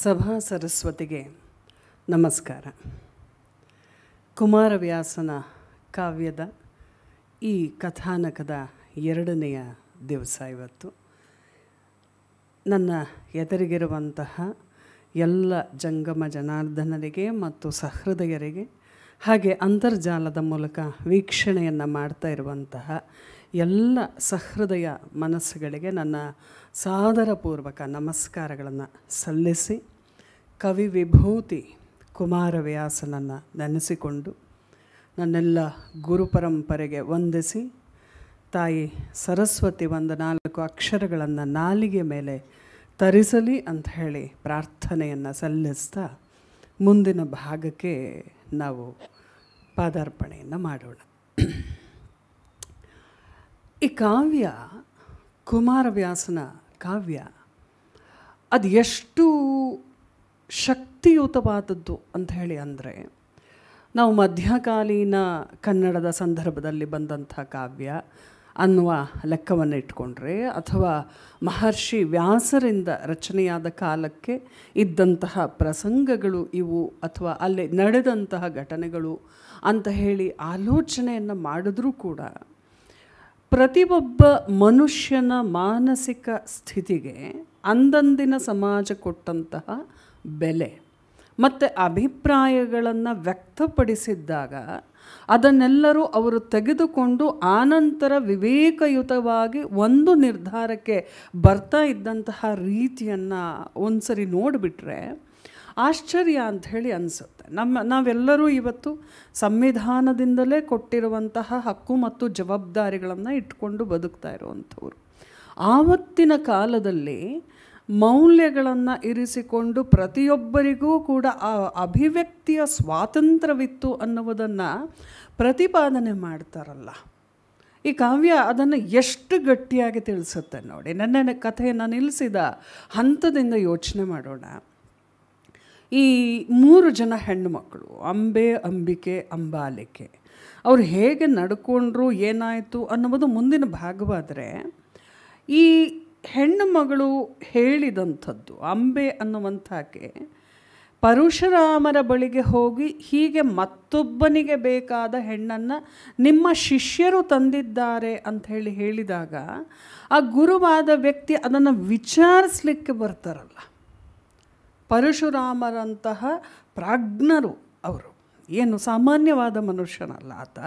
ಸಭಾ ಸರಸ್ವತಿಗೆ ನಮಸ್ಕಾರ ಕುಮಾರವ್ಯಾಸನ ಕಾವ್ಯದ ಈ ಕಥಾನಕದ ಎರಡನೆಯ ದಿವಸ ಇವತ್ತು ನನ್ನ ಎದುರಿಗಿರುವಂತಹ ಎಲ್ಲ ಜಂಗಮ ಜನಾರ್ದನರಿಗೆ ಮತ್ತು ಸಹೃದಯರಿಗೆ ಹಾಗೆ ಅಂತರ್ಜಾಲದ ಮೂಲಕ ವೀಕ್ಷಣೆಯನ್ನು ಮಾಡ್ತಾ ಇರುವಂತಹ ಎಲ್ಲ ಸಹೃದಯ ಮನಸ್ಸುಗಳಿಗೆ ನನ್ನ ಸಾದರಪೂರ್ವಕ ನಮಸ್ಕಾರಗಳನ್ನು ಸಲ್ಲಿಸಿ ಕವಿ ವಿಭೂತಿ ಕುಮಾರವ್ಯಾಸನನ್ನು ನೆನೆಸಿಕೊಂಡು ನನ್ನೆಲ್ಲ ಗುರು ಪರಂಪರೆಗೆ ವಂದಿಸಿ ತಾಯಿ ಸರಸ್ವತಿ ಒಂದು ನಾಲ್ಕು ಅಕ್ಷರಗಳನ್ನು ನಾಲಿಗೆ ಮೇಲೆ ತರಿಸಲಿ ಅಂತ ಹೇಳಿ ಪ್ರಾರ್ಥನೆಯನ್ನು ಸಲ್ಲಿಸ್ತಾ ಮುಂದಿನ ಭಾಗಕ್ಕೆ ನಾವು ಪಾದಾರ್ಪಣೆಯನ್ನು ಮಾಡೋಣ ಈ ಕಾವ್ಯ ಕುಮಾರವ್ಯಾಸನ ಕಾವ್ಯ ಅದು ಎಷ್ಟು ಶಕ್ತಿಯುತವಾದದ್ದು ಅಂತ ಹೇಳಿ ಅಂದರೆ ನಾವು ಮಧ್ಯಕಾಲೀನ ಕನ್ನಡದ ಸಂದರ್ಭದಲ್ಲಿ ಬಂದಂಥ ಕಾವ್ಯ ಅನ್ನುವ ಲೆಕ್ಕವನ್ನು ಇಟ್ಕೊಂಡ್ರೆ ಅಥವಾ ಮಹರ್ಷಿ ವ್ಯಾಸರಿಂದ ರಚನೆಯಾದ ಕಾಲಕ್ಕೆ ಇದ್ದಂತಹ ಪ್ರಸಂಗಗಳು ಇವು ಅಥವಾ ಅಲ್ಲಿ ನಡೆದಂತಹ ಘಟನೆಗಳು ಅಂತ ಹೇಳಿ ಆಲೋಚನೆಯನ್ನು ಮಾಡಿದ್ರೂ ಕೂಡ ಪ್ರತಿಯೊಬ್ಬ ಮನುಷ್ಯನ ಮಾನಸಿಕ ಸ್ಥಿತಿಗೆ ಅಂದಂದಿನ ಸಮಾಜ ಕೊಟ್ಟಂತಹ ಬೆಲೆ ಮತ್ತು ಅಭಿಪ್ರಾಯಗಳನ್ನು ವ್ಯಕ್ತಪಡಿಸಿದ್ದಾಗ ಅದನ್ನೆಲ್ಲರೂ ಅವರು ತೆಗೆದುಕೊಂಡು ಆನಂತರ ವಿವೇಕಯುತವಾಗಿ ಒಂದು ನಿರ್ಧಾರಕ್ಕೆ ಬರ್ತಾ ಇದ್ದಂತಹ ರೀತಿಯನ್ನು ಒಂದು ಸರಿ ನೋಡಿಬಿಟ್ರೆ ಆಶ್ಚರ್ಯ ಅಂಥೇಳಿ ಅನಿಸುತ್ತೆ ನಮ್ಮ ನಾವೆಲ್ಲರೂ ಇವತ್ತು ಸಂವಿಧಾನದಿಂದಲೇ ಕೊಟ್ಟಿರುವಂತಹ ಹಕ್ಕು ಮತ್ತು ಜವಾಬ್ದಾರಿಗಳನ್ನು ಇಟ್ಕೊಂಡು ಬದುಕ್ತಾ ಇರುವಂಥವ್ರು ಆವತ್ತಿನ ಕಾಲದಲ್ಲಿ ಮೌಲ್ಯಗಳನ್ನು ಇರಿಸಿಕೊಂಡು ಪ್ರತಿಯೊಬ್ಬರಿಗೂ ಕೂಡ ಆ ಅಭಿವ್ಯಕ್ತಿಯ ಸ್ವಾತಂತ್ರ್ಯವಿತ್ತು ಅನ್ನುವುದನ್ನು ಪ್ರತಿಪಾದನೆ ಮಾಡ್ತಾರಲ್ಲ ಈ ಕಾವ್ಯ ಅದನ್ನು ಎಷ್ಟು ಗಟ್ಟಿಯಾಗಿ ತಿಳಿಸುತ್ತೆ ನೋಡಿ ನನ್ನ ಕಥೆಯನ್ನು ನಿಲ್ಲಿಸಿದ ಹಂತದಿಂದ ಯೋಚನೆ ಮಾಡೋಣ ಈ ಮೂರು ಜನ ಹೆಣ್ಣುಮಕ್ಕಳು ಅಂಬೆ ಅಂಬಿಕೆ ಅಂಬಾಲಿಕೆ ಅವರು ಹೇಗೆ ನಡ್ಕೊಂಡ್ರು ಏನಾಯಿತು ಅನ್ನುವುದು ಮುಂದಿನ ಭಾಗವಾದರೆ ಈ ಹೆಣ್ಣು ಮಗಳು ಹೇಳಿದಂಥದ್ದು ಅಂಬೆ ಅನ್ನುವಂಥಕ್ಕೆ ಪರಶುರಾಮರ ಬಳಿಗೆ ಹೋಗಿ ಹೀಗೆ ಮತ್ತೊಬ್ಬನಿಗೆ ಬೇಕಾದ ಹೆಣ್ಣನ್ನು ನಿಮ್ಮ ಶಿಷ್ಯರು ತಂದಿದ್ದಾರೆ ಹೇಳಿ ಹೇಳಿದಾಗ ಆ ಗುರುವಾದ ವ್ಯಕ್ತಿ ಅದನ್ನು ವಿಚಾರಿಸ್ಲಿಕ್ಕೆ ಬರ್ತಾರಲ್ಲ ಪರಶುರಾಮರಂತಹ ಪ್ರಾಜ್ಞರು ಅವರು ಏನು ಸಾಮಾನ್ಯವಾದ ಮನುಷ್ಯನಲ್ಲ ಆತ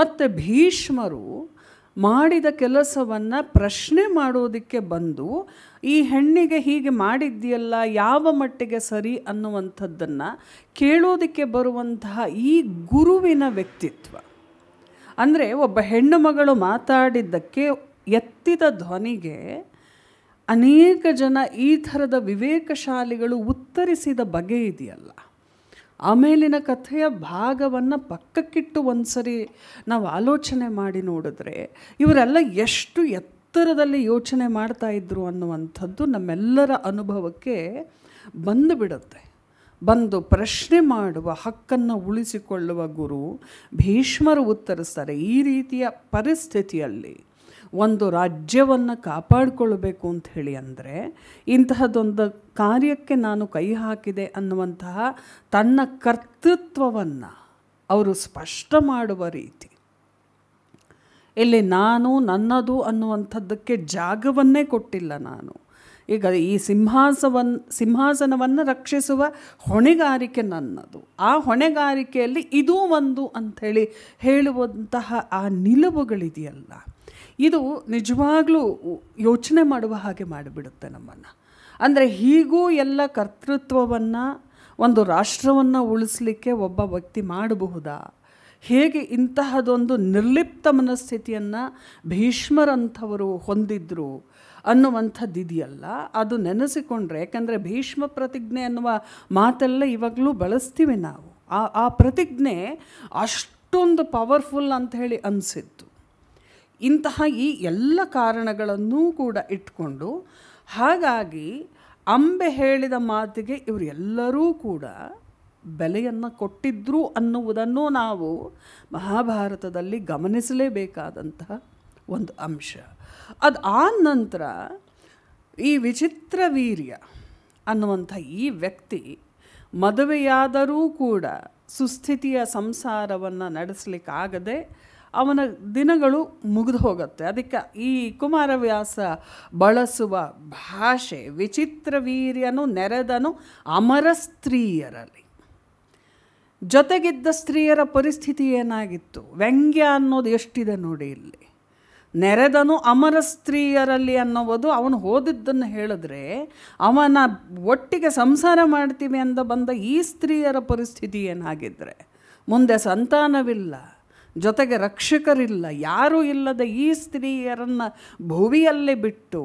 ಮತ್ತು ಭೀಷ್ಮರು ಮಾಡಿದ ಕೆಲಸವನ್ನು ಪ್ರಶ್ನೆ ಮಾಡೋದಕ್ಕೆ ಬಂದು ಈ ಹೆಣ್ಣಿಗೆ ಹೀಗೆ ಮಾಡಿದ್ಯಲ್ಲ ಯಾವ ಮಟ್ಟಿಗೆ ಸರಿ ಅನ್ನುವಂಥದ್ದನ್ನು ಕೇಳೋದಕ್ಕೆ ಬರುವಂತಹ ಈ ಗುರುವಿನ ವ್ಯಕ್ತಿತ್ವ ಅಂದರೆ ಒಬ್ಬ ಹೆಣ್ಣು ಮಗಳು ಮಾತಾಡಿದ್ದಕ್ಕೆ ಎತ್ತಿದ ಧ್ವನಿಗೆ ಅನೇಕ ಜನ ಈ ಥರದ ವಿವೇಕಶಾಲಿಗಳು ಉತ್ತರಿಸಿದ ಬಗೆ ಇದೆಯಲ್ಲ ಆಮೇಲಿನ ಕಥೆಯ ಭಾಗವನ್ನು ಪಕ್ಕಕ್ಕಿಟ್ಟು ಒಂದು ಸರಿ ನಾವು ಆಲೋಚನೆ ಮಾಡಿ ನೋಡಿದ್ರೆ ಇವರೆಲ್ಲ ಎಷ್ಟು ಎತ್ತರದಲ್ಲಿ ಯೋಚನೆ ಮಾಡ್ತಾ ಇದ್ದರು ಅನ್ನುವಂಥದ್ದು ನಮ್ಮೆಲ್ಲರ ಅನುಭವಕ್ಕೆ ಬಂದುಬಿಡುತ್ತೆ ಬಂದು ಪ್ರಶ್ನೆ ಮಾಡುವ ಹಕ್ಕನ್ನು ಉಳಿಸಿಕೊಳ್ಳುವ ಗುರು ಭೀಷ್ಮರು ಉತ್ತರಿಸ್ತಾರೆ ಈ ರೀತಿಯ ಪರಿಸ್ಥಿತಿಯಲ್ಲಿ ಒಂದು ರಾಜ್ಯವನ್ನು ಕಾಪಾಡಿಕೊಳ್ಬೇಕು ಅಂತ ಹೇಳಿ ಅಂದರೆ ಇಂತಹದ್ದೊಂದು ಕಾರ್ಯಕ್ಕೆ ನಾನು ಕೈ ಹಾಕಿದೆ ಅನ್ನುವಂತಹ ತನ್ನ ಕರ್ತೃತ್ವವನ್ನು ಅವರು ಸ್ಪಷ್ಟ ಮಾಡುವ ರೀತಿ ಇಲ್ಲಿ ನಾನು ನನ್ನದು ಅನ್ನುವಂಥದ್ದಕ್ಕೆ ಜಾಗವನ್ನೇ ಕೊಟ್ಟಿಲ್ಲ ನಾನು ಈಗ ಈ ಸಿಂಹಾಸವನ್ ಸಿಂಹಾಸನವನ್ನು ರಕ್ಷಿಸುವ ಹೊಣೆಗಾರಿಕೆ ನನ್ನದು ಆ ಹೊಣೆಗಾರಿಕೆಯಲ್ಲಿ ಇದೂ ಒಂದು ಅಂಥೇಳಿ ಹೇಳುವಂತಹ ಆ ನಿಲುವುಗಳಿದೆಯಲ್ಲ ಇದು ನಿಜವಾಗ್ಲೂ ಯೋಚನೆ ಮಾಡುವ ಹಾಗೆ ಮಾಡಿಬಿಡುತ್ತೆ ನಮ್ಮನ್ನು ಅಂದರೆ ಹೀಗೂ ಎಲ್ಲ ಕರ್ತೃತ್ವವನ್ನು ಒಂದು ರಾಷ್ಟ್ರವನ್ನು ಉಳಿಸ್ಲಿಕ್ಕೆ ಒಬ್ಬ ವ್ಯಕ್ತಿ ಮಾಡಬಹುದಾ ಹೇಗೆ ಇಂತಹದೊಂದು ನಿರ್ಲಿಪ್ತ ಮನಸ್ಥಿತಿಯನ್ನು ಭೀಷ್ಮರಂಥವರು ಹೊಂದಿದ್ರು ಅನ್ನುವಂಥದ್ದು ಇದೆಯಲ್ಲ ಅದು ನೆನೆಸಿಕೊಂಡ್ರೆ ಯಾಕಂದರೆ ಭೀಷ್ಮ ಪ್ರತಿಜ್ಞೆ ಅನ್ನುವ ಮಾತೆಲ್ಲ ಇವಾಗಲೂ ಬಳಸ್ತೀವಿ ನಾವು ಆ ಆ ಪ್ರತಿಜ್ಞೆ ಅಷ್ಟೊಂದು ಪವರ್ಫುಲ್ ಅಂತ ಹೇಳಿ ಅನಿಸಿತ್ತು ಇಂತಹ ಈ ಎಲ್ಲ ಕಾರಣಗಳನ್ನೂ ಕೂಡ ಇಟ್ಕೊಂಡು ಹಾಗಾಗಿ ಅಂಬೆ ಹೇಳಿದ ಮಾತಿಗೆ ಇವರೆಲ್ಲರೂ ಕೂಡ ಬೆಲೆಯನ್ನು ಕೊಟ್ಟಿದ್ದರು ಅನ್ನುವುದನ್ನು ನಾವು ಮಹಾಭಾರತದಲ್ಲಿ ಗಮನಿಸಲೇಬೇಕಾದಂತಹ ಒಂದು ಅಂಶ ಅದು ಆ ನಂತರ ಈ ವಿಚಿತ್ರ ವೀರ್ಯ ಅನ್ನುವಂಥ ಈ ವ್ಯಕ್ತಿ ಮದುವೆಯಾದರೂ ಕೂಡ ಸುಸ್ಥಿತಿಯ ಸಂಸಾರವನ್ನು ನಡೆಸಲಿಕ್ಕಾಗದೆ ಅವನ ದಿನಗಳು ಮುಗಿದು ಹೋಗುತ್ತೆ ಅದಕ್ಕೆ ಈ ಕುಮಾರವ್ಯಾಸ ಬಳಸುವ ಭಾಷೆ ವಿಚಿತ್ರ ವೀರ್ಯನು ನೆರೆದನು ಅಮರ ಸ್ತ್ರೀಯರಲ್ಲಿ ಜೊತೆಗಿದ್ದ ಸ್ತ್ರೀಯರ ಪರಿಸ್ಥಿತಿ ಏನಾಗಿತ್ತು ವ್ಯಂಗ್ಯ ಅನ್ನೋದು ಎಷ್ಟಿದೆ ನೋಡಿ ಇಲ್ಲಿ ನೆರೆದನು ಅಮರ ಸ್ತ್ರೀಯರಲ್ಲಿ ಅನ್ನೋದು ಅವನು ಓದಿದ್ದನ್ನು ಹೇಳಿದ್ರೆ ಅವನ ಒಟ್ಟಿಗೆ ಸಂಸಾರ ಮಾಡ್ತೀವಿ ಅಂತ ಬಂದ ಈ ಸ್ತ್ರೀಯರ ಪರಿಸ್ಥಿತಿ ಏನಾಗಿದ್ದರೆ ಮುಂದೆ ಸಂತಾನವಿಲ್ಲ ಜೊತೆಗೆ ರಕ್ಷಕರಿಲ್ಲ ಯಾರೂ ಇಲ್ಲದ ಈ ಸ್ತ್ರೀಯರನ್ನು ಭುವಿಯಲ್ಲಿ ಬಿಟ್ಟು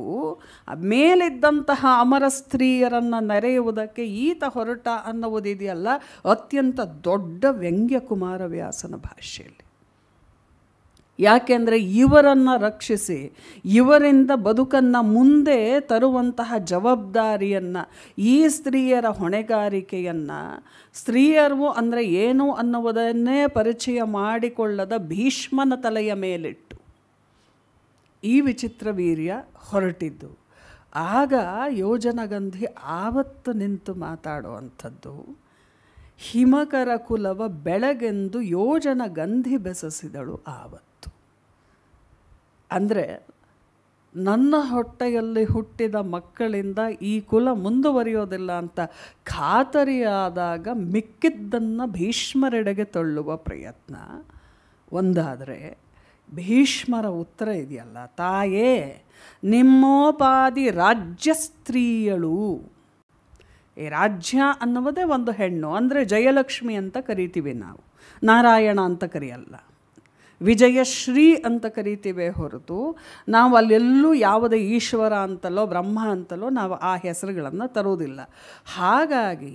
ಮೇಲಿದ್ದಂತಹ ಅಮರ ಸ್ತ್ರೀಯರನ್ನು ನೆರೆಯುವುದಕ್ಕೆ ಈತ ಹೊರಟ ಅನ್ನುವುದಿದೆಯಲ್ಲ ಅತ್ಯಂತ ದೊಡ್ಡ ವ್ಯಂಗ್ಯ ಕುಮಾರವ್ಯಾಸನ ಭಾಷೆಯಲ್ಲಿ ಯಾಕೆಂದರೆ ಇವರನ್ನು ರಕ್ಷಿಸಿ ಇವರಿಂದ ಬದುಕನ್ನು ಮುಂದೆ ತರುವಂತಹ ಜವಾಬ್ದಾರಿಯನ್ನು ಈ ಸ್ತ್ರೀಯರ ಹೊಣೆಗಾರಿಕೆಯನ್ನು ಸ್ತ್ರೀಯರು ಅಂದರೆ ಏನು ಅನ್ನುವುದನ್ನೇ ಪರಿಚಯ ಮಾಡಿಕೊಳ್ಳದ ಭೀಷ್ಮನ ತಲೆಯ ಮೇಲಿಟ್ಟು ಈ ವಿಚಿತ್ರ ವೀರ್ಯ ಹೊರಟಿದ್ದು ಆಗ ಯೋಜನಗಂಧಿ ಆವತ್ತು ನಿಂತು ಮಾತಾಡುವಂಥದ್ದು ಹಿಮಕರ ಕುಲವ ಬೆಳಗೆಂದು ಯೋಜನ ಗಂಧಿ ಬೆಸಸಿದಳು ಆವತ್ತು ಅಂದರೆ ನನ್ನ ಹೊಟ್ಟೆಯಲ್ಲಿ ಹುಟ್ಟಿದ ಮಕ್ಕಳಿಂದ ಈ ಕುಲ ಮುಂದುವರಿಯೋದಿಲ್ಲ ಅಂತ ಖಾತರಿಯಾದಾಗ ಮಿಕ್ಕಿದ್ದನ್ನು ಭೀಷ್ಮರೆಡೆಗೆ ತಳ್ಳುವ ಪ್ರಯತ್ನ ಒಂದಾದರೆ ಭೀಷ್ಮರ ಉತ್ತರ ಇದೆಯಲ್ಲ ತಾಯೇ ನಿಮ್ಮೋಪಾದಿ ರಾಜ್ಯ ಸ್ತ್ರೀಯಳು ಈ ರಾಜ್ಯ ಅನ್ನುವುದೇ ಒಂದು ಹೆಣ್ಣು ಅಂದರೆ ಜಯಲಕ್ಷ್ಮಿ ಅಂತ ಕರಿತೀವಿ ನಾವು ನಾರಾಯಣ ಅಂತ ಕರೆಯಲ್ಲ ವಿಜಯಶ್ರೀ ಅಂತ ಕರಿತೀವಿ ಹೊರತು ನಾವು ಅಲ್ಲೆಲ್ಲೂ ಯಾವುದೇ ಈಶ್ವರ ಅಂತಲೋ ಬ್ರಹ್ಮ ಅಂತಲೋ ನಾವು ಆ ಹೆಸರುಗಳನ್ನು ತರುವುದಿಲ್ಲ ಹಾಗಾಗಿ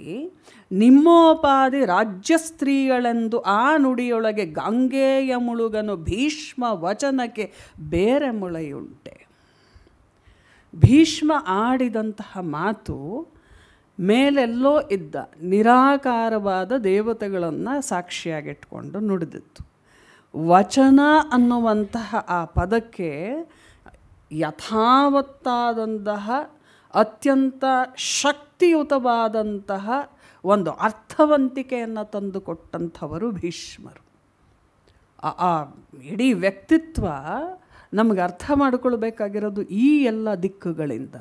ನಿಮ್ಮೋಪಾದಿ ರಾಜ್ಯ ಸ್ತ್ರೀಗಳೆಂದು ಆ ನುಡಿಯೊಳಗೆ ಗಂಗೆಯ ಮುಳುಗನು ಭೀಷ್ಮ ವಚನಕ್ಕೆ ಬೇರೆ ಮುಳೆಯುಂಟೆ ಭೀಷ್ಮ ಆಡಿದಂತಹ ಮಾತು ಮೇಲೆಲ್ಲೋ ಇದ್ದ ನಿರಾಕಾರವಾದ ದೇವತೆಗಳನ್ನು ಸಾಕ್ಷಿಯಾಗಿಟ್ಕೊಂಡು ನುಡಿದಿತ್ತು ವಚನ ಅನ್ನುವಂತಹ ಆ ಪದಕ್ಕೆ ಯಥಾವತ್ತಾದಂತಹ ಅತ್ಯಂತ ಶಕ್ತಿಯುತವಾದಂತಹ ಒಂದು ಅರ್ಥವಂತಿಕೆಯನ್ನು ತಂದುಕೊಟ್ಟಂಥವರು ಭೀಷ್ಮರು ಆ ಇಡೀ ವ್ಯಕ್ತಿತ್ವ ನಮಗೆ ಅರ್ಥ ಮಾಡಿಕೊಳ್ಬೇಕಾಗಿರೋದು ಈ ಎಲ್ಲ ದಿಕ್ಕುಗಳಿಂದ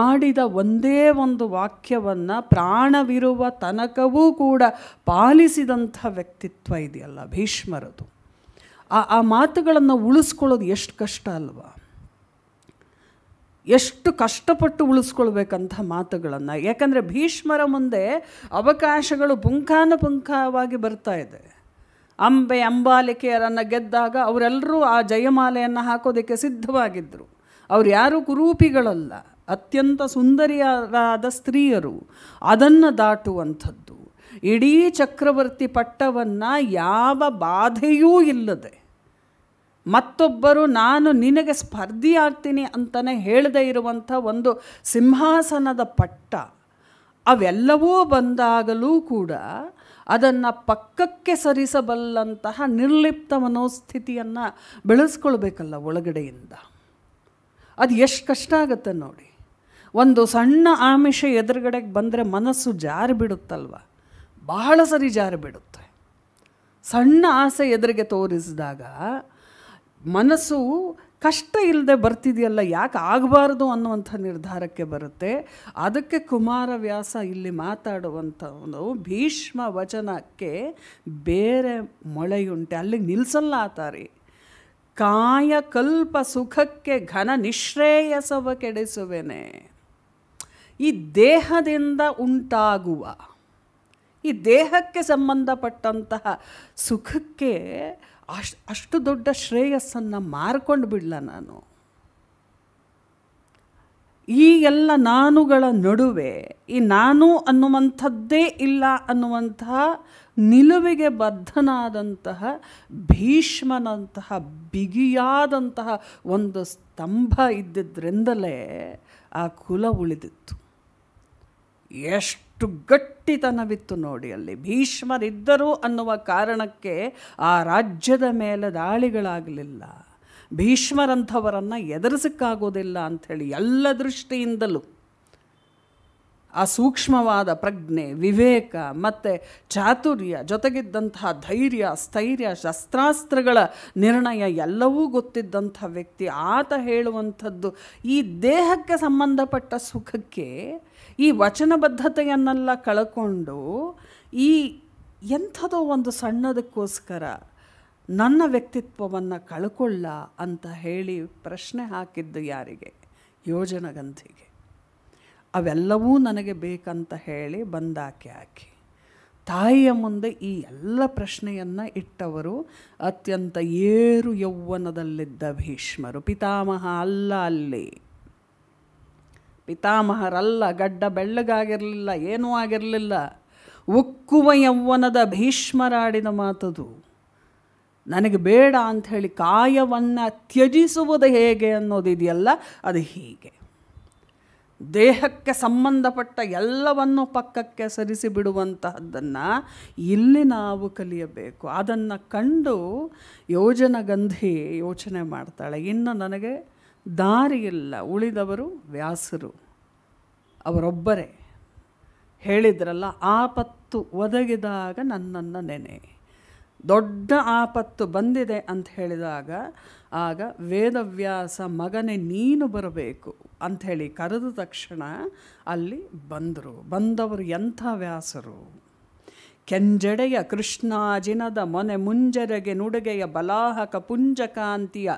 ಆಡಿದ ಒಂದೇ ಒಂದು ವಾಕ್ಯವನ್ನು ಪ್ರಾಣವಿರುವ ತನಕವೂ ಕೂಡ ಪಾಲಿಸಿದಂಥ ವ್ಯಕ್ತಿತ್ವ ಇದೆಯಲ್ಲ ಭೀಷ್ಮರದು ಆ ಆ ಮಾತುಗಳನ್ನು ಉಳಿಸ್ಕೊಳ್ಳೋದು ಎಷ್ಟು ಕಷ್ಟ ಅಲ್ವಾ ಎಷ್ಟು ಕಷ್ಟಪಟ್ಟು ಉಳಿಸ್ಕೊಳ್ಬೇಕಂತಹ ಮಾತುಗಳನ್ನು ಯಾಕಂದರೆ ಭೀಷ್ಮರ ಮುಂದೆ ಅವಕಾಶಗಳು ಪುಂಖಾನುಪುಂಖವಾಗಿ ಬರ್ತಾ ಇದೆ ಅಂಬೆ ಅಂಬಾಲಿಕೆಯರನ್ನು ಗೆದ್ದಾಗ ಅವರೆಲ್ಲರೂ ಆ ಜಯಮಾಲೆಯನ್ನು ಹಾಕೋದಕ್ಕೆ ಸಿದ್ಧವಾಗಿದ್ದರು ಅವರು ಯಾರೂ ಕುರೂಪಿಗಳಲ್ಲ ಅತ್ಯಂತ ಸುಂದರಿಯರಾದ ಸ್ತ್ರೀಯರು ಅದನ್ನು ದಾಟುವಂಥದ್ದು ಇಡೀ ಚಕ್ರವರ್ತಿ ಪಟ್ಟವನ್ನು ಯಾವ ಬಾಧೆಯೂ ಇಲ್ಲದೆ ಮತ್ತೊಬ್ಬರು ನಾನು ನಿನಗೆ ಆಗ್ತೀನಿ ಅಂತಲೇ ಹೇಳದೇ ಇರುವಂಥ ಒಂದು ಸಿಂಹಾಸನದ ಪಟ್ಟ ಅವೆಲ್ಲವೂ ಬಂದಾಗಲೂ ಕೂಡ ಅದನ್ನು ಪಕ್ಕಕ್ಕೆ ಸರಿಸಬಲ್ಲಂತಹ ನಿರ್ಲಿಪ್ತ ಮನೋಸ್ಥಿತಿಯನ್ನು ಬೆಳೆಸ್ಕೊಳ್ಬೇಕಲ್ಲ ಒಳಗಡೆಯಿಂದ ಅದು ಎಷ್ಟು ಕಷ್ಟ ಆಗುತ್ತೆ ನೋಡಿ ಒಂದು ಸಣ್ಣ ಆಮಿಷ ಎದುರುಗಡೆಗೆ ಬಂದರೆ ಮನಸ್ಸು ಜಾರಿ ಬಿಡುತ್ತಲ್ವ ಬಹಳ ಸರಿ ಜಾರಿ ಬಿಡುತ್ತೆ ಸಣ್ಣ ಆಸೆ ಎದುರಿಗೆ ತೋರಿಸಿದಾಗ ಮನಸ್ಸು ಕಷ್ಟ ಇಲ್ಲದೆ ಬರ್ತಿದೆಯಲ್ಲ ಯಾಕೆ ಆಗಬಾರ್ದು ಅನ್ನುವಂಥ ನಿರ್ಧಾರಕ್ಕೆ ಬರುತ್ತೆ ಅದಕ್ಕೆ ಕುಮಾರವ್ಯಾಸ ಇಲ್ಲಿ ಮಾತಾಡುವಂಥ ಒಂದು ಭೀಷ್ಮ ವಚನಕ್ಕೆ ಬೇರೆ ಮೊಳೆಯುಂಟೆ ಅಲ್ಲಿಗೆ ನಿಲ್ಲಿಸಲ್ಲ ಆತಾರಿ ಕಾಯಕಲ್ಪ ಸುಖಕ್ಕೆ ಘನ ನಿಶ್ರೇಯಸವ ಕೆಡಿಸುವೆನೆ ಈ ದೇಹದಿಂದ ಉಂಟಾಗುವ ಈ ದೇಹಕ್ಕೆ ಸಂಬಂಧಪಟ್ಟಂತಹ ಸುಖಕ್ಕೆ ಅಷ್ಟು ಅಷ್ಟು ದೊಡ್ಡ ಶ್ರೇಯಸ್ಸನ್ನು ಮಾರ್ಕೊಂಡು ಬಿಡಲ ನಾನು ಈ ಎಲ್ಲ ನಾನುಗಳ ನಡುವೆ ಈ ನಾನು ಅನ್ನುವಂಥದ್ದೇ ಇಲ್ಲ ಅನ್ನುವಂತಹ ನಿಲುವಿಗೆ ಬದ್ಧನಾದಂತಹ ಭೀಷ್ಮನಂತಹ ಬಿಗಿಯಾದಂತಹ ಒಂದು ಸ್ತಂಭ ಇದ್ದಿದ್ದರಿಂದಲೇ ಆ ಕುಲ ಉಳಿದಿತ್ತು ಎಷ್ಟು ಗಟ್ಟಿತನ ಗಟ್ಟಿತನವಿತ್ತು ನೋಡಿ ಅಲ್ಲಿ ಭೀಷ್ಮರಿದ್ದರು ಅನ್ನುವ ಕಾರಣಕ್ಕೆ ಆ ರಾಜ್ಯದ ಮೇಲೆ ದಾಳಿಗಳಾಗಲಿಲ್ಲ ಭೀಷ್ಮರಂಥವರನ್ನು ಎದುರಿಸಕ್ಕಾಗೋದಿಲ್ಲ ಅಂಥೇಳಿ ಎಲ್ಲ ದೃಷ್ಟಿಯಿಂದಲೂ ಆ ಸೂಕ್ಷ್ಮವಾದ ಪ್ರಜ್ಞೆ ವಿವೇಕ ಮತ್ತು ಚಾತುರ್ಯ ಜೊತೆಗಿದ್ದಂತಹ ಧೈರ್ಯ ಸ್ಥೈರ್ಯ ಶಸ್ತ್ರಾಸ್ತ್ರಗಳ ನಿರ್ಣಯ ಎಲ್ಲವೂ ಗೊತ್ತಿದ್ದಂಥ ವ್ಯಕ್ತಿ ಆತ ಹೇಳುವಂಥದ್ದು ಈ ದೇಹಕ್ಕೆ ಸಂಬಂಧಪಟ್ಟ ಸುಖಕ್ಕೆ ಈ ವಚನಬದ್ಧತೆಯನ್ನೆಲ್ಲ ಕಳ್ಕೊಂಡು ಈ ಎಂಥದೋ ಒಂದು ಸಣ್ಣದಕ್ಕೋಸ್ಕರ ನನ್ನ ವ್ಯಕ್ತಿತ್ವವನ್ನು ಕಳ್ಕೊಳ್ಳ ಅಂತ ಹೇಳಿ ಪ್ರಶ್ನೆ ಹಾಕಿದ್ದು ಯಾರಿಗೆ ಯೋಜನಗಂಧಿಗೆ ಅವೆಲ್ಲವೂ ನನಗೆ ಬೇಕಂತ ಹೇಳಿ ಬಂದಾಕೆ ಹಾಕಿ ತಾಯಿಯ ಮುಂದೆ ಈ ಎಲ್ಲ ಪ್ರಶ್ನೆಯನ್ನು ಇಟ್ಟವರು ಅತ್ಯಂತ ಏರು ಯೌವನದಲ್ಲಿದ್ದ ಭೀಷ್ಮರು ಪಿತಾಮಹ ಅಲ್ಲ ಅಲ್ಲಿ ಪಿತಾಮಹರಲ್ಲ ಗಡ್ಡ ಬೆಳ್ಳಗಾಗಿರಲಿಲ್ಲ ಏನೂ ಆಗಿರಲಿಲ್ಲ ಉಕ್ಕುವ ಯೌವನದ ಭೀಷ್ಮರಾಡಿನ ಮಾತದು ನನಗೆ ಬೇಡ ಅಂಥೇಳಿ ಕಾಯವನ್ನು ತ್ಯಜಿಸುವುದು ಹೇಗೆ ಅನ್ನೋದಿದೆಯಲ್ಲ ಅದು ಹೀಗೆ ದೇಹಕ್ಕೆ ಸಂಬಂಧಪಟ್ಟ ಎಲ್ಲವನ್ನು ಪಕ್ಕಕ್ಕೆ ಸರಿಸಿ ಬಿಡುವಂತಹದ್ದನ್ನು ಇಲ್ಲಿ ನಾವು ಕಲಿಯಬೇಕು ಅದನ್ನು ಕಂಡು ಯೋಜನಗಂಧಿ ಯೋಚನೆ ಮಾಡ್ತಾಳೆ ಇನ್ನು ನನಗೆ ದಾರಿಯಿಲ್ಲ ಉಳಿದವರು ವ್ಯಾಸರು ಅವರೊಬ್ಬರೇ ಹೇಳಿದ್ರಲ್ಲ ಆಪತ್ತು ಒದಗಿದಾಗ ನನ್ನನ್ನು ನೆನೆ ದೊಡ್ಡ ಆಪತ್ತು ಬಂದಿದೆ ಅಂತ ಹೇಳಿದಾಗ ಆಗ ವೇದವ್ಯಾಸ ಮಗನೇ ನೀನು ಬರಬೇಕು ಅಂಥೇಳಿ ಕರೆದ ತಕ್ಷಣ ಅಲ್ಲಿ ಬಂದರು ಬಂದವರು ಎಂಥ ವ್ಯಾಸರು ಕೆಂಜಡೆಯ ಕೃಷ್ಣಾಜಿನದ ಮೊನೆ ಮುಂಜರೆಗೆ ನುಡುಗೆಯ ಬಲಾಹಕ ಪುಂಜಕಾಂತಿಯ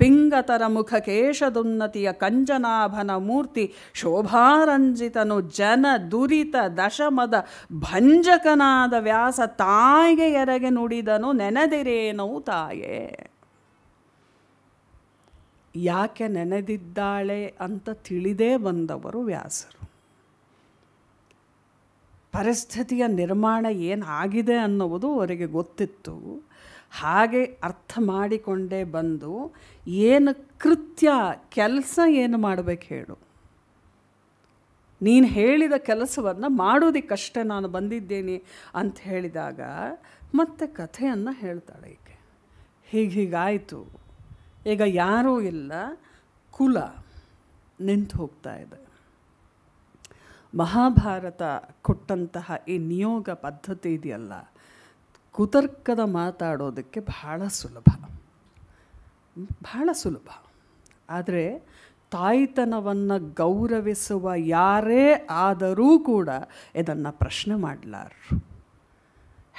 ಪಿಂಗತರ ಮುಖ ಕೇಶದುನ್ನತಿಯ ಕಂಜನಾಭನ ಮೂರ್ತಿ ಶೋಭಾರಂಜಿತನು ಜನ ದುರಿತ ದಶಮದ ಭಂಜಕನಾದ ವ್ಯಾಸ ತಾಯಿಗೆ ಎರಗೆ ನುಡಿದನು ನೆನೆದಿರೇನೋ ತಾಯೇ ಯಾಕೆ ನೆನೆದಿದ್ದಾಳೆ ಅಂತ ತಿಳಿದೇ ಬಂದವರು ವ್ಯಾಸರು ಪರಿಸ್ಥಿತಿಯ ನಿರ್ಮಾಣ ಏನಾಗಿದೆ ಅನ್ನುವುದು ಅವರಿಗೆ ಗೊತ್ತಿತ್ತು ಹಾಗೆ ಅರ್ಥ ಮಾಡಿಕೊಂಡೇ ಬಂದು ಏನು ಕೃತ್ಯ ಕೆಲಸ ಏನು ಮಾಡಬೇಕು ಹೇಳು ನೀನು ಹೇಳಿದ ಕೆಲಸವನ್ನು ಮಾಡೋದಕ್ಕಷ್ಟೇ ನಾನು ಬಂದಿದ್ದೇನೆ ಅಂತ ಹೇಳಿದಾಗ ಮತ್ತೆ ಕಥೆಯನ್ನು ಹೇಳ್ತಾಳೆ ಈಕೆ ಹೀಗೆ ಹೀಗಾಯಿತು ಈಗ ಯಾರೂ ಇಲ್ಲ ಕುಲ ನಿಂತು ಹೋಗ್ತಾ ಇದೆ ಮಹಾಭಾರತ ಕೊಟ್ಟಂತಹ ಈ ನಿಯೋಗ ಪದ್ಧತಿ ಇದೆಯಲ್ಲ ಕುತರ್ಕದ ಮಾತಾಡೋದಕ್ಕೆ ಬಹಳ ಸುಲಭ ಬಹಳ ಸುಲಭ ಆದರೆ ತಾಯ್ತನವನ್ನು ಗೌರವಿಸುವ ಯಾರೇ ಆದರೂ ಕೂಡ ಇದನ್ನು ಪ್ರಶ್ನೆ ಮಾಡಲಾರರು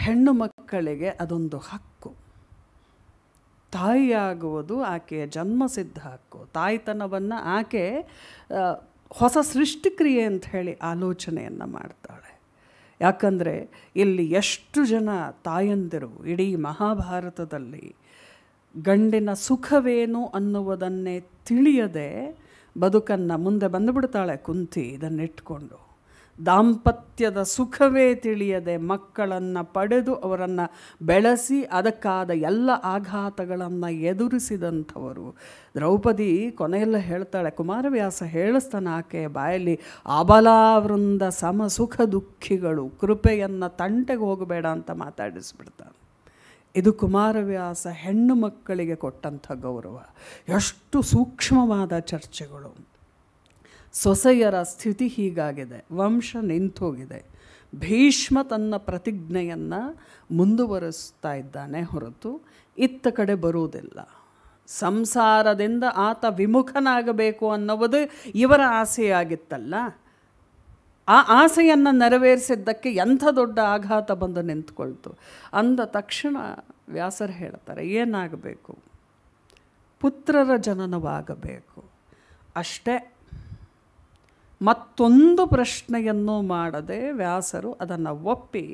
ಹೆಣ್ಣು ಮಕ್ಕಳಿಗೆ ಅದೊಂದು ಹಕ್ಕು ತಾಯಿಯಾಗುವುದು ಆಕೆಯ ಜನ್ಮಸಿದ್ಧ ಹಕ್ಕು ತಾಯ್ತನವನ್ನು ಆಕೆ ಹೊಸ ಸೃಷ್ಟಿಕ್ರಿಯೆ ಅಂತ ಹೇಳಿ ಆಲೋಚನೆಯನ್ನು ಮಾಡ್ತಾಳೆ ಯಾಕಂದರೆ ಇಲ್ಲಿ ಎಷ್ಟು ಜನ ತಾಯಂದಿರು ಇಡೀ ಮಹಾಭಾರತದಲ್ಲಿ ಗಂಡಿನ ಸುಖವೇನು ಅನ್ನುವುದನ್ನೇ ತಿಳಿಯದೆ ಬದುಕನ್ನು ಮುಂದೆ ಬಂದುಬಿಡ್ತಾಳೆ ಕುಂತಿ ಇದನ್ನಿಟ್ಕೊಂಡು ದಾಂಪತ್ಯದ ಸುಖವೇ ತಿಳಿಯದೆ ಮಕ್ಕಳನ್ನು ಪಡೆದು ಅವರನ್ನು ಬೆಳೆಸಿ ಅದಕ್ಕಾದ ಎಲ್ಲ ಆಘಾತಗಳನ್ನು ಎದುರಿಸಿದಂಥವರು ದ್ರೌಪದಿ ಕೊನೆಯೆಲ್ಲ ಹೇಳ್ತಾಳೆ ಕುಮಾರವ್ಯಾಸ ಹೇಳಿಸ್ತಾನೆ ಆಕೆ ಬಾಯಲ್ಲಿ ಅಬಲಾವೃಂದ ಸಮ ಸುಖ ದುಃಖಿಗಳು ಕೃಪೆಯನ್ನು ತಂಟೆಗೆ ಹೋಗಬೇಡ ಅಂತ ಮಾತಾಡಿಸ್ಬಿಡ್ತಾನೆ ಇದು ಕುಮಾರವ್ಯಾಸ ಹೆಣ್ಣು ಮಕ್ಕಳಿಗೆ ಕೊಟ್ಟಂಥ ಗೌರವ ಎಷ್ಟು ಸೂಕ್ಷ್ಮವಾದ ಚರ್ಚೆಗಳು ಸೊಸೆಯರ ಸ್ಥಿತಿ ಹೀಗಾಗಿದೆ ವಂಶ ನಿಂತೋಗಿದೆ ಭೀಷ್ಮ ತನ್ನ ಪ್ರತಿಜ್ಞೆಯನ್ನು ಮುಂದುವರಿಸ್ತಾ ಇದ್ದಾನೆ ಹೊರತು ಇತ್ತ ಕಡೆ ಬರುವುದಿಲ್ಲ ಸಂಸಾರದಿಂದ ಆತ ವಿಮುಖನಾಗಬೇಕು ಅನ್ನೋದು ಇವರ ಆಸೆಯಾಗಿತ್ತಲ್ಲ ಆ ಆಸೆಯನ್ನು ನೆರವೇರಿಸಿದ್ದಕ್ಕೆ ಎಂಥ ದೊಡ್ಡ ಆಘಾತ ಬಂದು ನಿಂತ್ಕೊಳ್ತು ಅಂದ ತಕ್ಷಣ ವ್ಯಾಸರು ಹೇಳ್ತಾರೆ ಏನಾಗಬೇಕು ಪುತ್ರರ ಜನನವಾಗಬೇಕು ಅಷ್ಟೇ ಮತ್ತೊಂದು ಪ್ರಶ್ನೆಯನ್ನು ಮಾಡದೆ ವ್ಯಾಸರು ಅದನ್ನು ಒಪ್ಪಿ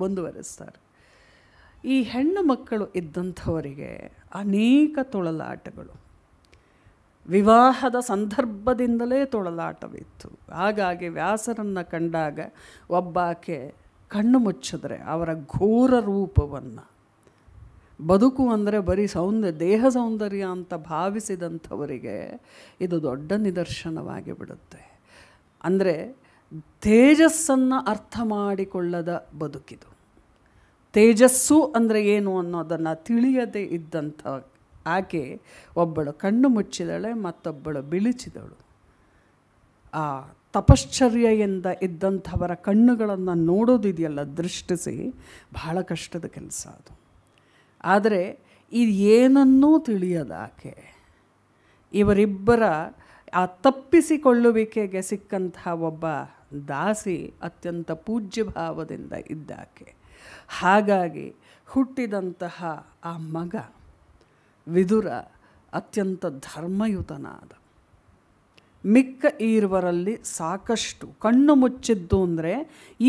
ಮುಂದುವರೆಸ್ತಾರೆ ಈ ಹೆಣ್ಣು ಮಕ್ಕಳು ಇದ್ದಂಥವರಿಗೆ ಅನೇಕ ತೊಳಲಾಟಗಳು ವಿವಾಹದ ಸಂದರ್ಭದಿಂದಲೇ ತೊಳಲಾಟವಿತ್ತು ಹಾಗಾಗಿ ವ್ಯಾಸರನ್ನು ಕಂಡಾಗ ಒಬ್ಬಾಕೆ ಕಣ್ಣು ಮುಚ್ಚಿದ್ರೆ ಅವರ ಘೋರ ರೂಪವನ್ನು ಬದುಕು ಅಂದರೆ ಬರೀ ಸೌಂದ ದೇಹ ಸೌಂದರ್ಯ ಅಂತ ಭಾವಿಸಿದಂಥವರಿಗೆ ಇದು ದೊಡ್ಡ ನಿದರ್ಶನವಾಗಿ ಬಿಡುತ್ತೆ ಅಂದರೆ ತೇಜಸ್ಸನ್ನು ಅರ್ಥ ಮಾಡಿಕೊಳ್ಳದ ಬದುಕಿದು ತೇಜಸ್ಸು ಅಂದರೆ ಏನು ಅನ್ನೋದನ್ನು ತಿಳಿಯದೆ ಇದ್ದಂಥ ಆಕೆ ಒಬ್ಬಳು ಕಣ್ಣು ಮುಚ್ಚಿದಳೆ ಮತ್ತೊಬ್ಬಳು ಬಿಳಿಚಿದಳು ಆ ತಪಶ್ಚರ್ಯೆಯಿಂದ ಇದ್ದಂಥವರ ಕಣ್ಣುಗಳನ್ನು ನೋಡೋದಿದೆಯಲ್ಲ ದೃಷ್ಟಿಸಿ ಬಹಳ ಕಷ್ಟದ ಕೆಲಸ ಅದು ಆದರೆ ಇದು ಏನನ್ನೂ ತಿಳಿಯದ ಆಕೆ ಇವರಿಬ್ಬರ ಆ ತಪ್ಪಿಸಿಕೊಳ್ಳುವಿಕೆಗೆ ಸಿಕ್ಕಂತಹ ಒಬ್ಬ ದಾಸಿ ಅತ್ಯಂತ ಪೂಜ್ಯ ಭಾವದಿಂದ ಇದ್ದಾಕೆ ಹಾಗಾಗಿ ಹುಟ್ಟಿದಂತಹ ಆ ಮಗ ವಿದುರ ಅತ್ಯಂತ ಧರ್ಮಯುತನಾದ ಮಿಕ್ಕ ಈರುವರಲ್ಲಿ ಸಾಕಷ್ಟು ಕಣ್ಣು ಮುಚ್ಚಿದ್ದು ಅಂದರೆ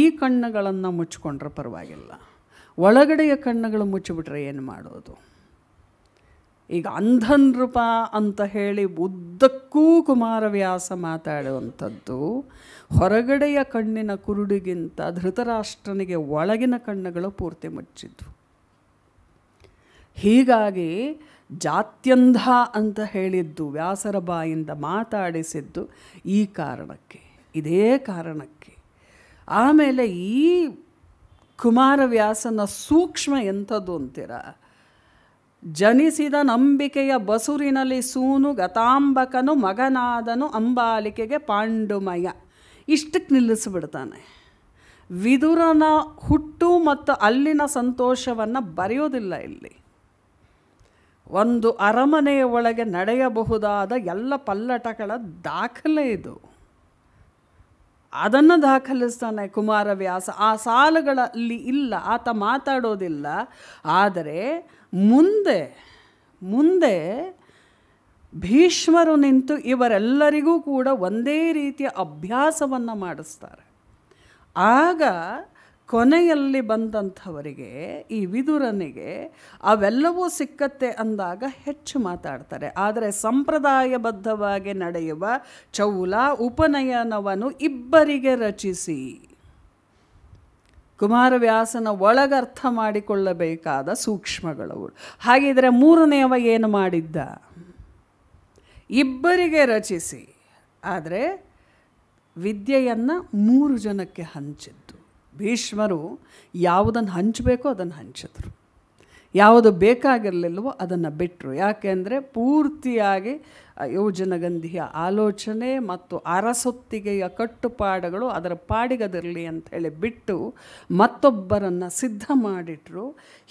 ಈ ಕಣ್ಣುಗಳನ್ನು ಮುಚ್ಚಿಕೊಂಡ್ರೆ ಪರವಾಗಿಲ್ಲ ಒಳಗಡೆಯ ಕಣ್ಣುಗಳು ಮುಚ್ಚಿಬಿಟ್ರೆ ಏನು ಮಾಡೋದು ಈಗ ಅಂಧನೃಪ ಅಂತ ಹೇಳಿ ಉದ್ದಕ್ಕೂ ಕುಮಾರವ್ಯಾಸ ಮಾತಾಡುವಂಥದ್ದು ಹೊರಗಡೆಯ ಕಣ್ಣಿನ ಕುರುಡಿಗಿಂತ ಧೃತರಾಷ್ಟ್ರನಿಗೆ ಒಳಗಿನ ಕಣ್ಣುಗಳು ಪೂರ್ತಿ ಮುಚ್ಚಿದ್ವು ಹೀಗಾಗಿ ಜಾತ್ಯಂಧ ಅಂತ ಹೇಳಿದ್ದು ವ್ಯಾಸರ ಬಾಯಿಂದ ಮಾತಾಡಿಸಿದ್ದು ಈ ಕಾರಣಕ್ಕೆ ಇದೇ ಕಾರಣಕ್ಕೆ ಆಮೇಲೆ ಈ ಕುಮಾರವ್ಯಾಸನ ಸೂಕ್ಷ್ಮ ಎಂಥದ್ದು ಅಂತೀರ ಜನಿಸಿದ ನಂಬಿಕೆಯ ಬಸುರಿನಲ್ಲಿ ಸೂನು ಗತಾಂಬಕನು ಮಗನಾದನು ಅಂಬಾಲಿಕೆಗೆ ಪಾಂಡುಮಯ ಇಷ್ಟಕ್ಕೆ ನಿಲ್ಲಿಸಿಬಿಡ್ತಾನೆ ವಿದುರನ ಹುಟ್ಟು ಮತ್ತು ಅಲ್ಲಿನ ಸಂತೋಷವನ್ನು ಬರೆಯೋದಿಲ್ಲ ಇಲ್ಲಿ ಒಂದು ಅರಮನೆಯ ಒಳಗೆ ನಡೆಯಬಹುದಾದ ಎಲ್ಲ ಪಲ್ಲಟಗಳ ದಾಖಲೆ ಇದು ಅದನ್ನು ದಾಖಲಿಸ್ತಾನೆ ಕುಮಾರವ್ಯಾಸ ಆ ಸಾಲುಗಳಲ್ಲಿ ಇಲ್ಲ ಆತ ಮಾತಾಡೋದಿಲ್ಲ ಆದರೆ ಮುಂದೆ ಮುಂದೆ ಭೀಷ್ಮರು ನಿಂತು ಇವರೆಲ್ಲರಿಗೂ ಕೂಡ ಒಂದೇ ರೀತಿಯ ಅಭ್ಯಾಸವನ್ನು ಮಾಡಿಸ್ತಾರೆ ಆಗ ಕೊನೆಯಲ್ಲಿ ಬಂದಂಥವರಿಗೆ ಈ ವಿದುರನಿಗೆ ಅವೆಲ್ಲವೂ ಸಿಕ್ಕತ್ತೆ ಅಂದಾಗ ಹೆಚ್ಚು ಮಾತಾಡ್ತಾರೆ ಆದರೆ ಸಂಪ್ರದಾಯಬದ್ಧವಾಗಿ ನಡೆಯುವ ಚೌಲ ಉಪನಯನವನ್ನು ಇಬ್ಬರಿಗೆ ರಚಿಸಿ ಕುಮಾರವ್ಯಾಸನ ಒಳಗರ್ಥ ಮಾಡಿಕೊಳ್ಳಬೇಕಾದ ಸೂಕ್ಷ್ಮಗಳು ಹಾಗಿದ್ರೆ ಮೂರನೆಯವ ಏನು ಮಾಡಿದ್ದ ಇಬ್ಬರಿಗೆ ರಚಿಸಿ ಆದರೆ ವಿದ್ಯೆಯನ್ನು ಮೂರು ಜನಕ್ಕೆ ಹಂಚಿದ್ದ ಭೀಷ್ಮರು ಯಾವುದನ್ನು ಹಂಚಬೇಕೋ ಅದನ್ನು ಹಂಚಿದ್ರು ಯಾವುದು ಬೇಕಾಗಿರಲಿಲ್ಲವೋ ಅದನ್ನು ಬಿಟ್ಟರು ಯಾಕೆಂದರೆ ಪೂರ್ತಿಯಾಗಿ ಯೋಜನಗಂಧಿಯ ಆಲೋಚನೆ ಮತ್ತು ಅರಸೊತ್ತಿಗೆಯ ಕಟ್ಟುಪಾಡುಗಳು ಅದರ ಪಾಡಿಗದಿರಲಿ ಅಂಥೇಳಿ ಬಿಟ್ಟು ಮತ್ತೊಬ್ಬರನ್ನು ಸಿದ್ಧ ಮಾಡಿಟ್ರು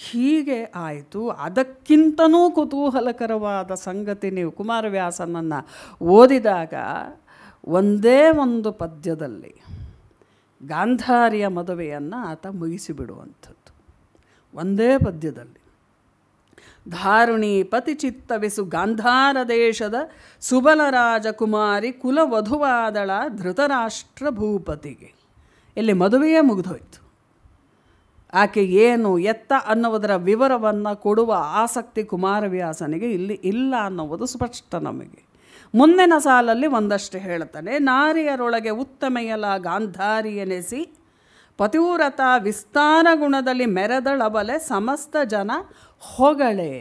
ಹೀಗೆ ಆಯಿತು ಅದಕ್ಕಿಂತನೂ ಕುತೂಹಲಕರವಾದ ಸಂಗತಿ ನೀವು ಕುಮಾರವ್ಯಾಸನನ್ನು ಓದಿದಾಗ ಒಂದೇ ಒಂದು ಪದ್ಯದಲ್ಲಿ ಗಾಂಧಾರಿಯ ಮದುವೆಯನ್ನು ಆತ ಮುಗಿಸಿಬಿಡುವಂಥದ್ದು ಒಂದೇ ಪದ್ಯದಲ್ಲಿ ಧಾರುಣಿ ಪತಿಚಿತ್ತವೆಸು ಗಾಂಧಾರ ದೇಶದ ಸುಬಲ ರಾಜಕುಮಾರಿ ಕುಲವಧುವಾದಳ ಧೃತರಾಷ್ಟ್ರ ಭೂಪತಿಗೆ ಇಲ್ಲಿ ಮದುವೆಯೇ ಮುಗಿದೋಯ್ತು ಆಕೆ ಏನು ಎತ್ತ ಅನ್ನುವುದರ ವಿವರವನ್ನು ಕೊಡುವ ಆಸಕ್ತಿ ಕುಮಾರವ್ಯಾಸನಿಗೆ ಇಲ್ಲಿ ಇಲ್ಲ ಅನ್ನುವುದು ಸ್ಪಷ್ಟ ನಮಗೆ ಮುಂದಿನ ಸಾಲಲ್ಲಿ ಒಂದಷ್ಟು ಹೇಳ್ತಾನೆ ನಾರಿಯರೊಳಗೆ ಉತ್ತಮೆಯಲ ಗಾಂಧಾರಿಯನೆಸಿ ಪತಿವ್ರತ ವಿಸ್ತಾರ ಗುಣದಲ್ಲಿ ಮೆರೆದಳಬಲೆ ಸಮಸ್ತ ಜನ ಹೊಗಳೆ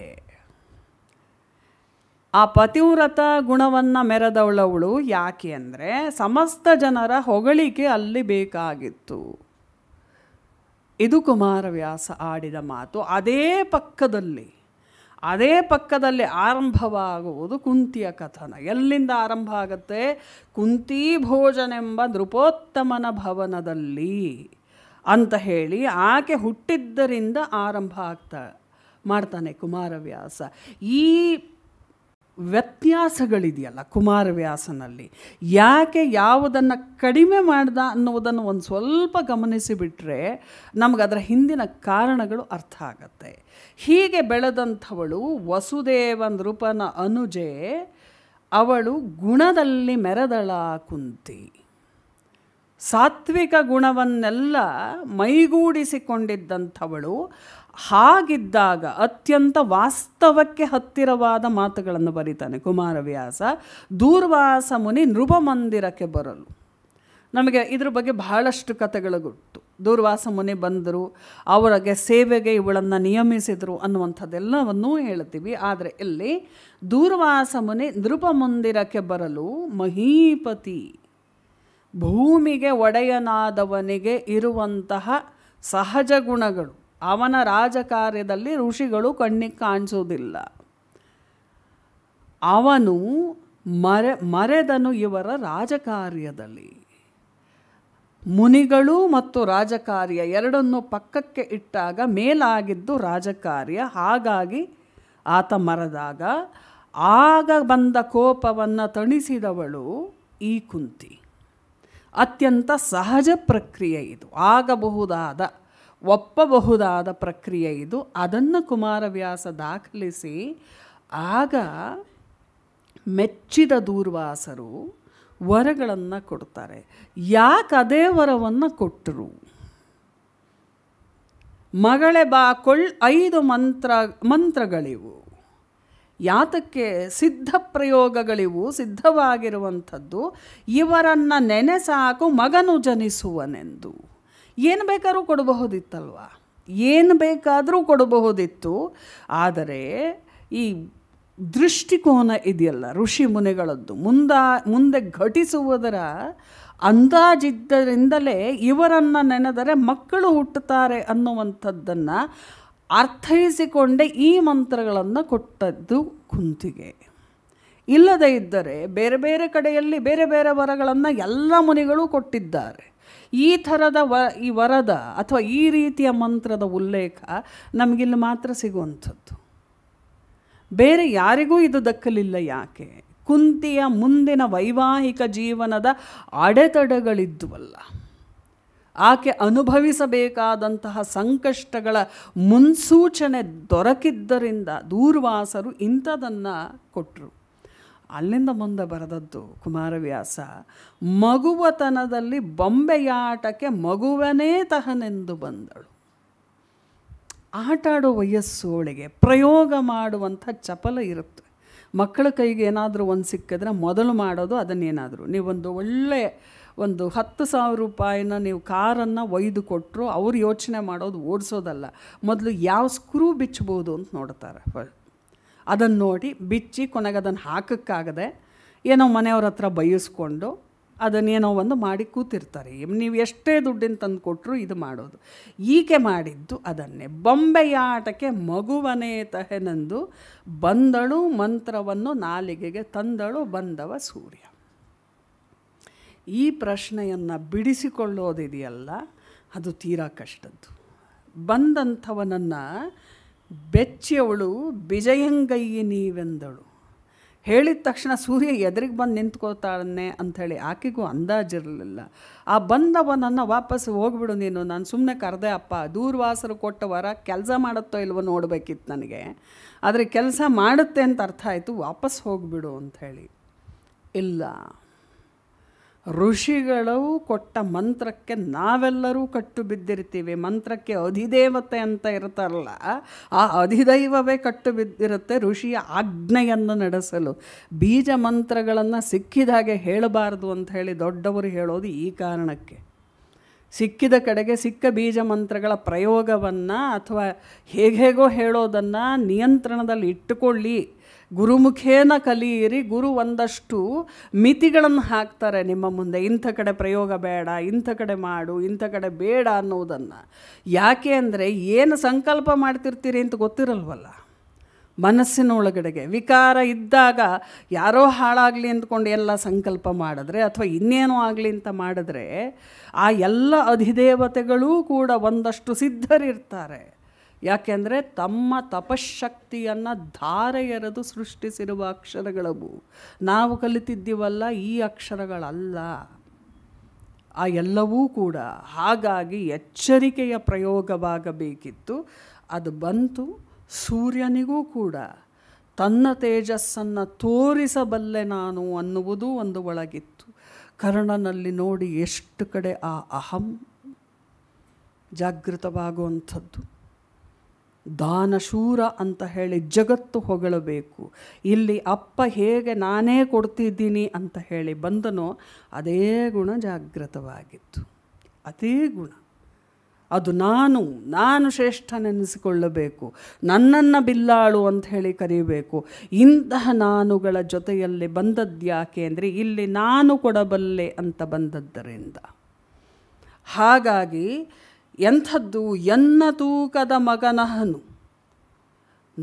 ಆ ಪತಿವ್ರತ ಗುಣವನ್ನು ಮೆರೆದವಳವಳು ಯಾಕೆ ಅಂದರೆ ಸಮಸ್ತ ಜನರ ಹೊಗಳಿಕೆ ಅಲ್ಲಿ ಬೇಕಾಗಿತ್ತು ಇದು ಕುಮಾರವ್ಯಾಸ ಆಡಿದ ಮಾತು ಅದೇ ಪಕ್ಕದಲ್ಲಿ ಅದೇ ಪಕ್ಕದಲ್ಲಿ ಆರಂಭವಾಗುವುದು ಕುಂತಿಯ ಕಥನ ಎಲ್ಲಿಂದ ಆರಂಭ ಆಗುತ್ತೆ ಕುಂತಿ ಭೋಜನೆಂಬ ನೃಪೋತ್ತಮನ ಭವನದಲ್ಲಿ ಅಂತ ಹೇಳಿ ಆಕೆ ಹುಟ್ಟಿದ್ದರಿಂದ ಆರಂಭ ಆಗ್ತಾ ಮಾಡ್ತಾನೆ ಕುಮಾರವ್ಯಾಸ ಈ ವ್ಯತ್ಯಾಸಗಳಿದೆಯಲ್ಲ ಕುಮಾರವ್ಯಾಸನಲ್ಲಿ ಯಾಕೆ ಯಾವುದನ್ನು ಕಡಿಮೆ ಮಾಡ್ದ ಅನ್ನುವುದನ್ನು ಒಂದು ಸ್ವಲ್ಪ ಗಮನಿಸಿಬಿಟ್ರೆ ನಮಗದರ ಹಿಂದಿನ ಕಾರಣಗಳು ಅರ್ಥ ಆಗತ್ತೆ ಹೀಗೆ ಬೆಳೆದಂಥವಳು ವಸುದೇವ ನೃಪನ ಅನುಜೆ ಅವಳು ಗುಣದಲ್ಲಿ ಮೆರೆದಳ ಕುಂತಿ ಸಾತ್ವಿಕ ಗುಣವನ್ನೆಲ್ಲ ಮೈಗೂಡಿಸಿಕೊಂಡಿದ್ದಂಥವಳು ಹಾಗಿದ್ದಾಗ ಅತ್ಯಂತ ವಾಸ್ತವಕ್ಕೆ ಹತ್ತಿರವಾದ ಮಾತುಗಳನ್ನು ಬರೀತಾನೆ ಕುಮಾರವ್ಯಾಸ ದೂರ್ವಾಸ ಮುನಿ ನೃಪಮಂದಿರಕ್ಕೆ ಬರಲು ನಮಗೆ ಇದ್ರ ಬಗ್ಗೆ ಬಹಳಷ್ಟು ಕಥೆಗಳು ಗೊತ್ತು ದೂರ್ವಾಸ ಮುನಿ ಬಂದರು ಅವರಿಗೆ ಸೇವೆಗೆ ಇವಳನ್ನು ನಿಯಮಿಸಿದರು ಅನ್ನುವಂಥದ್ದೆಲ್ಲವನ್ನೂ ಹೇಳ್ತೀವಿ ಆದರೆ ಇಲ್ಲಿ ದೂರ್ವಾಸ ಮುನಿ ನೃಪಮಂದಿರಕ್ಕೆ ಬರಲು ಮಹೀಪತಿ ಭೂಮಿಗೆ ಒಡೆಯನಾದವನಿಗೆ ಇರುವಂತಹ ಸಹಜ ಗುಣಗಳು ಅವನ ರಾಜಕಾರ್ಯದಲ್ಲಿ ಋಷಿಗಳು ಕಣ್ಣಿಗೆ ಕಾಣಿಸುವುದಿಲ್ಲ ಅವನು ಮರೆ ಮರೆದನು ಇವರ ರಾಜಕಾರ್ಯದಲ್ಲಿ ಮುನಿಗಳು ಮತ್ತು ರಾಜಕಾರ್ಯ ಎರಡನ್ನು ಪಕ್ಕಕ್ಕೆ ಇಟ್ಟಾಗ ಮೇಲಾಗಿದ್ದು ರಾಜಕಾರ್ಯ ಹಾಗಾಗಿ ಆತ ಮರದಾಗ ಆಗ ಬಂದ ಕೋಪವನ್ನು ತಣಿಸಿದವಳು ಈ ಕುಂತಿ ಅತ್ಯಂತ ಸಹಜ ಪ್ರಕ್ರಿಯೆ ಇದು ಆಗಬಹುದಾದ ಒಪ್ಪಬಹುದಾದ ಪ್ರಕ್ರಿಯೆ ಇದು ಅದನ್ನು ಕುಮಾರವ್ಯಾಸ ದಾಖಲಿಸಿ ಆಗ ಮೆಚ್ಚಿದ ದೂರ್ವಾಸರು ವರಗಳನ್ನು ಕೊಡ್ತಾರೆ ಯಾಕೆ ಅದೇ ವರವನ್ನು ಕೊಟ್ಟರು ಮಗಳೆ ಬಾ ಕೊಳ್ ಐದು ಮಂತ್ರ ಮಂತ್ರಗಳಿವು ಯಾತಕ್ಕೆ ಸಿದ್ಧ ಪ್ರಯೋಗಗಳಿವು ಸಿದ್ಧವಾಗಿರುವಂಥದ್ದು ಇವರನ್ನು ನೆನೆ ಸಾಕು ಮಗನು ಜನಿಸುವನೆಂದು ಏನು ಬೇಕಾದ್ರೂ ಕೊಡಬಹುದಿತ್ತಲ್ವ ಏನು ಬೇಕಾದರೂ ಕೊಡಬಹುದಿತ್ತು ಆದರೆ ಈ ದೃಷ್ಟಿಕೋನ ಇದೆಯಲ್ಲ ಋಷಿ ಮುನಿಗಳದ್ದು ಮುಂದ ಮುಂದೆ ಘಟಿಸುವುದರ ಅಂದಾಜಿದ್ದರಿಂದಲೇ ಇವರನ್ನು ನೆನೆದರೆ ಮಕ್ಕಳು ಹುಟ್ಟುತ್ತಾರೆ ಅನ್ನುವಂಥದ್ದನ್ನು ಅರ್ಥೈಸಿಕೊಂಡೇ ಈ ಮಂತ್ರಗಳನ್ನು ಕೊಟ್ಟದ್ದು ಕುಂತಿಗೆ ಇಲ್ಲದೇ ಇದ್ದರೆ ಬೇರೆ ಬೇರೆ ಕಡೆಯಲ್ಲಿ ಬೇರೆ ಬೇರೆ ವರಗಳನ್ನು ಎಲ್ಲ ಮುನಿಗಳು ಕೊಟ್ಟಿದ್ದಾರೆ ಈ ಥರದ ವ ಈ ವರದ ಅಥವಾ ಈ ರೀತಿಯ ಮಂತ್ರದ ಉಲ್ಲೇಖ ನಮಗಿಲ್ಲಿ ಮಾತ್ರ ಸಿಗುವಂಥದ್ದು ಬೇರೆ ಯಾರಿಗೂ ಇದು ದಕ್ಕಲಿಲ್ಲ ಯಾಕೆ ಕುಂತಿಯ ಮುಂದಿನ ವೈವಾಹಿಕ ಜೀವನದ ಅಡೆತಡೆಗಳಿದ್ದುವಲ್ಲ ಆಕೆ ಅನುಭವಿಸಬೇಕಾದಂತಹ ಸಂಕಷ್ಟಗಳ ಮುನ್ಸೂಚನೆ ದೊರಕಿದ್ದರಿಂದ ದೂರ್ವಾಸರು ಇಂಥದನ್ನು ಕೊಟ್ಟರು ಅಲ್ಲಿಂದ ಮುಂದೆ ಬರೆದದ್ದು ಕುಮಾರವ್ಯಾಸ ಮಗುವತನದಲ್ಲಿ ಬೊಂಬೆಯಾಟಕ್ಕೆ ಮಗುವನೇ ತಹನೆಂದು ಬಂದಳು ಆಟ ಆಡೋ ವಯಸ್ಸು ಪ್ರಯೋಗ ಮಾಡುವಂಥ ಚಪಲ ಇರುತ್ತೆ ಮಕ್ಕಳ ಕೈಗೆ ಏನಾದರೂ ಒಂದು ಸಿಕ್ಕಿದ್ರೆ ಮೊದಲು ಮಾಡೋದು ಅದನ್ನೇನಾದರೂ ನೀವೊಂದು ಒಳ್ಳೆಯ ಒಂದು ಹತ್ತು ಸಾವಿರ ರೂಪಾಯಿನ ನೀವು ಕಾರನ್ನು ಒಯ್ದು ಕೊಟ್ಟರು ಅವ್ರು ಯೋಚನೆ ಮಾಡೋದು ಓಡಿಸೋದಲ್ಲ ಮೊದಲು ಯಾವ ಸ್ಕ್ರೂ ಬಿಚ್ಚಬೋದು ಅಂತ ನೋಡ್ತಾರೆ ಅದನ್ನು ನೋಡಿ ಬಿಚ್ಚಿ ಕೊನೆಗೆ ಅದನ್ನು ಹಾಕೋಕ್ಕಾಗದೆ ಏನೋ ಮನೆಯವ್ರ ಹತ್ರ ಬಯಸ್ಕೊಂಡು ಅದನ್ನೇನೋ ಒಂದು ಮಾಡಿ ಕೂತಿರ್ತಾರೆ ನೀವು ಎಷ್ಟೇ ದುಡ್ಡಿನ ತಂದು ಕೊಟ್ಟರು ಇದು ಮಾಡೋದು ಈಕೆ ಮಾಡಿದ್ದು ಅದನ್ನೇ ಬೊಂಬೆಯ ಆಟಕ್ಕೆ ಮಗುವನೇ ತಹೆನಂದು ಬಂದಳು ಮಂತ್ರವನ್ನು ನಾಲಿಗೆಗೆ ತಂದಳು ಬಂದವ ಸೂರ್ಯ ಈ ಪ್ರಶ್ನೆಯನ್ನು ಬಿಡಿಸಿಕೊಳ್ಳೋದಿದೆಯಲ್ಲ ಅದು ತೀರಾ ಕಷ್ಟದ್ದು ಬಂದಂಥವನನ್ನು ಬೆಚ್ಚಿಯವಳು ಬಿಜಯಂಗಯ್ಯ ನೀವೆಂದಳು ಹೇಳಿದ ತಕ್ಷಣ ಸೂರ್ಯ ಎದುರಿಗೆ ಬಂದು ನಿಂತ್ಕೋತಾನೆ ಅಂಥೇಳಿ ಆಕೆಗೂ ಅಂದಾಜಿರಲಿಲ್ಲ ಆ ಬಂದವ ನನ್ನ ವಾಪಸ್ ಹೋಗ್ಬಿಡು ನೀನು ನಾನು ಸುಮ್ಮನೆ ಕರೆದೆ ಅಪ್ಪ ದೂರ್ವಾಸರು ಕೊಟ್ಟ ವರ ಕೆಲಸ ಮಾಡುತ್ತೋ ಇಲ್ವೋ ನೋಡಬೇಕಿತ್ತು ನನಗೆ ಆದರೆ ಕೆಲಸ ಮಾಡುತ್ತೆ ಅಂತ ಅರ್ಥ ಆಯಿತು ವಾಪಸ್ ಹೋಗ್ಬಿಡು ಅಂಥೇಳಿ ಇಲ್ಲ ಋಷಿಗಳು ಕೊಟ್ಟ ಮಂತ್ರಕ್ಕೆ ನಾವೆಲ್ಲರೂ ಕಟ್ಟು ಬಿದ್ದಿರ್ತೀವಿ ಮಂತ್ರಕ್ಕೆ ಅಧಿದೇವತೆ ಅಂತ ಇರ್ತಾರಲ್ಲ ಆ ಅಧಿದೈವವೇ ಕಟ್ಟು ಬಿದ್ದಿರುತ್ತೆ ಋಷಿಯ ಆಜ್ಞೆಯನ್ನು ನಡೆಸಲು ಬೀಜ ಮಂತ್ರಗಳನ್ನು ಸಿಕ್ಕಿದಾಗೆ ಹೇಳಬಾರ್ದು ಅಂತ ಹೇಳಿ ದೊಡ್ಡವರು ಹೇಳೋದು ಈ ಕಾರಣಕ್ಕೆ ಸಿಕ್ಕಿದ ಕಡೆಗೆ ಸಿಕ್ಕ ಬೀಜ ಮಂತ್ರಗಳ ಪ್ರಯೋಗವನ್ನು ಅಥವಾ ಹೇಗೋ ಹೇಳೋದನ್ನು ನಿಯಂತ್ರಣದಲ್ಲಿ ಇಟ್ಟುಕೊಳ್ಳಿ ಗುರುಮುಖೇನ ಕಲಿಯಿರಿ ಗುರು ಒಂದಷ್ಟು ಮಿತಿಗಳನ್ನು ಹಾಕ್ತಾರೆ ನಿಮ್ಮ ಮುಂದೆ ಇಂಥ ಕಡೆ ಪ್ರಯೋಗ ಬೇಡ ಇಂಥ ಕಡೆ ಮಾಡು ಇಂಥ ಕಡೆ ಬೇಡ ಅನ್ನೋದನ್ನು ಯಾಕೆ ಅಂದರೆ ಏನು ಸಂಕಲ್ಪ ಮಾಡ್ತಿರ್ತೀರಿ ಅಂತ ಗೊತ್ತಿರಲ್ವಲ್ಲ ಮನಸ್ಸಿನ ಒಳಗಡೆಗೆ ವಿಕಾರ ಇದ್ದಾಗ ಯಾರೋ ಹಾಳಾಗಲಿ ಅಂದ್ಕೊಂಡು ಎಲ್ಲ ಸಂಕಲ್ಪ ಮಾಡಿದ್ರೆ ಅಥವಾ ಇನ್ನೇನೋ ಆಗಲಿ ಅಂತ ಮಾಡಿದ್ರೆ ಆ ಎಲ್ಲ ಅಧಿದೇವತೆಗಳೂ ಕೂಡ ಒಂದಷ್ಟು ಸಿದ್ಧರಿರ್ತಾರೆ ಯಾಕೆಂದರೆ ತಮ್ಮ ತಪಶಕ್ತಿಯನ್ನು ಧಾರೆ ಎರೆದು ಸೃಷ್ಟಿಸಿರುವ ಅಕ್ಷರಗಳವು ನಾವು ಕಲಿತಿದ್ದೀವಲ್ಲ ಈ ಅಕ್ಷರಗಳಲ್ಲ ಆ ಎಲ್ಲವೂ ಕೂಡ ಹಾಗಾಗಿ ಎಚ್ಚರಿಕೆಯ ಪ್ರಯೋಗವಾಗಬೇಕಿತ್ತು ಅದು ಬಂತು ಸೂರ್ಯನಿಗೂ ಕೂಡ ತನ್ನ ತೇಜಸ್ಸನ್ನು ತೋರಿಸಬಲ್ಲೆ ನಾನು ಅನ್ನುವುದು ಒಂದು ಒಳಗಿತ್ತು ಕರ್ಣನಲ್ಲಿ ನೋಡಿ ಎಷ್ಟು ಕಡೆ ಆ ಅಹಂ ಜಾಗೃತವಾಗುವಂಥದ್ದು ದಾನಶೂರ ಅಂತ ಹೇಳಿ ಜಗತ್ತು ಹೊಗಳಬೇಕು ಇಲ್ಲಿ ಅಪ್ಪ ಹೇಗೆ ನಾನೇ ಕೊಡ್ತಿದ್ದೀನಿ ಅಂತ ಹೇಳಿ ಬಂದನೋ ಅದೇ ಗುಣ ಜಾಗೃತವಾಗಿತ್ತು ಅದೇ ಗುಣ ಅದು ನಾನು ನಾನು ನೆನೆಸಿಕೊಳ್ಳಬೇಕು ನನ್ನನ್ನು ಬಿಲ್ಲಾಳು ಅಂತ ಹೇಳಿ ಕರೀಬೇಕು ಇಂತಹ ನಾನುಗಳ ಜೊತೆಯಲ್ಲಿ ಯಾಕೆ ಅಂದರೆ ಇಲ್ಲಿ ನಾನು ಕೊಡಬಲ್ಲೆ ಅಂತ ಬಂದದ್ದರಿಂದ ಹಾಗಾಗಿ ಎಂಥದ್ದು ಎನ್ನ ತೂಕದ ಮಗನಹನು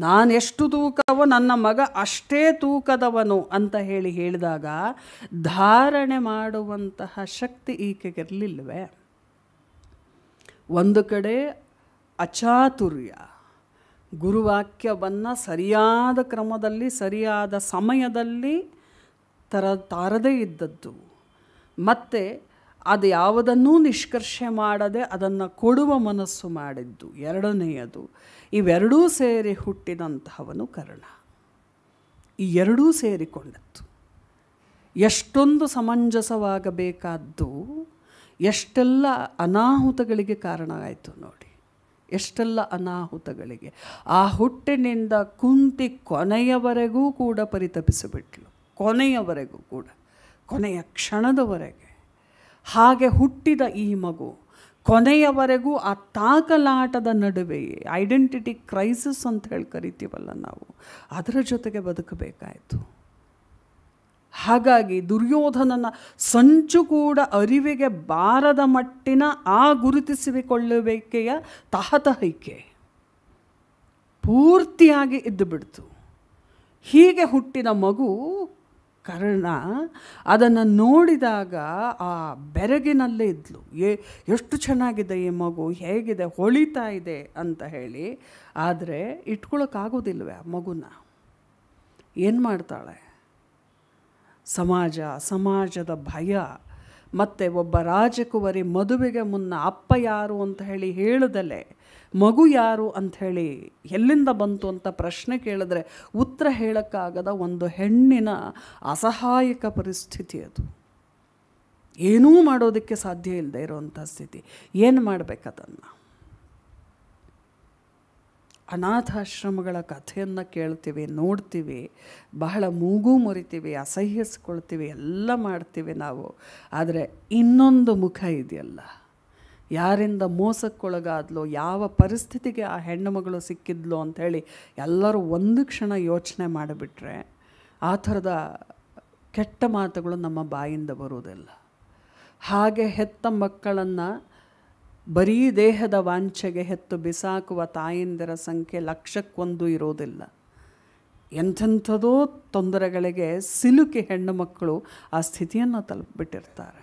ನಾನೆಷ್ಟು ತೂಕವೋ ನನ್ನ ಮಗ ಅಷ್ಟೇ ತೂಕದವನು ಅಂತ ಹೇಳಿ ಹೇಳಿದಾಗ ಧಾರಣೆ ಮಾಡುವಂತಹ ಶಕ್ತಿ ಈಕೆಗಿರಲಿಲ್ಲವೇ ಒಂದು ಕಡೆ ಅಚಾತುರ್ಯ ಗುರುವಾಕ್ಯವನ್ನು ಸರಿಯಾದ ಕ್ರಮದಲ್ಲಿ ಸರಿಯಾದ ಸಮಯದಲ್ಲಿ ತರ ತಾರದೇ ಇದ್ದದ್ದು ಮತ್ತು ಅದು ಯಾವುದನ್ನೂ ನಿಷ್ಕರ್ಷೆ ಮಾಡದೆ ಅದನ್ನು ಕೊಡುವ ಮನಸ್ಸು ಮಾಡಿದ್ದು ಎರಡನೆಯದು ಇವೆರಡೂ ಸೇರಿ ಹುಟ್ಟಿದಂತಹವನು ಕರ್ಣ ಈ ಎರಡೂ ಸೇರಿಕೊಂಡದ್ದು ಎಷ್ಟೊಂದು ಸಮಂಜಸವಾಗಬೇಕಾದ್ದು ಎಷ್ಟೆಲ್ಲ ಅನಾಹುತಗಳಿಗೆ ಕಾರಣ ಆಯಿತು ನೋಡಿ ಎಷ್ಟೆಲ್ಲ ಅನಾಹುತಗಳಿಗೆ ಆ ಹುಟ್ಟಿನಿಂದ ಕುಂತಿ ಕೊನೆಯವರೆಗೂ ಕೂಡ ಪರಿತಪಿಸಿಬಿಟ್ಲು ಕೊನೆಯವರೆಗೂ ಕೂಡ ಕೊನೆಯ ಕ್ಷಣದವರೆಗೆ ಹಾಗೆ ಹುಟ್ಟಿದ ಈ ಮಗು ಕೊನೆಯವರೆಗೂ ಆ ತಾಕಲಾಟದ ನಡುವೆಯೇ ಐಡೆಂಟಿಟಿ ಕ್ರೈಸಿಸ್ ಅಂತ ಹೇಳಿ ಕರಿತೀವಲ್ಲ ನಾವು ಅದರ ಜೊತೆಗೆ ಬದುಕಬೇಕಾಯಿತು ಹಾಗಾಗಿ ದುರ್ಯೋಧನನ ಸಂಚು ಕೂಡ ಅರಿವಿಗೆ ಬಾರದ ಮಟ್ಟಿನ ಆ ಗುರುತಿಸಿಕೊಳ್ಳುವಿಕೆಯ ತಹತಹೈಕೆ ಪೂರ್ತಿಯಾಗಿ ಇದ್ದುಬಿಡ್ತು ಹೀಗೆ ಹುಟ್ಟಿದ ಮಗು ಕಾರಣ ಅದನ್ನು ನೋಡಿದಾಗ ಆ ಬೆರಗಿನಲ್ಲೇ ಇದ್ಲು ಏ ಎಷ್ಟು ಚೆನ್ನಾಗಿದೆ ಈ ಮಗು ಹೇಗಿದೆ ಹೊಳಿತಾ ಇದೆ ಅಂತ ಹೇಳಿ ಆದರೆ ಇಟ್ಕೊಳ್ಳೋಕ್ಕಾಗೋದಿಲ್ವೇ ಆ ಮಗುನ ಏನು ಮಾಡ್ತಾಳೆ ಸಮಾಜ ಸಮಾಜದ ಭಯ ಮತ್ತು ಒಬ್ಬ ರಾಜಕುವರಿ ಮದುವೆಗೆ ಮುನ್ನ ಅಪ್ಪ ಯಾರು ಅಂತ ಹೇಳಿ ಹೇಳದಲೆ ಮಗು ಯಾರು ಅಂತ ಹೇಳಿ ಎಲ್ಲಿಂದ ಬಂತು ಅಂತ ಪ್ರಶ್ನೆ ಕೇಳಿದ್ರೆ ಉತ್ತರ ಹೇಳೋಕ್ಕಾಗದ ಒಂದು ಹೆಣ್ಣಿನ ಅಸಹಾಯಕ ಪರಿಸ್ಥಿತಿ ಅದು ಏನೂ ಮಾಡೋದಕ್ಕೆ ಸಾಧ್ಯ ಇಲ್ಲದೆ ಇರುವಂಥ ಸ್ಥಿತಿ ಏನು ಮಾಡಬೇಕದನ್ನು ಅನಾಥಾಶ್ರಮಗಳ ಕಥೆಯನ್ನು ಕೇಳ್ತೀವಿ ನೋಡ್ತೀವಿ ಬಹಳ ಮೂಗು ಮುರಿತೀವಿ ಅಸಹ್ಯಿಸ್ಕೊಳ್ತೀವಿ ಎಲ್ಲ ಮಾಡ್ತೀವಿ ನಾವು ಆದರೆ ಇನ್ನೊಂದು ಮುಖ ಇದೆಯಲ್ಲ ಯಾರಿಂದ ಮೋಸಕ್ಕೊಳಗಾದ್ಲು ಯಾವ ಪರಿಸ್ಥಿತಿಗೆ ಆ ಹೆಣ್ಣು ಮಗಳು ಸಿಕ್ಕಿದ್ಲು ಅಂಥೇಳಿ ಎಲ್ಲರೂ ಒಂದು ಕ್ಷಣ ಯೋಚನೆ ಮಾಡಿಬಿಟ್ರೆ ಆ ಥರದ ಕೆಟ್ಟ ಮಾತುಗಳು ನಮ್ಮ ಬಾಯಿಂದ ಬರುವುದಿಲ್ಲ ಹಾಗೆ ಹೆತ್ತ ಮಕ್ಕಳನ್ನು ಬರೀ ದೇಹದ ವಾಂಛೆಗೆ ಹೆತ್ತು ಬಿಸಾಕುವ ತಾಯಂದಿರ ಸಂಖ್ಯೆ ಲಕ್ಷಕ್ಕೊಂದು ಇರೋದಿಲ್ಲ ಎಂಥೆಂಥದೋ ತೊಂದರೆಗಳಿಗೆ ಸಿಲುಕಿ ಹೆಣ್ಣು ಮಕ್ಕಳು ಆ ಸ್ಥಿತಿಯನ್ನು ತಲುಪಿಬಿಟ್ಟಿರ್ತಾರೆ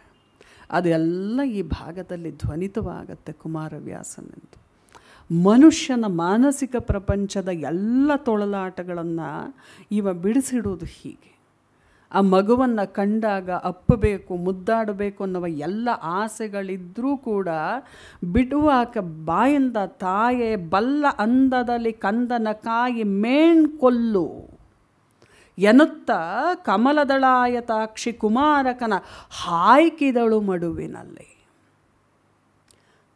ಅದೆಲ್ಲ ಈ ಭಾಗದಲ್ಲಿ ಧ್ವನಿತವಾಗತ್ತೆ ಕುಮಾರವ್ಯಾಸನೆಂದು ಮನುಷ್ಯನ ಮಾನಸಿಕ ಪ್ರಪಂಚದ ಎಲ್ಲ ತೊಳಲಾಟಗಳನ್ನು ಇವ ಬಿಡಿಸಿಡೋದು ಹೀಗೆ ಆ ಮಗುವನ್ನು ಕಂಡಾಗ ಅಪ್ಪಬೇಕು ಮುದ್ದಾಡಬೇಕು ಅನ್ನುವ ಎಲ್ಲ ಆಸೆಗಳಿದ್ದರೂ ಕೂಡ ಬಿಡುವಾಕ ಬಾಯಿಂದ ತಾಯೇ ಬಲ್ಲ ಅಂದದಲ್ಲಿ ಕಂದನ ಕಾಯಿ ಮೇಣ್ ಕೊಲ್ಲು ಎನ್ನುತ್ತ ಕಮಲದಳಾಯತಾಕ್ಷಿ ಕುಮಾರಕನ ಹಾಯ್ಕಿದಳು ಮಡುವಿನಲ್ಲಿ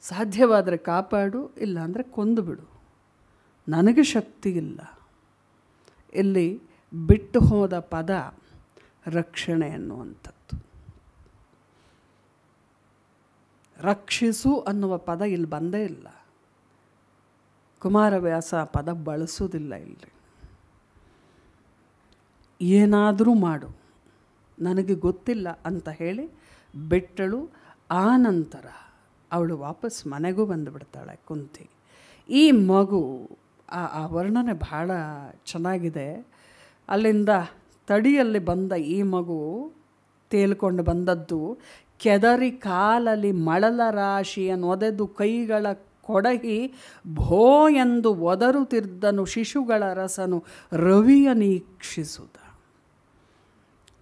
ಸಾಧ್ಯವಾದರೆ ಕಾಪಾಡು ಇಲ್ಲಾಂದರೆ ಕೊಂದುಬಿಡು ನನಗೆ ಶಕ್ತಿ ಇಲ್ಲ ಇಲ್ಲಿ ಬಿಟ್ಟು ಹೋದ ಪದ ರಕ್ಷಣೆ ಅನ್ನುವಂಥದ್ದು ರಕ್ಷಿಸು ಅನ್ನುವ ಪದ ಇಲ್ಲಿ ಬಂದೇ ಇಲ್ಲ ಕುಮಾರವ್ಯಾಸ ಆ ಪದ ಬಳಸೋದಿಲ್ಲ ಇಲ್ಲಿ ಏನಾದರೂ ಮಾಡು ನನಗೆ ಗೊತ್ತಿಲ್ಲ ಅಂತ ಹೇಳಿ ಬಿಟ್ಟಳು ಆ ನಂತರ ಅವಳು ವಾಪಸ್ ಮನೆಗೂ ಬಂದುಬಿಡ್ತಾಳೆ ಕುಂತಿ ಈ ಮಗು ಆ ಆ ವರ್ಣನೆ ಭಾಳ ಚೆನ್ನಾಗಿದೆ ಅಲ್ಲಿಂದ ತಡಿಯಲ್ಲಿ ಬಂದ ಈ ಮಗು ತೇಲ್ಕೊಂಡು ಬಂದದ್ದು ಕೆದರಿ ಕಾಲಲ್ಲಿ ಮಳಲ ರಾಶಿಯನ್ನು ಒದೆದು ಕೈಗಳ ಕೊಡಗಿ ಭೋ ಎಂದು ಒದರುತ್ತಿದ್ದನು ಶಿಶುಗಳ ರಸನು ರವಿಯ ನೀಕ್ಷಿಸುತ್ತ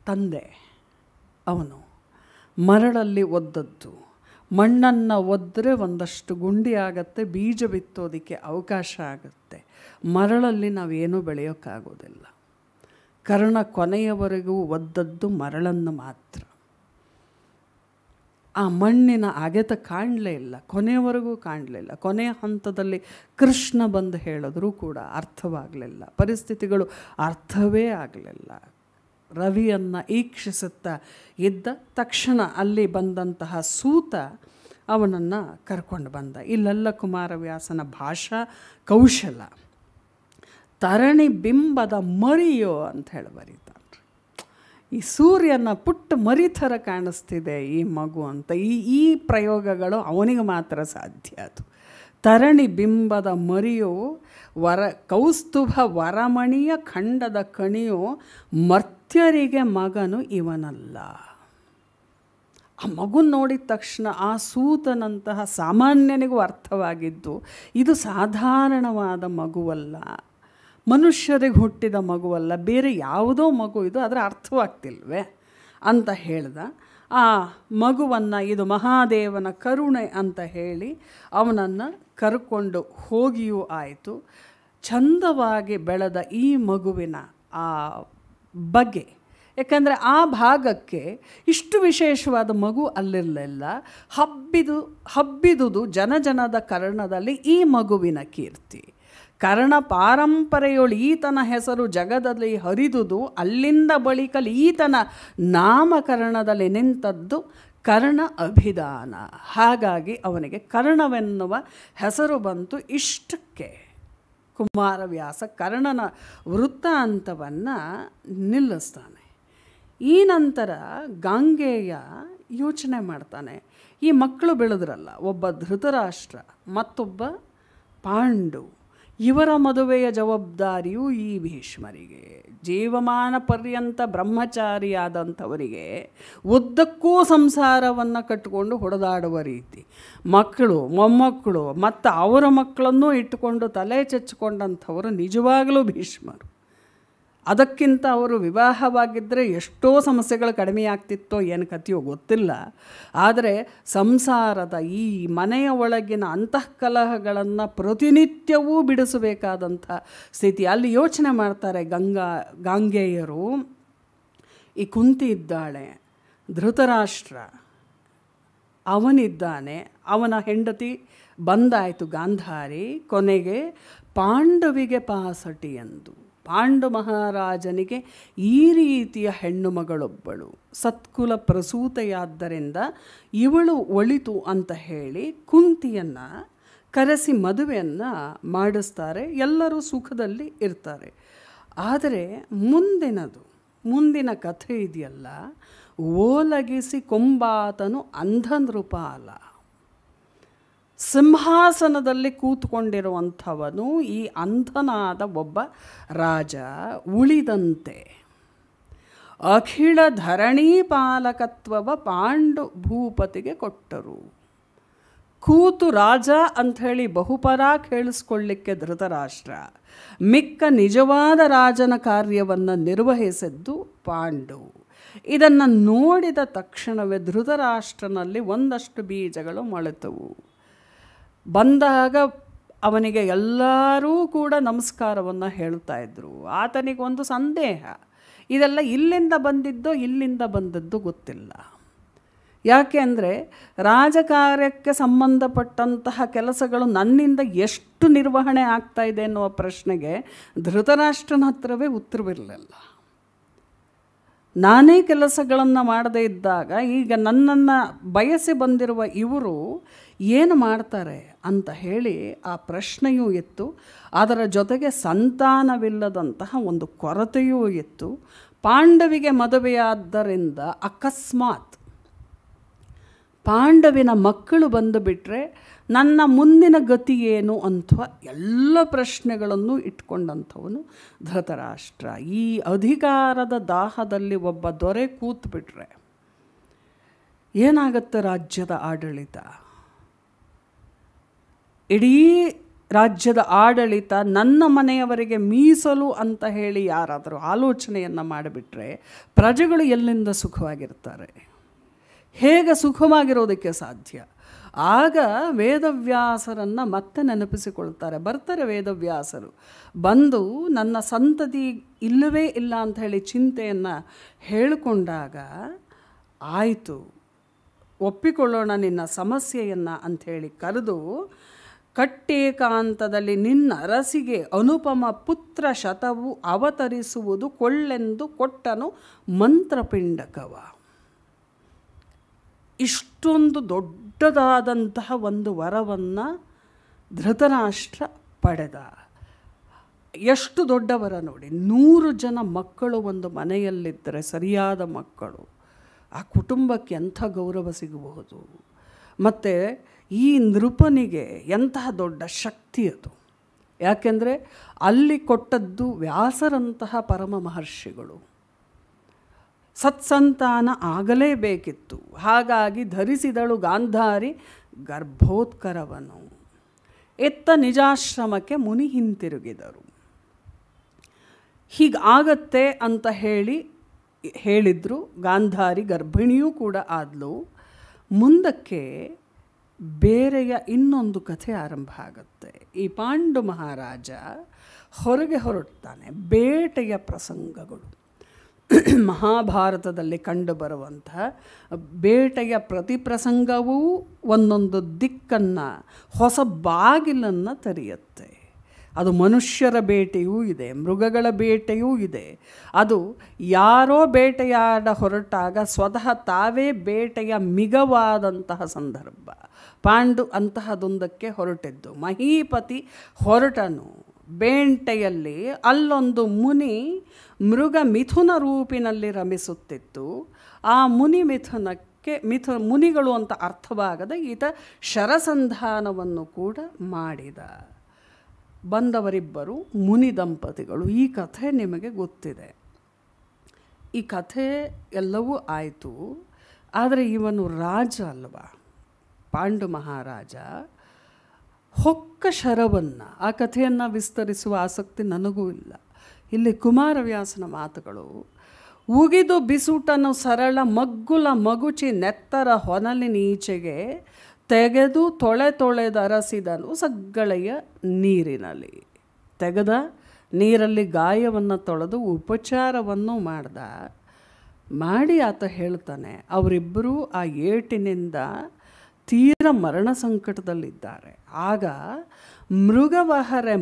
ತಂದೆ ಅವನು ಮರಳಲ್ಲಿ ಒದ್ದದ್ದು ಮಣ್ಣನ್ನು ಒದ್ದರೆ ಒಂದಷ್ಟು ಗುಂಡಿ ಆಗತ್ತೆ ಬೀಜ ಬಿತ್ತೋದಕ್ಕೆ ಅವಕಾಶ ಆಗುತ್ತೆ ಮರಳಲ್ಲಿ ನಾವೇನೂ ಬೆಳೆಯೋಕ್ಕಾಗೋದಿಲ್ಲ ಕರ್ಣ ಕೊನೆಯವರೆಗೂ ಒದ್ದದ್ದು ಮರಳನ್ನು ಮಾತ್ರ ಆ ಮಣ್ಣಿನ ಅಗೆತ ಕಾಣಲೇ ಇಲ್ಲ ಕೊನೆಯವರೆಗೂ ಕಾಣಲೇ ಇಲ್ಲ ಕೊನೆಯ ಹಂತದಲ್ಲಿ ಕೃಷ್ಣ ಬಂದು ಹೇಳಿದ್ರೂ ಕೂಡ ಅರ್ಥವಾಗಲಿಲ್ಲ ಪರಿಸ್ಥಿತಿಗಳು ಅರ್ಥವೇ ಆಗಲಿಲ್ಲ ರವಿಯನ್ನು ಈಕ್ಷಿಸುತ್ತಾ ಇದ್ದ ತಕ್ಷಣ ಅಲ್ಲಿ ಬಂದಂತಹ ಸೂತ ಅವನನ್ನು ಕರ್ಕೊಂಡು ಬಂದ ಇಲ್ಲೆಲ್ಲ ಕುಮಾರವ್ಯಾಸನ ಭಾಷಾ ಕೌಶಲ ತರಣಿ ಬಿಂಬದ ಮರಿಯೋ ಅಂತ ಹೇಳಿ ಬರೀತಾನೆ ಈ ಸೂರ್ಯನ ಪುಟ್ಟ ಮರಿ ಥರ ಕಾಣಿಸ್ತಿದೆ ಈ ಮಗು ಅಂತ ಈ ಈ ಪ್ರಯೋಗಗಳು ಅವನಿಗೆ ಮಾತ್ರ ಸಾಧ್ಯ ಅದು ತರಣಿ ಬಿಂಬದ ಮರಿಯು ವರ ಕೌಸ್ತುಭ ವರಮಣಿಯ ಖಂಡದ ಕಣಿಯು ಮರ್ತ್ಯರಿಗೆ ಮಗನು ಇವನಲ್ಲ ಆ ಮಗು ನೋಡಿದ ತಕ್ಷಣ ಆ ಸೂತನಂತಹ ಸಾಮಾನ್ಯನಿಗೂ ಅರ್ಥವಾಗಿದ್ದು ಇದು ಸಾಧಾರಣವಾದ ಮಗುವಲ್ಲ ಮನುಷ್ಯರಿಗೆ ಹುಟ್ಟಿದ ಮಗುವಲ್ಲ ಬೇರೆ ಯಾವುದೋ ಮಗು ಇದು ಅದರ ಅರ್ಥವಾಗ್ತಿಲ್ವೇ ಅಂತ ಹೇಳ್ದ ಆ ಮಗುವನ್ನು ಇದು ಮಹಾದೇವನ ಕರುಣೆ ಅಂತ ಹೇಳಿ ಅವನನ್ನು ಕರ್ಕೊಂಡು ಹೋಗಿಯೂ ಆಯಿತು ಚಂದವಾಗಿ ಬೆಳೆದ ಈ ಮಗುವಿನ ಆ ಬಗ್ಗೆ ಯಾಕಂದರೆ ಆ ಭಾಗಕ್ಕೆ ಇಷ್ಟು ವಿಶೇಷವಾದ ಮಗು ಅಲ್ಲಿರಲಿಲ್ಲ ಹಬ್ಬಿದು ಹಬ್ಬಿದುದು ಜನಜನದ ಕರ್ಣದಲ್ಲಿ ಈ ಮಗುವಿನ ಕೀರ್ತಿ ಕರ್ಣ ಪಾರಂಪರೆಯೊಳು ಈತನ ಹೆಸರು ಜಗದಲ್ಲಿ ಹರಿದುದು ಅಲ್ಲಿಂದ ಬಳಿಕಲ್ಲಿ ಈತನ ನಾಮಕರಣದಲ್ಲಿ ನಿಂತದ್ದು ಕರ್ಣ ಅಭಿದಾನ ಹಾಗಾಗಿ ಅವನಿಗೆ ಕರ್ಣವೆನ್ನುವ ಹೆಸರು ಬಂತು ಇಷ್ಟಕ್ಕೆ ಕುಮಾರವ್ಯಾಸ ಕರ್ಣನ ವೃತ್ತಾಂತವನ್ನು ನಿಲ್ಲಿಸ್ತಾನೆ ಈ ನಂತರ ಗಾಂಗೆಯ ಯೋಚನೆ ಮಾಡ್ತಾನೆ ಈ ಮಕ್ಕಳು ಬೆಳೆದ್ರಲ್ಲ ಒಬ್ಬ ಧೃತರಾಷ್ಟ್ರ ಮತ್ತೊಬ್ಬ ಪಾಂಡು ಇವರ ಮದುವೆಯ ಜವಾಬ್ದಾರಿಯು ಈ ಭೀಷ್ಮರಿಗೆ ಜೀವಮಾನ ಪರ್ಯಂತ ಬ್ರಹ್ಮಚಾರಿಯಾದಂಥವರಿಗೆ ಉದ್ದಕ್ಕೂ ಸಂಸಾರವನ್ನು ಕಟ್ಟಿಕೊಂಡು ಹೊಡೆದಾಡುವ ರೀತಿ ಮಕ್ಕಳು ಮೊಮ್ಮಕ್ಕಳು ಮತ್ತು ಅವರ ಮಕ್ಕಳನ್ನೂ ಇಟ್ಟುಕೊಂಡು ತಲೆ ಚಚ್ಚಿಕೊಂಡಂಥವರು ನಿಜವಾಗಲೂ ಭೀಷ್ಮರು ಅದಕ್ಕಿಂತ ಅವರು ವಿವಾಹವಾಗಿದ್ದರೆ ಎಷ್ಟೋ ಸಮಸ್ಯೆಗಳು ಕಡಿಮೆ ಆಗ್ತಿತ್ತೋ ಏನು ಕತಿಯೋ ಗೊತ್ತಿಲ್ಲ ಆದರೆ ಸಂಸಾರದ ಈ ಮನೆಯ ಒಳಗಿನ ಅಂತಃಕಲಹಗಳನ್ನು ಪ್ರತಿನಿತ್ಯವೂ ಬಿಡಿಸಬೇಕಾದಂಥ ಸ್ಥಿತಿ ಅಲ್ಲಿ ಯೋಚನೆ ಮಾಡ್ತಾರೆ ಗಂಗಾ ಗಾಂಗೆಯರು ಈ ಕುಂತಿ ಇದ್ದಾಳೆ ಧೃತರಾಷ್ಟ್ರ ಅವನಿದ್ದಾನೆ ಅವನ ಹೆಂಡತಿ ಬಂದಾಯಿತು ಗಾಂಧಾರಿ ಕೊನೆಗೆ ಪಾಂಡವಿಗೆ ಪಾಸಟಿ ಎಂದು ಪಾಂಡು ಮಹಾರಾಜನಿಗೆ ಈ ರೀತಿಯ ಹೆಣ್ಣು ಮಗಳೊಬ್ಬಳು ಸತ್ಕುಲ ಪ್ರಸೂತೆಯಾದ್ದರಿಂದ ಇವಳು ಒಳಿತು ಅಂತ ಹೇಳಿ ಕುಂತಿಯನ್ನು ಕರೆಸಿ ಮದುವೆಯನ್ನು ಮಾಡಿಸ್ತಾರೆ ಎಲ್ಲರೂ ಸುಖದಲ್ಲಿ ಇರ್ತಾರೆ ಆದರೆ ಮುಂದಿನದು ಮುಂದಿನ ಕಥೆ ಇದೆಯಲ್ಲ ಓಲಗಿಸಿ ಕೊಂಬಾತನು ಅಂಧನೃಪಾಲ ಸಿಂಹಾಸನದಲ್ಲಿ ಕೂತ್ಕೊಂಡಿರುವಂಥವನು ಈ ಅಂಧನಾದ ಒಬ್ಬ ರಾಜ ಉಳಿದಂತೆ ಅಖಿಳ ಧರಣಿ ಪಾಲಕತ್ವವ ಪಾಂಡು ಭೂಪತಿಗೆ ಕೊಟ್ಟರು ಕೂತು ರಾಜ ಅಂಥೇಳಿ ಬಹುಪರ ಕೇಳಿಸ್ಕೊಳ್ಳಿಕ್ಕೆ ಧೃತರಾಷ್ಟ್ರ ಮಿಕ್ಕ ನಿಜವಾದ ರಾಜನ ಕಾರ್ಯವನ್ನು ನಿರ್ವಹಿಸಿದ್ದು ಪಾಂಡು ಇದನ್ನು ನೋಡಿದ ತಕ್ಷಣವೇ ಧೃತರಾಷ್ಟ್ರನಲ್ಲಿ ಒಂದಷ್ಟು ಬೀಜಗಳು ಮೊಳೆತವು ಬಂದಾಗ ಅವನಿಗೆ ಎಲ್ಲರೂ ಕೂಡ ನಮಸ್ಕಾರವನ್ನು ಹೇಳ್ತಾ ಇದ್ದರು ಒಂದು ಸಂದೇಹ ಇದೆಲ್ಲ ಇಲ್ಲಿಂದ ಬಂದಿದ್ದೋ ಇಲ್ಲಿಂದ ಬಂದದ್ದು ಗೊತ್ತಿಲ್ಲ ಯಾಕೆ ಅಂದರೆ ರಾಜಕಾರ್ಯಕ್ಕೆ ಸಂಬಂಧಪಟ್ಟಂತಹ ಕೆಲಸಗಳು ನನ್ನಿಂದ ಎಷ್ಟು ನಿರ್ವಹಣೆ ಆಗ್ತಾ ಇದೆ ಎನ್ನುವ ಪ್ರಶ್ನೆಗೆ ಧೃತರಾಷ್ಟ್ರನ ಹತ್ರವೇ ಉತ್ತರವಿರಲಿಲ್ಲ ನಾನೇ ಕೆಲಸಗಳನ್ನು ಮಾಡದೇ ಇದ್ದಾಗ ಈಗ ನನ್ನನ್ನು ಬಯಸಿ ಬಂದಿರುವ ಇವರು ಏನು ಮಾಡ್ತಾರೆ ಅಂತ ಹೇಳಿ ಆ ಪ್ರಶ್ನೆಯೂ ಇತ್ತು ಅದರ ಜೊತೆಗೆ ಸಂತಾನವಿಲ್ಲದಂತಹ ಒಂದು ಕೊರತೆಯೂ ಇತ್ತು ಪಾಂಡವಿಗೆ ಮದುವೆಯಾದ್ದರಿಂದ ಅಕಸ್ಮಾತ್ ಪಾಂಡವಿನ ಮಕ್ಕಳು ಬಂದುಬಿಟ್ರೆ ನನ್ನ ಮುಂದಿನ ಗತಿ ಏನು ಅಂಥ ಎಲ್ಲ ಪ್ರಶ್ನೆಗಳನ್ನು ಇಟ್ಕೊಂಡಂಥವನು ಧೃತರಾಷ್ಟ್ರ ಈ ಅಧಿಕಾರದ ದಾಹದಲ್ಲಿ ಒಬ್ಬ ದೊರೆ ಕೂತ್ಬಿಟ್ರೆ ಏನಾಗುತ್ತೆ ರಾಜ್ಯದ ಆಡಳಿತ ಇಡೀ ರಾಜ್ಯದ ಆಡಳಿತ ನನ್ನ ಮನೆಯವರಿಗೆ ಮೀಸಲು ಅಂತ ಹೇಳಿ ಯಾರಾದರೂ ಆಲೋಚನೆಯನ್ನು ಮಾಡಿಬಿಟ್ರೆ ಪ್ರಜೆಗಳು ಎಲ್ಲಿಂದ ಸುಖವಾಗಿರ್ತಾರೆ ಹೇಗೆ ಸುಖವಾಗಿರೋದಕ್ಕೆ ಸಾಧ್ಯ ಆಗ ವೇದವ್ಯಾಸರನ್ನು ಮತ್ತೆ ನೆನಪಿಸಿಕೊಳ್ತಾರೆ ಬರ್ತಾರೆ ವೇದವ್ಯಾಸರು ಬಂದು ನನ್ನ ಸಂತತಿ ಇಲ್ಲವೇ ಇಲ್ಲ ಅಂತ ಹೇಳಿ ಚಿಂತೆಯನ್ನು ಹೇಳಿಕೊಂಡಾಗ ಆಯಿತು ಒಪ್ಪಿಕೊಳ್ಳೋಣ ನಿನ್ನ ಸಮಸ್ಯೆಯನ್ನು ಅಂಥೇಳಿ ಕರೆದು ಕಟ್ಟೇಕಾಂತದಲ್ಲಿ ನಿನ್ನ ರಸಿಗೆ ಅನುಪಮ ಪುತ್ರ ಶತವು ಅವತರಿಸುವುದು ಕೊಳ್ಳೆಂದು ಕೊಟ್ಟನು ಮಂತ್ರಪಿಂಡಕವ ಇಷ್ಟೊಂದು ದೊಡ್ಡದಾದಂತಹ ಒಂದು ವರವನ್ನು ಧೃತರಾಷ್ಟ್ರ ಪಡೆದ ಎಷ್ಟು ದೊಡ್ಡವರ ನೋಡಿ ನೂರು ಜನ ಮಕ್ಕಳು ಒಂದು ಮನೆಯಲ್ಲಿದ್ದರೆ ಸರಿಯಾದ ಮಕ್ಕಳು ಆ ಕುಟುಂಬಕ್ಕೆ ಎಂಥ ಗೌರವ ಸಿಗಬಹುದು ಮತ್ತು ಈ ನೃಪನಿಗೆ ಎಂತಹ ದೊಡ್ಡ ಶಕ್ತಿ ಅದು ಯಾಕೆಂದರೆ ಅಲ್ಲಿ ಕೊಟ್ಟದ್ದು ವ್ಯಾಸರಂತಹ ಪರಮ ಮಹರ್ಷಿಗಳು ಸತ್ಸಂತಾನ ಆಗಲೇಬೇಕಿತ್ತು ಹಾಗಾಗಿ ಧರಿಸಿದಳು ಗಾಂಧಾರಿ ಗರ್ಭೋತ್ಕರವನು ಎತ್ತ ನಿಜಾಶ್ರಮಕ್ಕೆ ಮುನಿ ಹಿಂತಿರುಗಿದರು ಹೀಗಾಗತ್ತೆ ಅಂತ ಹೇಳಿ ಹೇಳಿದರು ಗಾಂಧಾರಿ ಗರ್ಭಿಣಿಯೂ ಕೂಡ ಆದಲು ಮುಂದಕ್ಕೆ ಬೇರೆಯ ಇನ್ನೊಂದು ಕಥೆ ಆರಂಭ ಆಗುತ್ತೆ ಈ ಪಾಂಡು ಮಹಾರಾಜ ಹೊರಗೆ ಹೊರಡ್ತಾನೆ ಬೇಟೆಯ ಪ್ರಸಂಗಗಳು ಮಹಾಭಾರತದಲ್ಲಿ ಕಂಡುಬರುವಂತಹ ಬೇಟೆಯ ಪ್ರತಿ ಪ್ರಸಂಗವೂ ಒಂದೊಂದು ದಿಕ್ಕನ್ನು ಹೊಸ ಬಾಗಿಲನ್ನು ತೆರೆಯುತ್ತೆ ಅದು ಮನುಷ್ಯರ ಬೇಟೆಯೂ ಇದೆ ಮೃಗಗಳ ಬೇಟೆಯೂ ಇದೆ ಅದು ಯಾರೋ ಬೇಟೆಯಾಡ ಹೊರಟಾಗ ಸ್ವತಃ ತಾವೇ ಬೇಟೆಯ ಮಿಗವಾದಂತಹ ಸಂದರ್ಭ ಪಾಂಡು ಅಂತಹದೊಂದಕ್ಕೆ ಹೊರಟಿದ್ದು ಮಹೀಪತಿ ಹೊರಟನು ಬೇಂಟೆಯಲ್ಲಿ ಅಲ್ಲೊಂದು ಮುನಿ ಮೃಗ ಮಿಥುನ ರೂಪಿನಲ್ಲಿ ರಮಿಸುತ್ತಿತ್ತು ಆ ಮುನಿ ಮಿಥುನಕ್ಕೆ ಮಿಥು ಮುನಿಗಳು ಅಂತ ಅರ್ಥವಾಗದ ಈತ ಶರಸಂಧಾನವನ್ನು ಕೂಡ ಮಾಡಿದ ಬಂದವರಿಬ್ಬರು ಮುನಿ ದಂಪತಿಗಳು ಈ ಕಥೆ ನಿಮಗೆ ಗೊತ್ತಿದೆ ಈ ಕಥೆ ಎಲ್ಲವೂ ಆಯಿತು ಆದರೆ ಇವನು ರಾಜ ಅಲ್ವಾ ಪಾಂಡು ಮಹಾರಾಜ ಹೊಕ್ಕ ಶರವನ್ನು ಆ ಕಥೆಯನ್ನು ವಿಸ್ತರಿಸುವ ಆಸಕ್ತಿ ನನಗೂ ಇಲ್ಲ ಇಲ್ಲಿ ಕುಮಾರವ್ಯಾಸನ ಮಾತುಗಳು ಉಗಿದು ಬಿಸುಟನು ಸರಳ ಮಗ್ಗುಲ ಮಗುಚಿ ನೆತ್ತರ ಹೊನಲಿನೀಚೆಗೆ ತೆಗೆದು ತೊಳೆ ತೊಳೆದರಸಿದನು ಸಗ್ಗಳೆಯ ನೀರಿನಲ್ಲಿ ತೆಗೆದ ನೀರಲ್ಲಿ ಗಾಯವನ್ನು ತೊಳೆದು ಉಪಚಾರವನ್ನು ಮಾಡ್ದ ಮಾಡಿ ಆತ ಹೇಳ್ತಾನೆ ಅವರಿಬ್ಬರೂ ಆ ಏಟಿನಿಂದ ತೀರ ಮರಣ ಸಂಕಟದಲ್ಲಿದ್ದಾರೆ ಆಗ ಮೃಗವಹರೆ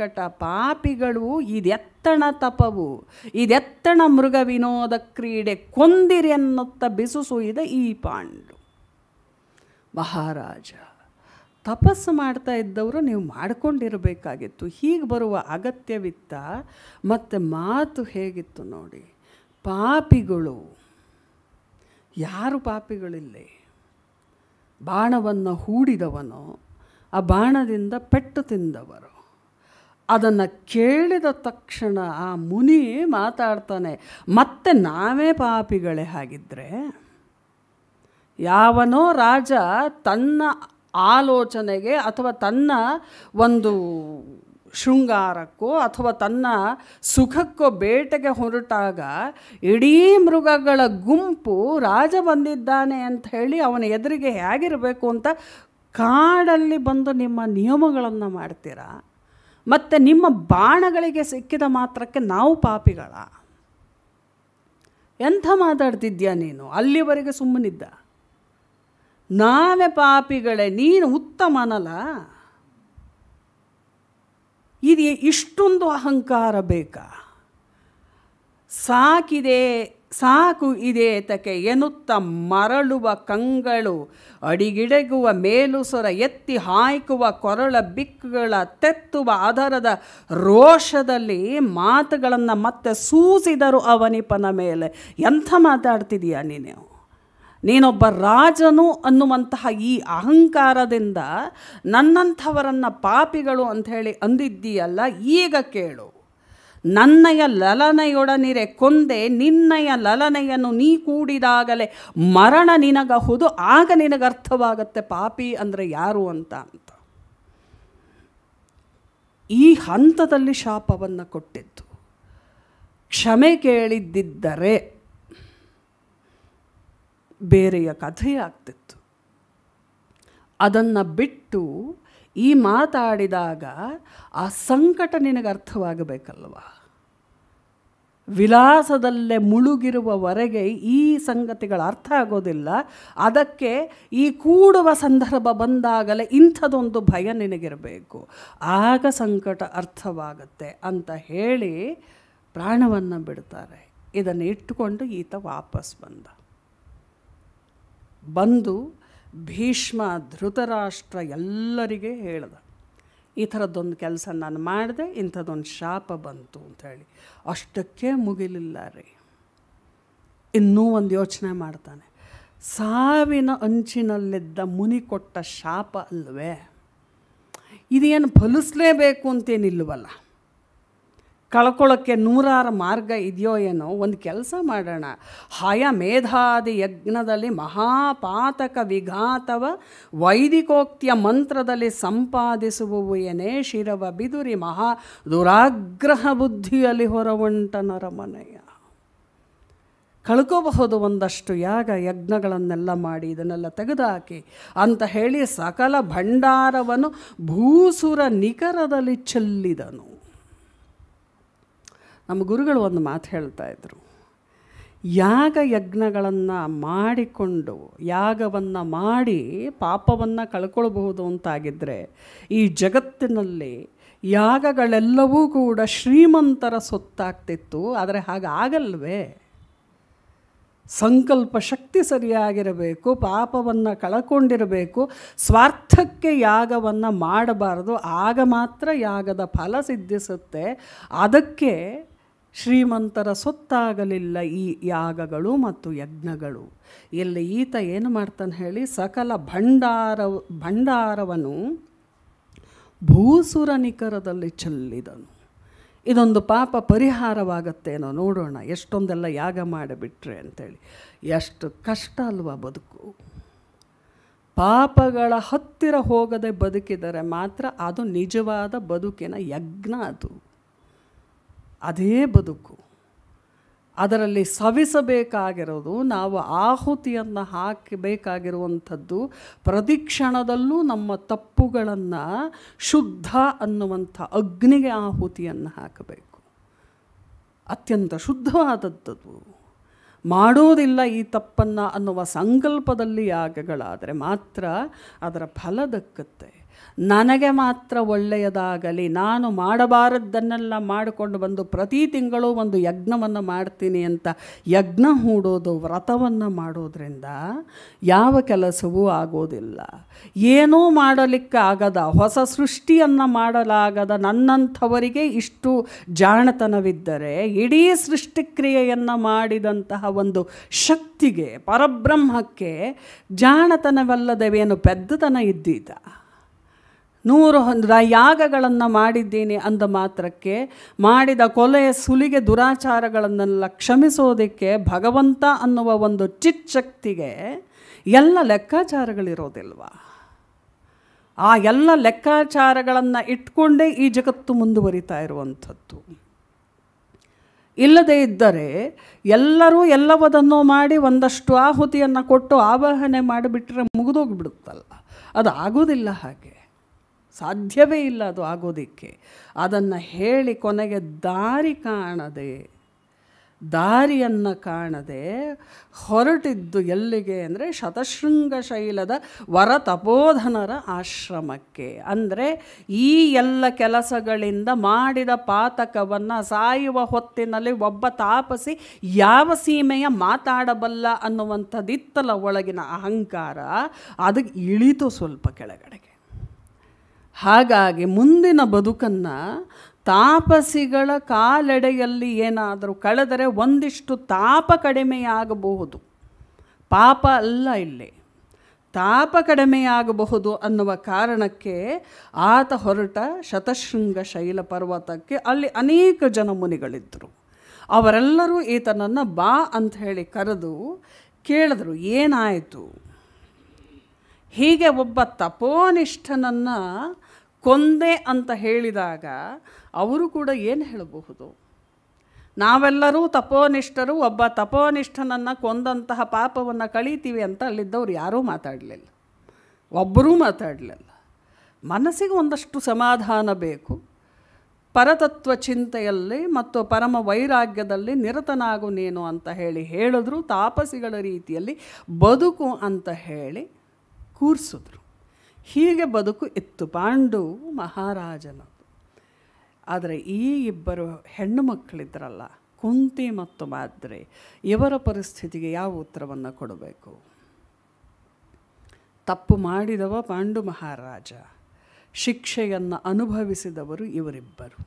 ಕಟ ಪಾಪಿಗಳು ಇದೆತ್ತಣ ತಪವು ಇದೆತ್ತಣ ಮೃಗ ವಿನೋದ ಕ್ರೀಡೆ ಕೊಂದಿರಿ ಅನ್ನುತ್ತ ಬಿಸುಸುಯಿದ ಈ ಪಾಂಡು ಮಹಾರಾಜ ತಪಸ್ಸು ಮಾಡ್ತಾ ಇದ್ದವರು ನೀವು ಮಾಡಿಕೊಂಡಿರಬೇಕಾಗಿತ್ತು ಹೀಗೆ ಬರುವ ಅಗತ್ಯವಿತ್ತ ಮತ್ತು ಮಾತು ಹೇಗಿತ್ತು ನೋಡಿ ಪಾಪಿಗಳು ಯಾರು ಪಾಪಿಗಳಿಲ್ಲ ಬಾಣವನ್ನು ಹೂಡಿದವನು ಆ ಬಾಣದಿಂದ ಪೆಟ್ಟು ತಿಂದವರು ಅದನ್ನು ಕೇಳಿದ ತಕ್ಷಣ ಆ ಮುನಿ ಮಾತಾಡ್ತಾನೆ ಮತ್ತೆ ನಾವೇ ಪಾಪಿಗಳೇ ಹಾಗಿದ್ದರೆ ಯಾವನೋ ರಾಜ ತನ್ನ ಆಲೋಚನೆಗೆ ಅಥವಾ ತನ್ನ ಒಂದು ಶೃಂಗಾರಕ್ಕೋ ಅಥವಾ ತನ್ನ ಸುಖಕ್ಕೋ ಬೇಟೆಗೆ ಹೊರಟಾಗ ಇಡೀ ಮೃಗಗಳ ಗುಂಪು ರಾಜ ಬಂದಿದ್ದಾನೆ ಅಂತ ಹೇಳಿ ಅವನ ಎದುರಿಗೆ ಹೇಗಿರಬೇಕು ಅಂತ ಕಾಡಲ್ಲಿ ಬಂದು ನಿಮ್ಮ ನಿಯಮಗಳನ್ನು ಮಾಡ್ತೀರಾ ಮತ್ತು ನಿಮ್ಮ ಬಾಣಗಳಿಗೆ ಸಿಕ್ಕಿದ ಮಾತ್ರಕ್ಕೆ ನಾವು ಪಾಪಿಗಳ ಎಂಥ ಮಾತಾಡ್ತಿದ್ಯಾ ನೀನು ಅಲ್ಲಿವರೆಗೆ ಸುಮ್ಮನಿದ್ದ ನಾವೇ ಪಾಪಿಗಳೇ ನೀನು ಉತ್ತಮನಲ್ಲ ಇದು ಇಷ್ಟೊಂದು ಅಹಂಕಾರ ಬೇಕಾ ಸಾಕಿದೆ ಸಾಕು ಇದೆ ತಕೆ ಎನ್ನುತ್ತ ಮರಳುವ ಕಂಗಳು ಅಡಿಗಿಡಗುವ ಮೇಲುಸೊರ ಎತ್ತಿ ಹಾಯ್ಕುವ ಕೊರಳ ಬಿಕ್ಕುಗಳ ತೆತ್ತುವ ಅದರದ ರೋಷದಲ್ಲಿ ಮಾತುಗಳನ್ನು ಮತ್ತೆ ಸೂಸಿದರು ಅವನಿಪನ ಮೇಲೆ ಎಂಥ ಮಾತಾಡ್ತಿದೀಯ ನೀನು ನೀನೊಬ್ಬ ರಾಜನು ಅನ್ನುವಂತಹ ಈ ಅಹಂಕಾರದಿಂದ ನನ್ನಂಥವರನ್ನು ಪಾಪಿಗಳು ಅಂಥೇಳಿ ಅಂದಿದ್ದೀಯಲ್ಲ ಈಗ ಕೇಳು ನನ್ನಯ ಲಲನೆಯೊಡನಿರೆ ಕೊಂದೆ ನಿನ್ನಯ ಲಲನೆಯನ್ನು ನೀ ಕೂಡಿದಾಗಲೇ ಮರಣ ನಿನಗಹುದು ಆಗ ನಿನಗರ್ಥವಾಗತ್ತೆ ಪಾಪಿ ಅಂದರೆ ಯಾರು ಅಂತ ಅಂತ ಈ ಹಂತದಲ್ಲಿ ಶಾಪವನ್ನು ಕೊಟ್ಟಿದ್ದು ಕ್ಷಮೆ ಕೇಳಿದ್ದರೆ ಬೇರೆಯ ಕಥೆ ಆಗ್ತಿತ್ತು ಅದನ್ನು ಬಿಟ್ಟು ಈ ಮಾತಾಡಿದಾಗ ಆ ಸಂಕಟ ನಿನಗೆ ಅರ್ಥವಾಗಬೇಕಲ್ವ ವಿಲಾಸದಲ್ಲೇ ಮುಳುಗಿರುವವರೆಗೆ ಈ ಸಂಗತಿಗಳ ಅರ್ಥ ಆಗೋದಿಲ್ಲ ಅದಕ್ಕೆ ಈ ಕೂಡುವ ಸಂದರ್ಭ ಬಂದಾಗಲೇ ಇಂಥದೊಂದು ಭಯ ನಿನಗಿರಬೇಕು ಆಗ ಸಂಕಟ ಅರ್ಥವಾಗುತ್ತೆ ಅಂತ ಹೇಳಿ ಪ್ರಾಣವನ್ನು ಬಿಡ್ತಾರೆ ಇದನ್ನು ಇಟ್ಟುಕೊಂಡು ಈತ ವಾಪಸ್ ಬಂದ ಬಂದು ಭೀಷ್ಮ ಧೃತರಾಷ್ಟ್ರ ಎಲ್ಲರಿಗೆ ಹೇಳ್ದ ಈ ಥರದ್ದೊಂದು ಕೆಲಸ ನಾನು ಮಾಡಿದೆ ಇಂಥದ್ದೊಂದು ಶಾಪ ಬಂತು ಅಂಥೇಳಿ ಅಷ್ಟಕ್ಕೆ ಮುಗಿಲಿಲ್ಲ ರೀ ಇನ್ನೂ ಒಂದು ಯೋಚನೆ ಮಾಡ್ತಾನೆ ಸಾವಿನ ಅಂಚಿನಲ್ಲಿದ್ದ ಮುನಿ ಕೊಟ್ಟ ಶಾಪ ಅಲ್ವೇ ಇದೇನು ಫಲಿಸಲೇಬೇಕು ಅಂತೇನಿಲ್ವಲ್ಲ ಕಳ್ಕೊಳ್ಳೋಕ್ಕೆ ನೂರಾರು ಮಾರ್ಗ ಇದೆಯೋ ಏನೋ ಒಂದು ಕೆಲಸ ಮಾಡೋಣ ಹಯ ಮೇಧಾದಿ ಯಜ್ಞದಲ್ಲಿ ಮಹಾಪಾತಕ ವಿಘಾತವ ವೈದಿಕೋಕ್ತಿಯ ಮಂತ್ರದಲ್ಲಿ ಸಂಪಾದಿಸುವವು ಏನೇ ಶಿರವ ಬಿದುರಿ ಮಹಾ ದುರಾಗ್ರಹ ಬುದ್ಧಿಯಲ್ಲಿ ಹೊರವಂಟನರ ಮನೆಯ ಕಳ್ಕೋಬಹುದು ಒಂದಷ್ಟು ಯಾಗ ಯಜ್ಞಗಳನ್ನೆಲ್ಲ ಮಾಡಿ ಇದನ್ನೆಲ್ಲ ತೆಗೆದುಹಾಕಿ ಅಂತ ಹೇಳಿ ಸಕಲ ಭಂಡಾರವನ್ನು ಭೂಸುರ ನಿಖರದಲ್ಲಿ ಚೆಲ್ಲಿದನು ನಮ್ಮ ಗುರುಗಳು ಒಂದು ಮಾತು ಹೇಳ್ತಾ ಇದ್ರು ಯಾಗ ಯಜ್ಞಗಳನ್ನು ಮಾಡಿಕೊಂಡು ಯಾಗವನ್ನು ಮಾಡಿ ಪಾಪವನ್ನು ಕಳ್ಕೊಳ್ಬಹುದು ಅಂತಾಗಿದ್ದರೆ ಈ ಜಗತ್ತಿನಲ್ಲಿ ಯಾಗಗಳೆಲ್ಲವೂ ಕೂಡ ಶ್ರೀಮಂತರ ಸೊತ್ತಾಗ್ತಿತ್ತು ಆದರೆ ಹಾಗಾಗಲ್ವೇ ಸಂಕಲ್ಪ ಶಕ್ತಿ ಸರಿಯಾಗಿರಬೇಕು ಪಾಪವನ್ನು ಕಳ್ಕೊಂಡಿರಬೇಕು ಸ್ವಾರ್ಥಕ್ಕೆ ಯಾಗವನ್ನು ಮಾಡಬಾರದು ಆಗ ಮಾತ್ರ ಯಾಗದ ಫಲ ಸಿದ್ಧಿಸುತ್ತೆ ಅದಕ್ಕೆ ಶ್ರೀಮಂತರ ಸೊತ್ತಾಗಲಿಲ್ಲ ಈ ಯಾಗಗಳು ಮತ್ತು ಯಜ್ಞಗಳು ಇಲ್ಲಿ ಈತ ಏನು ಮಾಡ್ತಾನೆ ಹೇಳಿ ಸಕಲ ಭಂಡಾರ ಭಂಡಾರವನ್ನು ಭೂಸುರ ನಿಖರದಲ್ಲಿ ಚೆಲ್ಲಿದನು ಇದೊಂದು ಪಾಪ ಪರಿಹಾರವಾಗತ್ತೇನೋ ನೋಡೋಣ ಎಷ್ಟೊಂದೆಲ್ಲ ಯಾಗ ಮಾಡಿಬಿಟ್ರೆ ಅಂಥೇಳಿ ಎಷ್ಟು ಕಷ್ಟ ಅಲ್ವಾ ಬದುಕು ಪಾಪಗಳ ಹತ್ತಿರ ಹೋಗದೆ ಬದುಕಿದರೆ ಮಾತ್ರ ಅದು ನಿಜವಾದ ಬದುಕಿನ ಯಜ್ಞ ಅದು ಅದೇ ಬದುಕು ಅದರಲ್ಲಿ ಸವಿಸಬೇಕಾಗಿರೋದು ನಾವು ಆಹುತಿಯನ್ನು ಹಾಕಬೇಕಾಗಿರುವಂಥದ್ದು ಪ್ರತಿಕ್ಷಣದಲ್ಲೂ ನಮ್ಮ ತಪ್ಪುಗಳನ್ನು ಶುದ್ಧ ಅನ್ನುವಂಥ ಅಗ್ನಿಗೆ ಆಹುತಿಯನ್ನು ಹಾಕಬೇಕು ಅತ್ಯಂತ ಶುದ್ಧವಾದದ್ದು ಮಾಡೋದಿಲ್ಲ ಈ ತಪ್ಪನ್ನು ಅನ್ನುವ ಸಂಕಲ್ಪದಲ್ಲಿ ಯಾಗಗಳಾದರೆ ಮಾತ್ರ ಅದರ ಫಲ ದಕ್ಕತ್ತೆ ನನಗೆ ಮಾತ್ರ ಒಳ್ಳೆಯದಾಗಲಿ ನಾನು ಮಾಡಬಾರದ್ದನ್ನೆಲ್ಲ ಮಾಡಿಕೊಂಡು ಬಂದು ಪ್ರತಿ ತಿಂಗಳು ಒಂದು ಯಜ್ಞವನ್ನು ಮಾಡ್ತೀನಿ ಅಂತ ಯಜ್ಞ ಹೂಡೋದು ವ್ರತವನ್ನು ಮಾಡೋದ್ರಿಂದ ಯಾವ ಕೆಲಸವೂ ಆಗೋದಿಲ್ಲ ಏನೂ ಮಾಡಲಿಕ್ಕಾಗದ ಹೊಸ ಸೃಷ್ಟಿಯನ್ನು ಮಾಡಲಾಗದ ನನ್ನಂಥವರಿಗೆ ಇಷ್ಟು ಜಾಣತನವಿದ್ದರೆ ಇಡೀ ಸೃಷ್ಟಿಕ್ರಿಯೆಯನ್ನು ಮಾಡಿದಂತಹ ಒಂದು ಶಕ್ತಿಗೆ ಪರಬ್ರಹ್ಮಕ್ಕೆ ಜಾಣತನವಲ್ಲದವೇನು ಪೆದ್ದತನ ಇದ್ದೀತ ನೂರು ಯಾಗಗಳನ್ನು ಮಾಡಿದ್ದೀನಿ ಅಂದ ಮಾತ್ರಕ್ಕೆ ಮಾಡಿದ ಕೊಲೆಯ ಸುಲಿಗೆ ದುರಾಚಾರಗಳನ್ನೆಲ್ಲ ಕ್ಷಮಿಸೋದಕ್ಕೆ ಭಗವಂತ ಅನ್ನುವ ಒಂದು ಚಿಚ್ಚಕ್ತಿಗೆ ಎಲ್ಲ ಲೆಕ್ಕಾಚಾರಗಳಿರೋದಿಲ್ವ ಆ ಎಲ್ಲ ಲೆಕ್ಕಾಚಾರಗಳನ್ನು ಇಟ್ಕೊಂಡೇ ಈ ಜಗತ್ತು ಮುಂದುವರಿತಾ ಇರುವಂಥದ್ದು ಇಲ್ಲದೇ ಇದ್ದರೆ ಎಲ್ಲರೂ ಎಲ್ಲವದನ್ನು ಮಾಡಿ ಒಂದಷ್ಟು ಆಹುತಿಯನ್ನು ಕೊಟ್ಟು ಆವಾಹನೆ ಮಾಡಿಬಿಟ್ರೆ ಮುಗಿದೋಗಿಬಿಡುತ್ತಲ್ಲ ಅದು ಆಗೋದಿಲ್ಲ ಹಾಗೆ ಸಾಧ್ಯವೇ ಇಲ್ಲ ಅದು ಆಗೋದಕ್ಕೆ ಅದನ್ನು ಹೇಳಿ ಕೊನೆಗೆ ದಾರಿ ಕಾಣದೆ ದಾರಿಯನ್ನು ಕಾಣದೆ ಹೊರಟಿದ್ದು ಎಲ್ಲಿಗೆ ಅಂದರೆ ಶತಶೃಂಗ ಶೈಲದ ವರ ತಪೋಧನರ ಆಶ್ರಮಕ್ಕೆ ಅಂದರೆ ಈ ಎಲ್ಲ ಕೆಲಸಗಳಿಂದ ಮಾಡಿದ ಪಾತಕವನ್ನು ಸಾಯುವ ಹೊತ್ತಿನಲ್ಲಿ ಒಬ್ಬ ತಾಪಸಿ ಯಾವ ಸೀಮೆಯ ಮಾತಾಡಬಲ್ಲ ಅನ್ನುವಂಥದ್ದಿತ್ತಲ ಒಳಗಿನ ಅಹಂಕಾರ ಅದಕ್ಕೆ ಇಳಿತು ಸ್ವಲ್ಪ ಕೆಳಗಡೆಗೆ ಹಾಗಾಗಿ ಮುಂದಿನ ಬದುಕನ್ನು ತಾಪಸಿಗಳ ಕಾಲೆಡೆಯಲ್ಲಿ ಏನಾದರೂ ಕಳೆದರೆ ಒಂದಿಷ್ಟು ತಾಪ ಕಡಿಮೆಯಾಗಬಹುದು ಪಾಪ ಅಲ್ಲ ಇಲ್ಲಿ ತಾಪ ಕಡಿಮೆಯಾಗಬಹುದು ಅನ್ನುವ ಕಾರಣಕ್ಕೆ ಆತ ಹೊರಟ ಶತಶೃಂಗ ಶೈಲ ಪರ್ವತಕ್ಕೆ ಅಲ್ಲಿ ಅನೇಕ ಜನ ಮುನಿಗಳಿದ್ದರು ಅವರೆಲ್ಲರೂ ಈತನನ್ನು ಬಾ ಅಂತ ಹೇಳಿ ಕರೆದು ಕೇಳಿದ್ರು ಏನಾಯಿತು ಹೀಗೆ ಒಬ್ಬ ತಪೋನಿಷ್ಠನನ್ನು ಕೊಂದೆ ಅಂತ ಹೇಳಿದಾಗ ಅವರು ಕೂಡ ಏನು ಹೇಳಬಹುದು ನಾವೆಲ್ಲರೂ ತಪೋನಿಷ್ಠರು ಒಬ್ಬ ತಪೋನಿಷ್ಠನನ್ನು ಕೊಂದಂತಹ ಪಾಪವನ್ನು ಕಳೀತೀವಿ ಅಂತ ಅಲ್ಲಿದ್ದವ್ರು ಯಾರೂ ಮಾತಾಡಲಿಲ್ಲ ಒಬ್ಬರೂ ಮಾತಾಡಲಿಲ್ಲ ಮನಸ್ಸಿಗೆ ಒಂದಷ್ಟು ಸಮಾಧಾನ ಬೇಕು ಪರತತ್ವ ಚಿಂತೆಯಲ್ಲಿ ಮತ್ತು ಪರಮ ವೈರಾಗ್ಯದಲ್ಲಿ ನಿರತನಾಗು ನೀನು ಅಂತ ಹೇಳಿ ಹೇಳಿದ್ರು ತಾಪಸಿಗಳ ರೀತಿಯಲ್ಲಿ ಬದುಕು ಅಂತ ಹೇಳಿ ಕೂರಿಸಿದ್ರು ಹೀಗೆ ಬದುಕು ಇತ್ತು ಪಾಂಡು ಮಹಾರಾಜನ ಆದರೆ ಈ ಇಬ್ಬರು ಹೆಣ್ಣು ಮಕ್ಕಳಿದ್ರಲ್ಲ ಕುಂತಿ ಮತ್ತು ಮಾದ್ರೆ ಇವರ ಪರಿಸ್ಥಿತಿಗೆ ಯಾವ ಉತ್ತರವನ್ನು ಕೊಡಬೇಕು ತಪ್ಪು ಮಾಡಿದವ ಪಾಂಡು ಮಹಾರಾಜ ಶಿಕ್ಷೆಯನ್ನು ಅನುಭವಿಸಿದವರು ಇವರಿಬ್ಬರು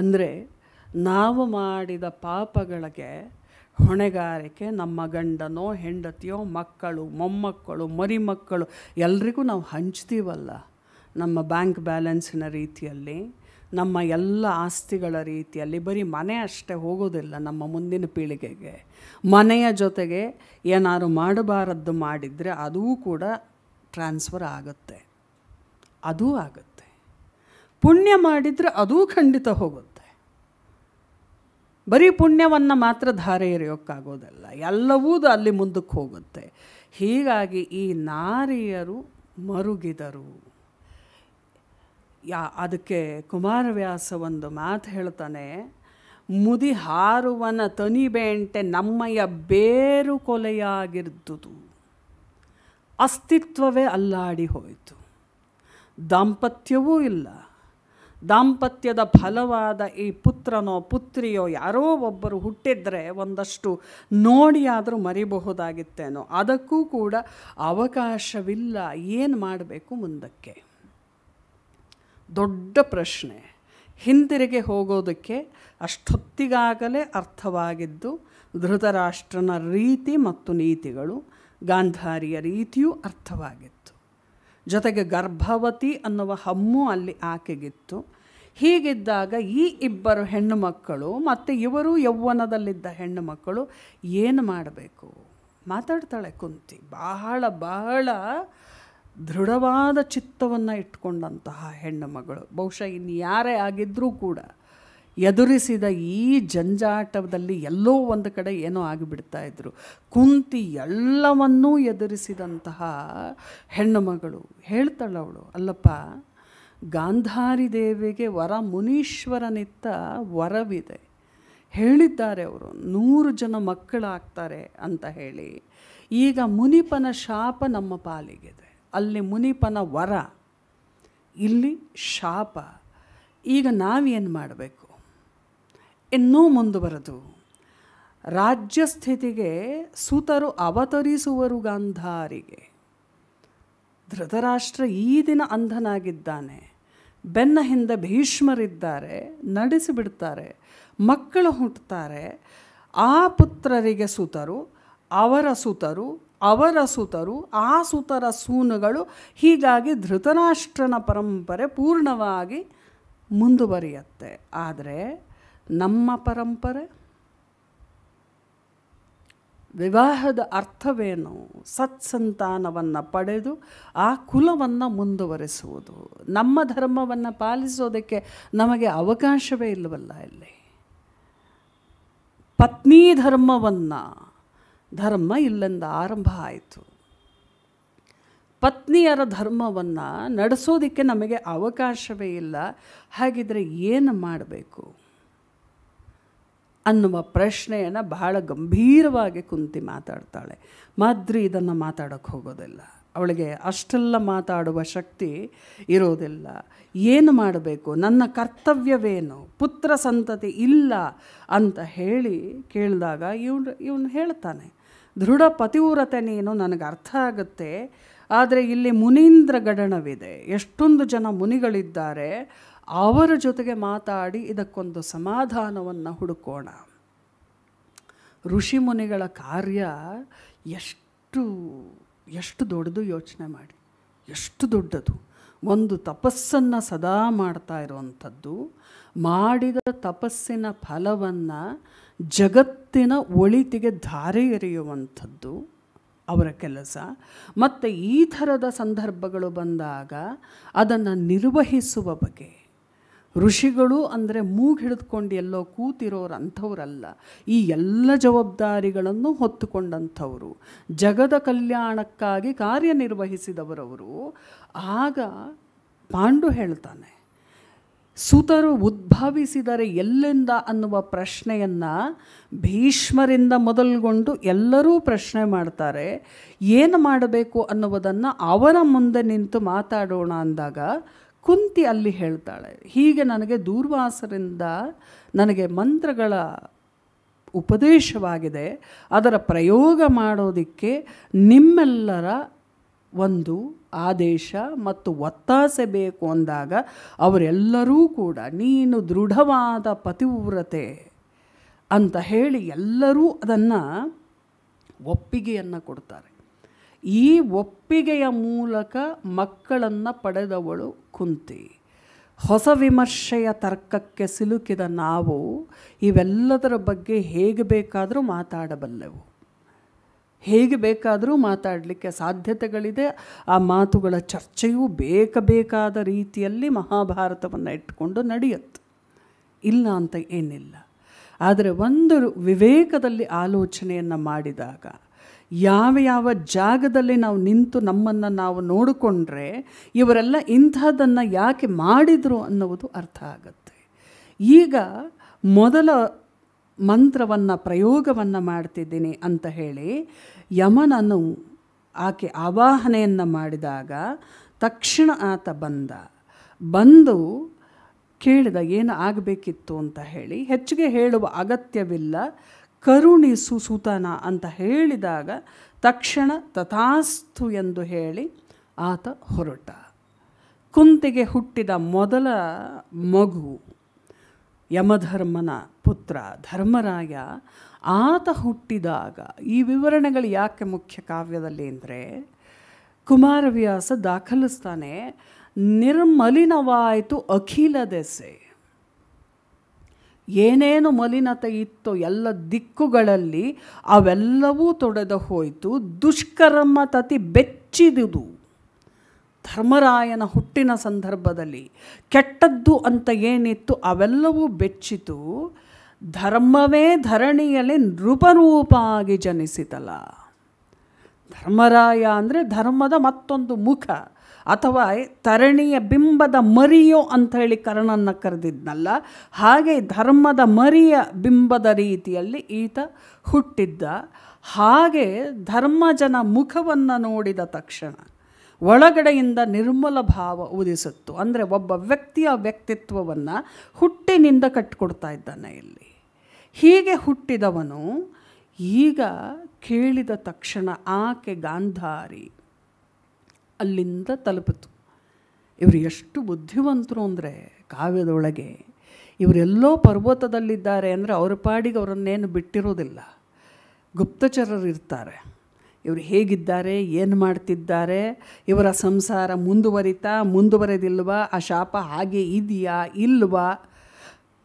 ಅಂದರೆ ನಾವು ಮಾಡಿದ ಪಾಪಗಳಿಗೆ ಹೊಣೆಗಾರಿಕೆ ನಮ್ಮ ಗಂಡನೋ ಹೆಂಡತಿಯೋ ಮಕ್ಕಳು ಮೊಮ್ಮಕ್ಕಳು ಮರಿಮಕ್ಕಳು ಎಲ್ರಿಗೂ ನಾವು ಹಂಚ್ತೀವಲ್ಲ ನಮ್ಮ ಬ್ಯಾಂಕ್ ಬ್ಯಾಲೆನ್ಸಿನ ರೀತಿಯಲ್ಲಿ ನಮ್ಮ ಎಲ್ಲ ಆಸ್ತಿಗಳ ರೀತಿಯಲ್ಲಿ ಬರೀ ಮನೆ ಅಷ್ಟೇ ಹೋಗೋದಿಲ್ಲ ನಮ್ಮ ಮುಂದಿನ ಪೀಳಿಗೆಗೆ ಮನೆಯ ಜೊತೆಗೆ ಏನಾದ್ರು ಮಾಡಬಾರದ್ದು ಮಾಡಿದರೆ ಅದೂ ಕೂಡ ಟ್ರಾನ್ಸ್ಫರ್ ಆಗುತ್ತೆ ಅದೂ ಆಗುತ್ತೆ ಪುಣ್ಯ ಮಾಡಿದರೆ ಅದೂ ಖಂಡಿತ ಹೋಗುತ್ತೆ ಬರೀ ಪುಣ್ಯವನ್ನು ಮಾತ್ರ ಧಾರೆ ಎರೆಯೋಕ್ಕಾಗೋದಲ್ಲ ಎಲ್ಲವೂ ಅಲ್ಲಿ ಮುಂದಕ್ಕೆ ಹೋಗುತ್ತೆ ಹೀಗಾಗಿ ಈ ನಾರಿಯರು ಮರುಗಿದರು ಯಾ ಅದಕ್ಕೆ ಕುಮಾರವ್ಯಾಸ ಒಂದು ಮಾತು ಹೇಳ್ತಾನೆ ಮುದಿ ಹಾರುವನ ತನಿಬೇಂಟೆ ನಮ್ಮಯ ಬೇರು ಕೊಲೆಯಾಗಿರ್ದುದು ಅಸ್ತಿತ್ವವೇ ಅಲ್ಲಾಡಿ ಹೋಯಿತು ದಾಂಪತ್ಯವೂ ಇಲ್ಲ ದಾಂಪತ್ಯದ ಫಲವಾದ ಈ ಪುತ್ರನೋ ಪುತ್ರಿಯೋ ಯಾರೋ ಒಬ್ಬರು ಹುಟ್ಟಿದ್ರೆ ಒಂದಷ್ಟು ನೋಡಿಯಾದರೂ ಮರಿಬಹುದಾಗಿತ್ತೇನೋ ಅದಕ್ಕೂ ಕೂಡ ಅವಕಾಶವಿಲ್ಲ ಏನು ಮಾಡಬೇಕು ಮುಂದಕ್ಕೆ ದೊಡ್ಡ ಪ್ರಶ್ನೆ ಹಿಂದಿರುಗಿ ಹೋಗೋದಕ್ಕೆ ಅಷ್ಟೊತ್ತಿಗಾಗಲೇ ಅರ್ಥವಾಗಿದ್ದು ಧೃತರಾಷ್ಟ್ರನ ರೀತಿ ಮತ್ತು ನೀತಿಗಳು ಗಾಂಧಾರಿಯ ರೀತಿಯೂ ಅರ್ಥವಾಗಿದೆ ಜೊತೆಗೆ ಗರ್ಭವತಿ ಅನ್ನುವ ಹಮ್ಮು ಅಲ್ಲಿ ಆಕೆಗಿತ್ತು ಹೀಗಿದ್ದಾಗ ಈ ಇಬ್ಬರು ಹೆಣ್ಣು ಮಕ್ಕಳು ಮತ್ತು ಇವರು ಯೌವನದಲ್ಲಿದ್ದ ಹೆಣ್ಣು ಮಕ್ಕಳು ಏನು ಮಾಡಬೇಕು ಮಾತಾಡ್ತಾಳೆ ಕುಂತಿ ಬಹಳ ಬಹಳ ದೃಢವಾದ ಚಿತ್ತವನ್ನು ಇಟ್ಕೊಂಡಂತಹ ಹೆಣ್ಣು ಮಗಳು ಬಹುಶಃ ಯಾರೇ ಆಗಿದ್ದರೂ ಕೂಡ ಎದುರಿಸಿದ ಈ ಜಂಜಾಟದಲ್ಲಿ ಎಲ್ಲೋ ಒಂದು ಕಡೆ ಏನೋ ಆಗಿಬಿಡ್ತಾ ಇದ್ದರು ಕುಂತಿ ಎಲ್ಲವನ್ನೂ ಎದುರಿಸಿದಂತಹ ಹೆಣ್ಣು ಮಗಳು ಹೇಳ್ತಾಳವಳು ಅವಳು ಅಲ್ಲಪ್ಪ ಗಾಂಧಾರಿ ದೇವಿಗೆ ವರ ಮುನೀಶ್ವರನಿತ್ತ ವರವಿದೆ ಹೇಳಿದ್ದಾರೆ ಅವರು ನೂರು ಜನ ಮಕ್ಕಳಾಗ್ತಾರೆ ಅಂತ ಹೇಳಿ ಈಗ ಮುನಿಪನ ಶಾಪ ನಮ್ಮ ಪಾಲಿಗಿದೆ ಅಲ್ಲಿ ಮುನಿಪನ ವರ ಇಲ್ಲಿ ಶಾಪ ಈಗ ನಾವೇನು ಮಾಡಬೇಕು ಇನ್ನೂ ಮುಂದುವರೆದು ಸ್ಥಿತಿಗೆ ಸುತರು ಅವತರಿಸುವರು ಗಾಂಧಾರಿಗೆ ಧೃತರಾಷ್ಟ್ರ ಈ ದಿನ ಅಂಧನಾಗಿದ್ದಾನೆ ಬೆನ್ನ ಹಿಂದೆ ಭೀಷ್ಮರಿದ್ದಾರೆ ನಡೆಸಿಬಿಡ್ತಾರೆ ಮಕ್ಕಳು ಹುಟ್ಟುತ್ತಾರೆ ಆ ಪುತ್ರರಿಗೆ ಸುತರು ಅವರ ಸುತರು ಅವರ ಸುತರು ಆ ಸುತರ ಸೂನುಗಳು ಹೀಗಾಗಿ ಧೃತರಾಷ್ಟ್ರನ ಪರಂಪರೆ ಪೂರ್ಣವಾಗಿ ಮುಂದುವರಿಯುತ್ತೆ ಆದರೆ ನಮ್ಮ ಪರಂಪರೆ ವಿವಾಹದ ಅರ್ಥವೇನು ಸತ್ಸಂತಾನವನ್ನು ಪಡೆದು ಆ ಕುಲವನ್ನು ಮುಂದುವರೆಸುವುದು ನಮ್ಮ ಧರ್ಮವನ್ನು ಪಾಲಿಸೋದಕ್ಕೆ ನಮಗೆ ಅವಕಾಶವೇ ಇಲ್ಲವಲ್ಲ ಇಲ್ಲಿ ಪತ್ನಿ ಧರ್ಮವನ್ನು ಧರ್ಮ ಇಲ್ಲಿಂದ ಆರಂಭ ಆಯಿತು ಪತ್ನಿಯರ ಧರ್ಮವನ್ನು ನಡೆಸೋದಕ್ಕೆ ನಮಗೆ ಅವಕಾಶವೇ ಇಲ್ಲ ಹಾಗಿದ್ರೆ ಏನು ಮಾಡಬೇಕು ಅನ್ನುವ ಪ್ರಶ್ನೆಯನ್ನು ಬಹಳ ಗಂಭೀರವಾಗಿ ಕುಂತಿ ಮಾತಾಡ್ತಾಳೆ ಮಾದ್ರಿ ಇದನ್ನು ಮಾತಾಡೋಕ್ಕೆ ಹೋಗೋದಿಲ್ಲ ಅವಳಿಗೆ ಅಷ್ಟೆಲ್ಲ ಮಾತಾಡುವ ಶಕ್ತಿ ಇರೋದಿಲ್ಲ ಏನು ಮಾಡಬೇಕು ನನ್ನ ಕರ್ತವ್ಯವೇನು ಪುತ್ರ ಸಂತತಿ ಇಲ್ಲ ಅಂತ ಹೇಳಿ ಕೇಳಿದಾಗ ಇವನು ಇವನು ಹೇಳ್ತಾನೆ ದೃಢ ಪತಿವ್ರತೆ ನೀನು ನನಗೆ ಅರ್ಥ ಆಗುತ್ತೆ ಆದರೆ ಇಲ್ಲಿ ಮುನೀಂದ್ರ ಗಡಣವಿದೆ ಎಷ್ಟೊಂದು ಜನ ಮುನಿಗಳಿದ್ದಾರೆ ಅವರ ಜೊತೆಗೆ ಮಾತಾಡಿ ಇದಕ್ಕೊಂದು ಸಮಾಧಾನವನ್ನು ಹುಡುಕೋಣ ಋಷಿ ಮುನಿಗಳ ಕಾರ್ಯ ಎಷ್ಟು ಎಷ್ಟು ದೊಡ್ಡದು ಯೋಚನೆ ಮಾಡಿ ಎಷ್ಟು ದೊಡ್ಡದು ಒಂದು ತಪಸ್ಸನ್ನು ಸದಾ ಮಾಡ್ತಾ ಇರುವಂಥದ್ದು ಮಾಡಿದ ತಪಸ್ಸಿನ ಫಲವನ್ನು ಜಗತ್ತಿನ ಒಳಿತಿಗೆ ಧಾರೆ ಎರೆಯುವಂಥದ್ದು ಅವರ ಕೆಲಸ ಮತ್ತು ಈ ಥರದ ಸಂದರ್ಭಗಳು ಬಂದಾಗ ಅದನ್ನು ನಿರ್ವಹಿಸುವ ಬಗೆ ಋಷಿಗಳು ಅಂದರೆ ಮೂಗು ಹಿಡಿದುಕೊಂಡು ಎಲ್ಲೋ ಕೂತಿರೋರು ಈ ಎಲ್ಲ ಜವಾಬ್ದಾರಿಗಳನ್ನು ಹೊತ್ತುಕೊಂಡಂಥವರು ಜಗದ ಕಲ್ಯಾಣಕ್ಕಾಗಿ ಕಾರ್ಯನಿರ್ವಹಿಸಿದವರವರು ಆಗ ಪಾಂಡು ಹೇಳ್ತಾನೆ ಸುತರು ಉದ್ಭವಿಸಿದರೆ ಎಲ್ಲಿಂದ ಅನ್ನುವ ಪ್ರಶ್ನೆಯನ್ನು ಭೀಷ್ಮರಿಂದ ಮೊದಲುಗೊಂಡು ಎಲ್ಲರೂ ಪ್ರಶ್ನೆ ಮಾಡ್ತಾರೆ ಏನು ಮಾಡಬೇಕು ಅನ್ನುವುದನ್ನು ಅವರ ಮುಂದೆ ನಿಂತು ಮಾತಾಡೋಣ ಅಂದಾಗ ಕುಂತಿ ಅಲ್ಲಿ ಹೇಳ್ತಾಳೆ ಹೀಗೆ ನನಗೆ ದೂರ್ವಾಸರಿಂದ ನನಗೆ ಮಂತ್ರಗಳ ಉಪದೇಶವಾಗಿದೆ ಅದರ ಪ್ರಯೋಗ ಮಾಡೋದಕ್ಕೆ ನಿಮ್ಮೆಲ್ಲರ ಒಂದು ಆದೇಶ ಮತ್ತು ಒತ್ತಾಸೆ ಬೇಕು ಅಂದಾಗ ಅವರೆಲ್ಲರೂ ಕೂಡ ನೀನು ದೃಢವಾದ ಪತಿವ್ರತೆ ಅಂತ ಹೇಳಿ ಎಲ್ಲರೂ ಅದನ್ನು ಒಪ್ಪಿಗೆಯನ್ನು ಕೊಡ್ತಾರೆ ಈ ಒಪ್ಪಿಗೆಯ ಮೂಲಕ ಮಕ್ಕಳನ್ನು ಪಡೆದವಳು ಕುಂತಿ ಹೊಸ ವಿಮರ್ಶೆಯ ತರ್ಕಕ್ಕೆ ಸಿಲುಕಿದ ನಾವು ಇವೆಲ್ಲದರ ಬಗ್ಗೆ ಹೇಗೆ ಬೇಕಾದರೂ ಮಾತಾಡಬಲ್ಲೆವು ಹೇಗೆ ಬೇಕಾದರೂ ಮಾತಾಡಲಿಕ್ಕೆ ಸಾಧ್ಯತೆಗಳಿದೆ ಆ ಮಾತುಗಳ ಚರ್ಚೆಯೂ ಬೇಕಾದ ರೀತಿಯಲ್ಲಿ ಮಹಾಭಾರತವನ್ನು ಇಟ್ಟುಕೊಂಡು ನಡೆಯುತ್ತೆ ಇಲ್ಲ ಅಂತ ಏನಿಲ್ಲ ಆದರೆ ಒಂದು ವಿವೇಕದಲ್ಲಿ ಆಲೋಚನೆಯನ್ನು ಮಾಡಿದಾಗ ಯಾವ ಯಾವ ಜಾಗದಲ್ಲಿ ನಾವು ನಿಂತು ನಮ್ಮನ್ನು ನಾವು ನೋಡಿಕೊಂಡ್ರೆ ಇವರೆಲ್ಲ ಇಂಥದ್ದನ್ನು ಯಾಕೆ ಮಾಡಿದರು ಅನ್ನುವುದು ಅರ್ಥ ಆಗುತ್ತೆ ಈಗ ಮೊದಲ ಮಂತ್ರವನ್ನು ಪ್ರಯೋಗವನ್ನು ಮಾಡ್ತಿದ್ದೀನಿ ಅಂತ ಹೇಳಿ ಯಮನನು ಆಕೆ ಆವಾಹನೆಯನ್ನು ಮಾಡಿದಾಗ ತಕ್ಷಣ ಆತ ಬಂದ ಬಂದು ಕೇಳಿದ ಏನು ಆಗಬೇಕಿತ್ತು ಅಂತ ಹೇಳಿ ಹೆಚ್ಚಿಗೆ ಹೇಳುವ ಅಗತ್ಯವಿಲ್ಲ ಕರುಣಿಸು ಸುತನ ಅಂತ ಹೇಳಿದಾಗ ತಕ್ಷಣ ತಥಾಸ್ತು ಎಂದು ಹೇಳಿ ಆತ ಹೊರಟ ಕುಂತಿಗೆ ಹುಟ್ಟಿದ ಮೊದಲ ಮಗು ಯಮಧರ್ಮನ ಪುತ್ರ ಧರ್ಮರಾಯ ಆತ ಹುಟ್ಟಿದಾಗ ಈ ವಿವರಣೆಗಳು ಯಾಕೆ ಮುಖ್ಯ ಕಾವ್ಯದಲ್ಲಿ ಅಂದರೆ ಕುಮಾರವ್ಯಾಸ ದಾಖಲಿಸ್ತಾನೆ ನಿರ್ಮಲಿನವಾಯಿತು ಅಖಿಲ ದೆಸೆ ಏನೇನು ಮಲಿನತೆ ಇತ್ತೋ ಎಲ್ಲ ದಿಕ್ಕುಗಳಲ್ಲಿ ಅವೆಲ್ಲವೂ ತೊಡೆದು ಹೋಯಿತು ದುಷ್ಕರ್ಮ ತತಿ ಬೆಚ್ಚಿದುದು ಧರ್ಮರಾಯನ ಹುಟ್ಟಿನ ಸಂದರ್ಭದಲ್ಲಿ ಕೆಟ್ಟದ್ದು ಅಂತ ಏನಿತ್ತು ಅವೆಲ್ಲವೂ ಬೆಚ್ಚಿತು ಧರ್ಮವೇ ಧರಣಿಯಲ್ಲಿ ನೃಪರೂಪಾಗಿ ಜನಿಸಿತಲ್ಲ ಧರ್ಮರಾಯ ಅಂದರೆ ಧರ್ಮದ ಮತ್ತೊಂದು ಮುಖ ಅಥವಾ ತರಣಿಯ ಬಿಂಬದ ಮರಿಯೋ ಅಂಥೇಳಿ ಕರ್ಣನ್ನು ಕರೆದಿದ್ನಲ್ಲ ಹಾಗೆ ಧರ್ಮದ ಮರಿಯ ಬಿಂಬದ ರೀತಿಯಲ್ಲಿ ಈತ ಹುಟ್ಟಿದ್ದ ಹಾಗೆ ಧರ್ಮಜನ ಮುಖವನ್ನು ನೋಡಿದ ತಕ್ಷಣ ಒಳಗಡೆಯಿಂದ ನಿರ್ಮಲ ಭಾವ ಉದಿಸುತ್ತು ಅಂದರೆ ಒಬ್ಬ ವ್ಯಕ್ತಿಯ ವ್ಯಕ್ತಿತ್ವವನ್ನು ಹುಟ್ಟಿನಿಂದ ಕಟ್ಟಿಕೊಡ್ತಾ ಇದ್ದಾನೆ ಇಲ್ಲಿ ಹೀಗೆ ಹುಟ್ಟಿದವನು ಈಗ ಕೇಳಿದ ತಕ್ಷಣ ಆಕೆ ಗಾಂಧಾರಿ ಅಲ್ಲಿಂದ ತಲುಪಿತು ಇವರು ಎಷ್ಟು ಬುದ್ಧಿವಂತರು ಅಂದರೆ ಕಾವ್ಯದೊಳಗೆ ಇವರೆಲ್ಲೋ ಪರ್ವತದಲ್ಲಿದ್ದಾರೆ ಅಂದರೆ ಅವ್ರ ಪಾಡಿಗೆ ಅವರನ್ನೇನು ಬಿಟ್ಟಿರೋದಿಲ್ಲ ಗುಪ್ತಚರರು ಇರ್ತಾರೆ ಇವರು ಹೇಗಿದ್ದಾರೆ ಏನು ಮಾಡ್ತಿದ್ದಾರೆ ಇವರ ಸಂಸಾರ ಮುಂದುವರಿತಾ ಮುಂದುವರೆದಿಲ್ವಾ ಆ ಶಾಪ ಹಾಗೆ ಇದೆಯಾ ಇಲ್ವಾ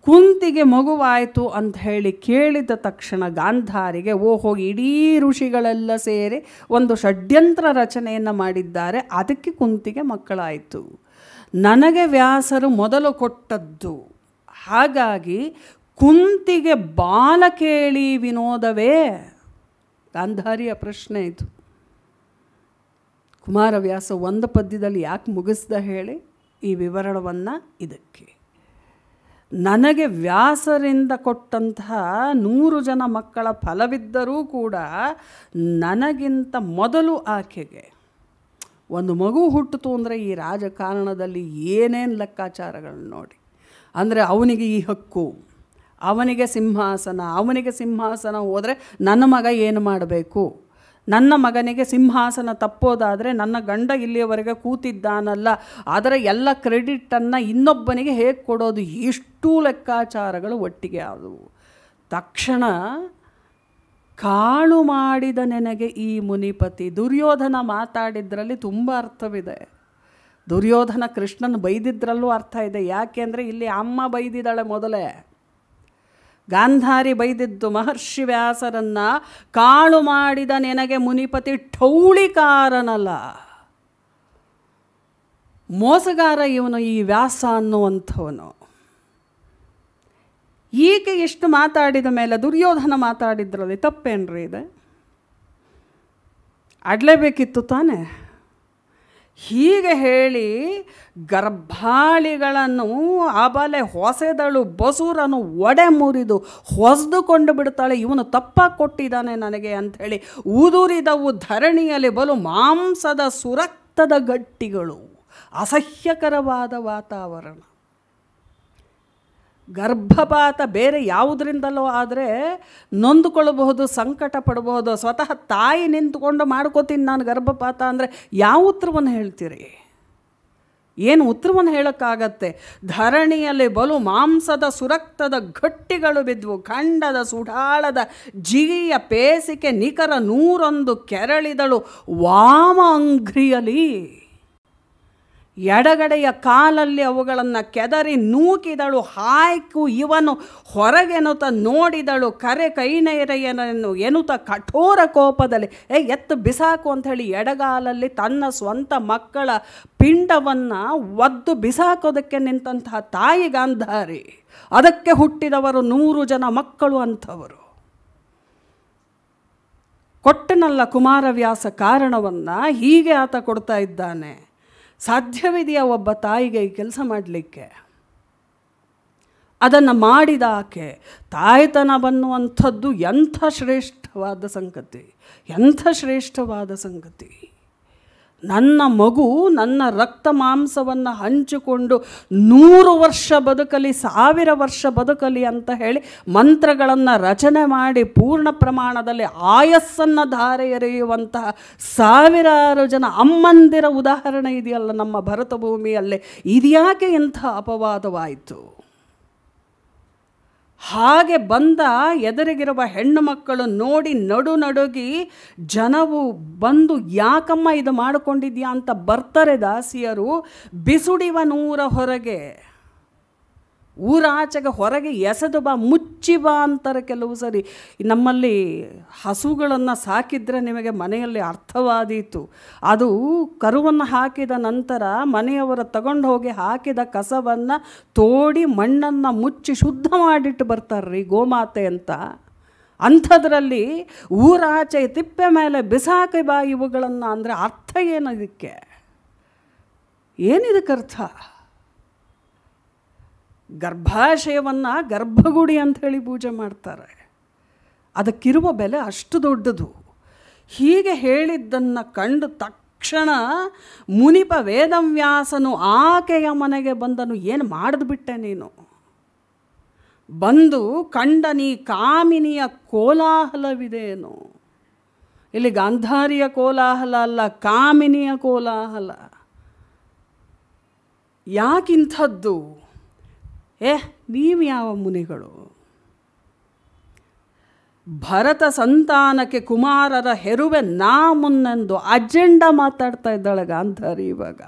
ಕುಂತಿಗೆ ಮಗುವಾಯಿತು ಅಂತ ಹೇಳಿ ಕೇಳಿದ ತಕ್ಷಣ ಗಾಂಧಾರಿಗೆ ಓ ಹೋಗಿ ಇಡೀ ಋಷಿಗಳೆಲ್ಲ ಸೇರಿ ಒಂದು ಷಡ್ಯಂತ್ರ ರಚನೆಯನ್ನು ಮಾಡಿದ್ದಾರೆ ಅದಕ್ಕೆ ಕುಂತಿಗೆ ಮಕ್ಕಳಾಯಿತು ನನಗೆ ವ್ಯಾಸರು ಮೊದಲು ಕೊಟ್ಟದ್ದು ಹಾಗಾಗಿ ಕುಂತಿಗೆ ಬಾಲ ಕೇಳಿ ವಿನೋದವೇ ಗಾಂಧಾರಿಯ ಪ್ರಶ್ನೆ ಇದು ಕುಮಾರವ್ಯಾಸ ಒಂದು ಪದ್ಯದಲ್ಲಿ ಯಾಕೆ ಮುಗಿಸ್ದ ಹೇಳಿ ಈ ವಿವರಣವನ್ನು ಇದಕ್ಕೆ ನನಗೆ ವ್ಯಾಸರಿಂದ ಕೊಟ್ಟಂತಹ ನೂರು ಜನ ಮಕ್ಕಳ ಫಲವಿದ್ದರೂ ಕೂಡ ನನಗಿಂತ ಮೊದಲು ಆಕೆಗೆ ಒಂದು ಮಗು ಹುಟ್ಟಿತು ಅಂದರೆ ಈ ರಾಜಕಾರಣದಲ್ಲಿ ಏನೇನು ಲೆಕ್ಕಾಚಾರಗಳನ್ನ ನೋಡಿ ಅಂದರೆ ಅವನಿಗೆ ಈ ಹಕ್ಕು ಅವನಿಗೆ ಸಿಂಹಾಸನ ಅವನಿಗೆ ಸಿಂಹಾಸನ ಹೋದರೆ ನನ್ನ ಮಗ ಏನು ಮಾಡಬೇಕು ನನ್ನ ಮಗನಿಗೆ ಸಿಂಹಾಸನ ತಪ್ಪೋದಾದರೆ ನನ್ನ ಗಂಡ ಇಲ್ಲಿಯವರೆಗೆ ಕೂತಿದ್ದಾನಲ್ಲ ಅದರ ಎಲ್ಲ ಕ್ರೆಡಿಟನ್ನು ಇನ್ನೊಬ್ಬನಿಗೆ ಹೇಗೆ ಕೊಡೋದು ಇಷ್ಟು ಲೆಕ್ಕಾಚಾರಗಳು ಒಟ್ಟಿಗೆ ಆದವು ತಕ್ಷಣ ಕಾಳು ಮಾಡಿದ ನೆನಗೆ ಈ ಮುನಿಪತಿ ದುರ್ಯೋಧನ ಮಾತಾಡಿದ್ರಲ್ಲಿ ತುಂಬ ಅರ್ಥವಿದೆ ದುರ್ಯೋಧನ ಕೃಷ್ಣನ ಬೈದಿದ್ರಲ್ಲೂ ಅರ್ಥ ಇದೆ ಅಂದರೆ ಇಲ್ಲಿ ಅಮ್ಮ ಬೈದಿದ್ದಾಳೆ ಮೊದಲೇ ಗಾಂಧಾರಿ ಬೈದಿದ್ದು ಮಹರ್ಷಿ ವ್ಯಾಸರನ್ನು ಕಾಳು ಮಾಡಿದ ನಿನಗೆ ಮುನಿಪತಿ ಠೌಳಿಕಾರನಲ್ಲ ಮೋಸಗಾರ ಇವನು ಈ ವ್ಯಾಸ ಅನ್ನುವಂಥವನು ಈಕೆ ಎಷ್ಟು ಮಾತಾಡಿದ ಮೇಲೆ ದುರ್ಯೋಧನ ಮಾತಾಡಿದ್ರಲ್ಲಿ ತಪ್ಪೇನ್ರಿ ಇದೆ ಅಡಲೇಬೇಕಿತ್ತು ತಾನೇ ಹೀಗೆ ಹೇಳಿ ಗರ್ಭಾಳಿಗಳನ್ನು ಆಬಾಲೆ ಹೊಸೆದಳು ಬಸೂರನ್ನು ಒಡೆ ಮುರಿದು ಹೊಸದುಕೊಂಡು ಬಿಡ್ತಾಳೆ ಇವನು ತಪ್ಪಾಗಿ ಕೊಟ್ಟಿದ್ದಾನೆ ನನಗೆ ಅಂಥೇಳಿ ಉದುರಿದವು ಧರಣಿಯಲ್ಲಿ ಬಲು ಮಾಂಸದ ಸುರಕ್ತದ ಗಟ್ಟಿಗಳು ಅಸಹ್ಯಕರವಾದ ವಾತಾವರಣ ಗರ್ಭಪಾತ ಬೇರೆ ಯಾವುದರಿಂದಲೋ ಆದರೆ ನೊಂದುಕೊಳ್ಳಬಹುದು ಸಂಕಟ ಪಡಬಹುದು ಸ್ವತಃ ತಾಯಿ ನಿಂತುಕೊಂಡು ಮಾಡ್ಕೋತೀನಿ ನಾನು ಗರ್ಭಪಾತ ಅಂದರೆ ಯಾವ ಉತ್ತರವನ್ನು ಹೇಳ್ತೀರಿ ಏನು ಉತ್ತರವನ್ನು ಹೇಳೋಕ್ಕಾಗತ್ತೆ ಧರಣಿಯಲ್ಲಿ ಬಲು ಮಾಂಸದ ಸುರಕ್ತದ ಗಟ್ಟಿಗಳು ಬಿದ್ವು ಖಂಡದ ಸುಡಾಳದ ಜಿಗಿಯ ಪೇಸಿಕೆ ನಿಖರ ನೂರೊಂದು ಕೆರಳಿದಳು ವಾಮ ಅಂಗ್ರಿಯಲಿ ಎಡಗಡೆಯ ಕಾಲಲ್ಲಿ ಅವುಗಳನ್ನು ಕೆದರಿ ನೂಕಿದಳು ಹಾಯ್ಕು ಇವನು ಹೊರಗೆನುತ ನೋಡಿದಳು ಕರೆ ಕೈನೇರೆಯನನ್ನು ಎನುತ ಕಠೋರ ಕೋಪದಲ್ಲಿ ಏ ಎತ್ತು ಬಿಸಾಕು ಅಂಥೇಳಿ ಎಡಗಾಲಲ್ಲಿ ತನ್ನ ಸ್ವಂತ ಮಕ್ಕಳ ಪಿಂಡವನ್ನು ಒದ್ದು ಬಿಸಾಕೋದಕ್ಕೆ ನಿಂತಹ ತಾಯಿ ಗಾಂಧಾರಿ ಅದಕ್ಕೆ ಹುಟ್ಟಿದವರು ನೂರು ಜನ ಮಕ್ಕಳು ಅಂಥವರು ಕೊಟ್ಟನಲ್ಲ ಕುಮಾರವ್ಯಾಸ ಕಾರಣವನ್ನು ಹೀಗೆ ಆತ ಕೊಡ್ತಾ ಇದ್ದಾನೆ ಸಾಧ್ಯವಿದೆಯಾ ಒಬ್ಬ ತಾಯಿಗೆ ಈ ಕೆಲಸ ಮಾಡಲಿಕ್ಕೆ ಅದನ್ನು ಮಾಡಿದ ಆಕೆ ತಾಯ್ತನ ಎಂಥ ಶ್ರೇಷ್ಠವಾದ ಸಂಗತಿ ಎಂಥ ಶ್ರೇಷ್ಠವಾದ ಸಂಗತಿ ನನ್ನ ಮಗು ನನ್ನ ರಕ್ತ ಮಾಂಸವನ್ನು ಹಂಚಿಕೊಂಡು ನೂರು ವರ್ಷ ಬದುಕಲಿ ಸಾವಿರ ವರ್ಷ ಬದುಕಲಿ ಅಂತ ಹೇಳಿ ಮಂತ್ರಗಳನ್ನು ರಚನೆ ಮಾಡಿ ಪೂರ್ಣ ಪ್ರಮಾಣದಲ್ಲಿ ಆಯಸ್ಸನ್ನು ಧಾರೆ ಎರೆಯುವಂತಹ ಸಾವಿರಾರು ಜನ ಅಮ್ಮಂದಿರ ಉದಾಹರಣೆ ಇದೆಯಲ್ಲ ನಮ್ಮ ಭರತ ಭೂಮಿಯಲ್ಲಿ ಇದ್ಯಾಕೆ ಇಂಥ ಅಪವಾದವಾಯಿತು ಹಾಗೆ ಬಂದ ಎದುರಿಗಿರುವ ಹೆಣ್ಣು ಮಕ್ಕಳು ನೋಡಿ ನಡು ನಡುಗಿ ಜನವು ಬಂದು ಯಾಕಮ್ಮ ಇದು ಮಾಡಿಕೊಂಡಿದ್ಯಾ ಅಂತ ಬರ್ತಾರೆ ದಾಸಿಯರು ಬಿಸುಡಿವ ನೂರ ಹೊರಗೆ ಊರಾಚೆಗೆ ಹೊರಗೆ ಎಸೆದು ಬಾ ಮುಚ್ಚಿ ಬಾ ಅಂತಾರೆ ಕೆಲವು ಸರಿ ನಮ್ಮಲ್ಲಿ ಹಸುಗಳನ್ನು ಸಾಕಿದ್ರೆ ನಿಮಗೆ ಮನೆಯಲ್ಲಿ ಅರ್ಥವಾದೀತು ಅದು ಕರುವನ್ನು ಹಾಕಿದ ನಂತರ ಮನೆಯವರ ತಗೊಂಡು ಹೋಗಿ ಹಾಕಿದ ಕಸವನ್ನು ತೋಡಿ ಮಣ್ಣನ್ನು ಮುಚ್ಚಿ ಶುದ್ಧ ಮಾಡಿಟ್ಟು ಬರ್ತಾರ್ರಿ ಗೋಮಾತೆ ಅಂತ ಅಂಥದ್ರಲ್ಲಿ ಊರಾಚೆ ತಿಪ್ಪೆ ಮೇಲೆ ಬಿಸಾಕಿ ಬಾ ಇವುಗಳನ್ನು ಅಂದರೆ ಅರ್ಥ ಏನದಕ್ಕೆ ಏನಿದಕ್ಕೆ ಅರ್ಥ ಗರ್ಭಾಶಯವನ್ನು ಗರ್ಭಗುಡಿ ಅಂಥೇಳಿ ಪೂಜೆ ಮಾಡ್ತಾರೆ ಅದಕ್ಕಿರುವ ಬೆಲೆ ಅಷ್ಟು ದೊಡ್ಡದು ಹೀಗೆ ಹೇಳಿದ್ದನ್ನು ಕಂಡು ತಕ್ಷಣ ಮುನಿಪ ವೇದವ್ಯಾಸನು ಆಕೆಯ ಮನೆಗೆ ಬಂದನು ಏನು ಮಾಡಿದ್ಬಿಟ್ಟೆ ನೀನು ಬಂದು ಕಂಡನಿ ಕಾಮಿನಿಯ ಕೋಲಾಹಲವಿದೇನು ಇಲ್ಲಿ ಗಾಂಧಾರಿಯ ಕೋಲಾಹಲ ಅಲ್ಲ ಕಾಮಿನಿಯ ಕೋಲಾಹಲ ಯಾಕಿಂಥದ್ದು ಏ ನೀವು ಯಾವ ಮುನಿಗಳು ಭರತ ಸಂತಾನಕ್ಕೆ ಕುಮಾರರ ಹೆರುವೆ ನಾ ಮುನ್ನೆಂದು ಅಜೆಂಡ ಮಾತಾಡ್ತಾ ಇದ್ದಾಳೆ ಗಾಂಧಾರಿ ಇವಾಗ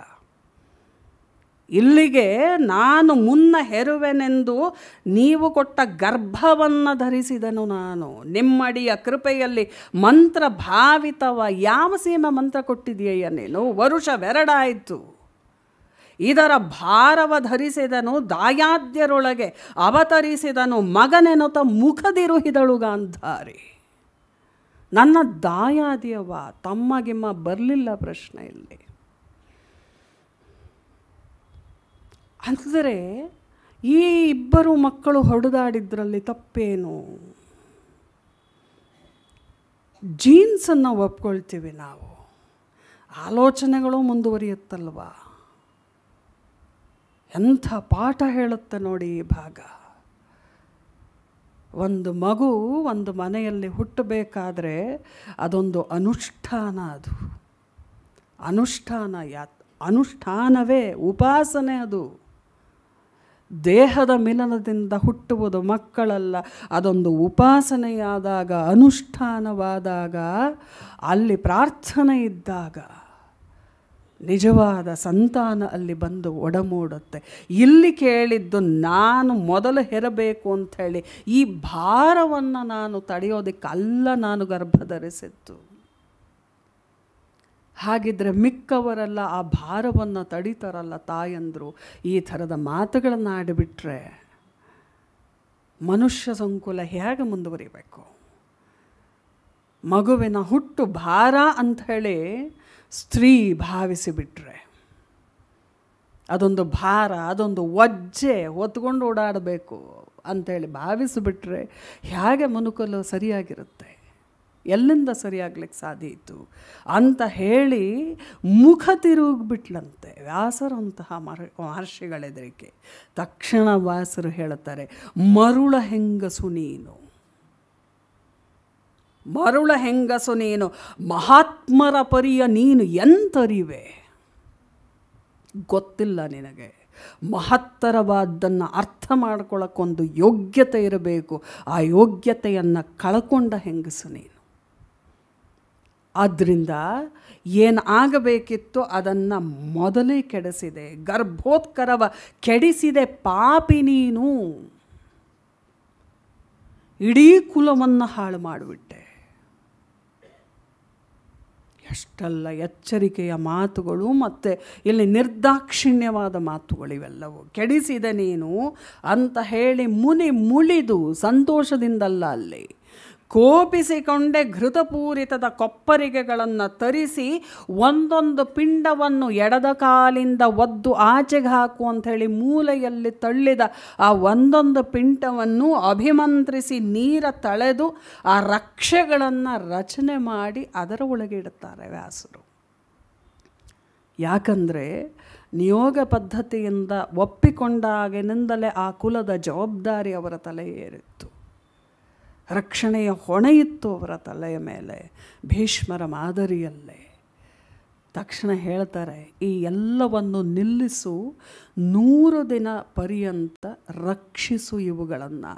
ಇಲ್ಲಿಗೆ ನಾನು ಮುನ್ನ ಹೆರುವೆನೆಂದು ನೀವು ಕೊಟ್ಟ ಗರ್ಭವನ್ನು ಧರಿಸಿದನು ನಾನು ನಿಮ್ಮಡಿಯ ಕೃಪೆಯಲ್ಲಿ ಮಂತ್ರ ಭಾವಿತವ ಯಾವ ಸೀಮೆ ಮಂತ್ರ ಕೊಟ್ಟಿದೆಯಯ್ಯ ನೀನು ವರುಷವೆರಡಾಯಿತು ಇದರ ಭಾರವ ಧರಿಸಿದನು ದಾಯಾದ್ಯರೊಳಗೆ ಅವತರಿಸಿದನು ಮಗನೆನುತ ಮುಖದಿರುಹಿದಳು ಗಾಂಧಾರಿ ನನ್ನ ದಾಯಾದಿಯವ ತಮ್ಮಗಿಮ್ಮ ಬರಲಿಲ್ಲ ಪ್ರಶ್ನೆ ಇಲ್ಲಿ ಅಂದರೆ ಈ ಇಬ್ಬರು ಮಕ್ಕಳು ಹೊಡೆದಾಡಿದ್ರಲ್ಲಿ ತಪ್ಪೇನು ಜೀನ್ಸನ್ನು ಒಪ್ಕೊಳ್ತೀವಿ ನಾವು ಆಲೋಚನೆಗಳು ಮುಂದುವರಿಯುತ್ತಲ್ವಾ ಎಂಥ ಪಾಠ ಹೇಳುತ್ತೆ ನೋಡಿ ಈ ಭಾಗ ಒಂದು ಮಗು ಒಂದು ಮನೆಯಲ್ಲಿ ಹುಟ್ಟಬೇಕಾದ್ರೆ ಅದೊಂದು ಅನುಷ್ಠಾನ ಅದು ಅನುಷ್ಠಾನ ಯಾ ಅನುಷ್ಠಾನವೇ ಉಪಾಸನೆ ಅದು ದೇಹದ ಮಿಲನದಿಂದ ಹುಟ್ಟುವುದು ಮಕ್ಕಳಲ್ಲ ಅದೊಂದು ಉಪಾಸನೆಯಾದಾಗ ಅನುಷ್ಠಾನವಾದಾಗ ಅಲ್ಲಿ ಪ್ರಾರ್ಥನೆ ಇದ್ದಾಗ ನಿಜವಾದ ಸಂತಾನ ಅಲ್ಲಿ ಬಂದು ಒಡಮೂಡುತ್ತೆ ಇಲ್ಲಿ ಕೇಳಿದ್ದು ನಾನು ಮೊದಲು ಹೆರಬೇಕು ಅಂಥೇಳಿ ಈ ಭಾರವನ್ನು ನಾನು ತಡೆಯೋದಕ್ಕಲ್ಲ ನಾನು ಗರ್ಭ ಹಾಗಿದ್ರೆ ಮಿಕ್ಕವರೆಲ್ಲ ಆ ಭಾರವನ್ನು ತಡಿತಾರಲ್ಲ ತಾಯಂದರು ಈ ಥರದ ಮಾತುಗಳನ್ನು ಆಡಿಬಿಟ್ರೆ ಮನುಷ್ಯ ಸಂಕುಲ ಹೇಗೆ ಮುಂದುವರಿಬೇಕು ಮಗುವಿನ ಹುಟ್ಟು ಭಾರ ಅಂಥೇಳಿ ಸ್ತ್ರೀ ಭಾವಿಸಿಬಿಟ್ರೆ ಅದೊಂದು ಭಾರ ಅದೊಂದು ಒಜ್ಜೆ ಹೊತ್ಕೊಂಡು ಓಡಾಡಬೇಕು ಅಂಥೇಳಿ ಭಾವಿಸಿಬಿಟ್ರೆ ಹೇಗೆ ಮನುಕಲು ಸರಿಯಾಗಿರುತ್ತೆ ಎಲ್ಲಿಂದ ಸರಿಯಾಗ್ಲಿಕ್ಕೆ ಸಾಧ್ಯ ಇತ್ತು ಅಂತ ಹೇಳಿ ಮುಖ ತಿರುಗಿಬಿಟ್ಲಂತೆ ವ್ಯಾಸರಂತಹ ಮಹ ಮಹರ್ಷಿಗಳೆದರಿಕೆ ತಕ್ಷಣ ವ್ಯಾಸರು ಹೇಳುತ್ತಾರೆ ಮರುಳ ಹೆಂಗಸು ನೀನು ಮರುಳ ಹೆಂಗಸು ನೀನು ಮಹಾತ್ಮರ ಪರಿಯ ನೀನು ಎಂತರಿವೆ ಗೊತ್ತಿಲ್ಲ ನಿನಗೆ ಮಹತ್ತರವಾದ್ದನ್ನು ಅರ್ಥ ಮಾಡ್ಕೊಳ್ಳೋಕ್ಕೊಂದು ಯೋಗ್ಯತೆ ಇರಬೇಕು ಆ ಯೋಗ್ಯತೆಯನ್ನು ಕಳ್ಕೊಂಡ ಹೆಂಗಸು ನೀನು ಆದ್ದರಿಂದ ಏನು ಆಗಬೇಕಿತ್ತು ಅದನ್ನು ಮೊದಲೇ ಕೆಡಿಸಿದೆ ಗರ್ಭೋತ್ಕರವ ಕೆಡಿಸಿದೆ ಪಾಪಿ ನೀನು ಇಡೀ ಕುಲವನ್ನು ಹಾಳು ಮಾಡಿಬಿಟ್ಟೆ ಎಷ್ಟೆಲ್ಲ ಎಚ್ಚರಿಕೆಯ ಮಾತುಗಳು ಮತ್ತು ಇಲ್ಲಿ ನಿರ್ದಾಕ್ಷಿಣ್ಯವಾದ ಮಾತುಗಳಿವೆಲ್ಲವೂ ಕೆಡಿಸಿದ ನೀನು ಅಂತ ಹೇಳಿ ಮುನಿ ಮುಳಿದು ಸಂತೋಷದಿಂದಲ್ಲ ಅಲ್ಲಿ ಕೋಪಿಸಿಕೊಂಡೇ ಘೃತಪೂರಿತದ ಕೊಪ್ಪರಿಗೆಗಳನ್ನು ತರಿಸಿ ಒಂದೊಂದು ಪಿಂಡವನ್ನು ಎಡದ ಕಾಲಿಂದ ಒದ್ದು ಆಚೆಗೆ ಹಾಕು ಹೇಳಿ ಮೂಲೆಯಲ್ಲಿ ತಳ್ಳಿದ ಆ ಒಂದೊಂದು ಪಿಂಡವನ್ನು ಅಭಿಮಂತ್ರಿಸಿ ನೀರ ತಳೆದು ಆ ರಕ್ಷೆಗಳನ್ನು ರಚನೆ ಮಾಡಿ ಅದರ ಒಳಗೆ ಇಡುತ್ತಾರೆ ವ್ಯಾಸರು ಯಾಕಂದರೆ ನಿಯೋಗ ಪದ್ಧತಿಯಿಂದ ಒಪ್ಪಿಕೊಂಡಾಗಿನಿಂದಲೇ ಆ ಕುಲದ ಜವಾಬ್ದಾರಿ ಅವರ ತಲೆ ಏರಿತ್ತು ರಕ್ಷಣೆಯ ಇತ್ತು ಅವರ ತಲೆಯ ಮೇಲೆ ಭೀಷ್ಮರ ಮಾದರಿಯಲ್ಲೇ ತಕ್ಷಣ ಹೇಳ್ತಾರೆ ಈ ಎಲ್ಲವನ್ನು ನಿಲ್ಲಿಸು ನೂರು ದಿನ ಪರ್ಯಂತ ರಕ್ಷಿಸು ಇವುಗಳನ್ನು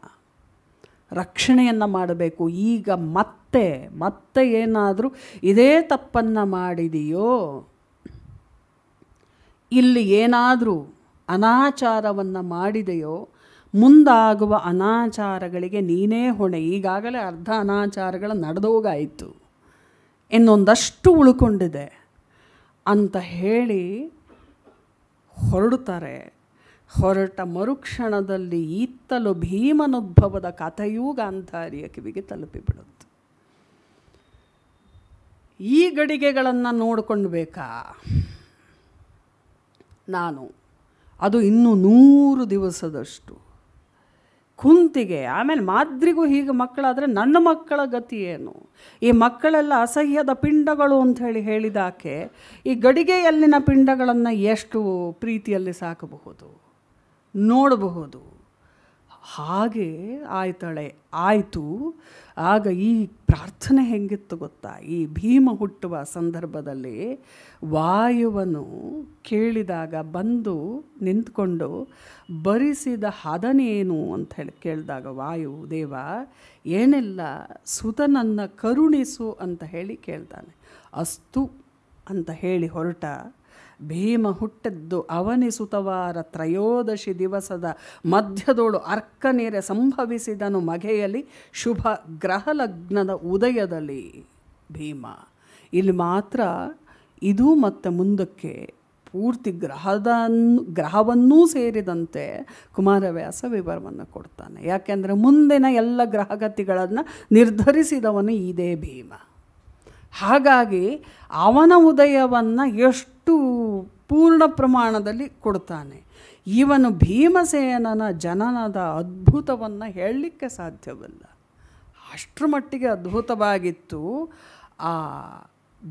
ರಕ್ಷಣೆಯನ್ನು ಮಾಡಬೇಕು ಈಗ ಮತ್ತೆ ಮತ್ತೆ ಏನಾದರೂ ಇದೇ ತಪ್ಪನ್ನು ಮಾಡಿದೆಯೋ ಇಲ್ಲಿ ಏನಾದರೂ ಅನಾಚಾರವನ್ನು ಮಾಡಿದೆಯೋ ಮುಂದಾಗುವ ಅನಾಚಾರಗಳಿಗೆ ನೀನೇ ಹೊಣೆ ಈಗಾಗಲೇ ಅರ್ಧ ಅನಾಚಾರಗಳ ನಡೆದೋಗಾಯಿತು ಇನ್ನೊಂದಷ್ಟು ಉಳ್ಕೊಂಡಿದೆ ಅಂತ ಹೇಳಿ ಹೊರಡುತ್ತಾರೆ ಹೊರಟ ಮರುಕ್ಷಣದಲ್ಲಿ ಈತ್ತಲು ಭೀಮನುದ್ಭವದ ಕಥೆಯೂ ಗಾಂಧಾರಿಯ ಕಿವಿಗೆ ತಲುಪಿಬಿಡುತ್ತೆ ಈ ಗಡಿಗೆಗಳನ್ನು ನೋಡಿಕೊಂಡ್ಬೇಕಾ ನಾನು ಅದು ಇನ್ನೂ ನೂರು ದಿವಸದಷ್ಟು ಕುಂತಿಗೆ ಆಮೇಲೆ ಮಾದ್ರಿಗೂ ಹೀಗೆ ಮಕ್ಕಳಾದರೆ ನನ್ನ ಮಕ್ಕಳ ಗತಿ ಏನು ಈ ಮಕ್ಕಳೆಲ್ಲ ಅಸಹ್ಯದ ಪಿಂಡಗಳು ಅಂತ ಹೇಳಿ ಹೇಳಿದಾಕೆ ಈ ಗಡಿಗೆಯಲ್ಲಿನ ಪಿಂಡಗಳನ್ನು ಎಷ್ಟು ಪ್ರೀತಿಯಲ್ಲಿ ಸಾಕಬಹುದು ನೋಡಬಹುದು ಹಾಗೆ ಆಯ್ತಾಳೆ ಆಯಿತು ಆಗ ಈ ಪ್ರಾರ್ಥನೆ ಹೆಂಗಿತ್ತು ಗೊತ್ತಾ ಈ ಭೀಮ ಹುಟ್ಟುವ ಸಂದರ್ಭದಲ್ಲಿ ವಾಯುವನು ಕೇಳಿದಾಗ ಬಂದು ನಿಂತ್ಕೊಂಡು ಬರಿಸಿದ ಹದನೇನು ಅಂತ ಹೇಳಿ ಕೇಳಿದಾಗ ವಾಯು ದೇವ ಏನೆಲ್ಲ ಸುತನನ್ನು ಕರುಣಿಸು ಅಂತ ಹೇಳಿ ಕೇಳ್ತಾನೆ ಅಸ್ತು ಅಂತ ಹೇಳಿ ಹೊರಟ ಭೀಮ ಹುಟ್ಟಿದ್ದು ಅವನಿಸುತವಾರ ತ್ರಯೋದಶಿ ದಿವಸದ ಮಧ್ಯದೋಳು ಅರ್ಕನೇರೆ ಸಂಭವಿಸಿದನು ಮಗೆಯಲ್ಲಿ ಶುಭ ಗ್ರಹಲಗ್ನದ ಉದಯದಲ್ಲಿ ಭೀಮ ಇಲ್ಲಿ ಮಾತ್ರ ಇದು ಮತ್ತು ಮುಂದಕ್ಕೆ ಪೂರ್ತಿ ಗ್ರಹದ ಗ್ರಹವನ್ನೂ ಸೇರಿದಂತೆ ಕುಮಾರವ್ಯಾಸ ವಿವರವನ್ನು ಕೊಡ್ತಾನೆ ಯಾಕೆಂದರೆ ಮುಂದಿನ ಎಲ್ಲ ಗ್ರಹಗತಿಗಳನ್ನು ನಿರ್ಧರಿಸಿದವನು ಇದೇ ಭೀಮ ಹಾಗಾಗಿ ಅವನ ಉದಯವನ್ನು ಎಷ್ಟು ಅಷ್ಟು ಪೂರ್ಣ ಪ್ರಮಾಣದಲ್ಲಿ ಕೊಡ್ತಾನೆ ಇವನು ಭೀಮಸೇನನ ಜನನದ ಅದ್ಭುತವನ್ನು ಹೇಳಲಿಕ್ಕೆ ಸಾಧ್ಯವಲ್ಲ ಅಷ್ಟರ ಮಟ್ಟಿಗೆ ಅದ್ಭುತವಾಗಿತ್ತು ಆ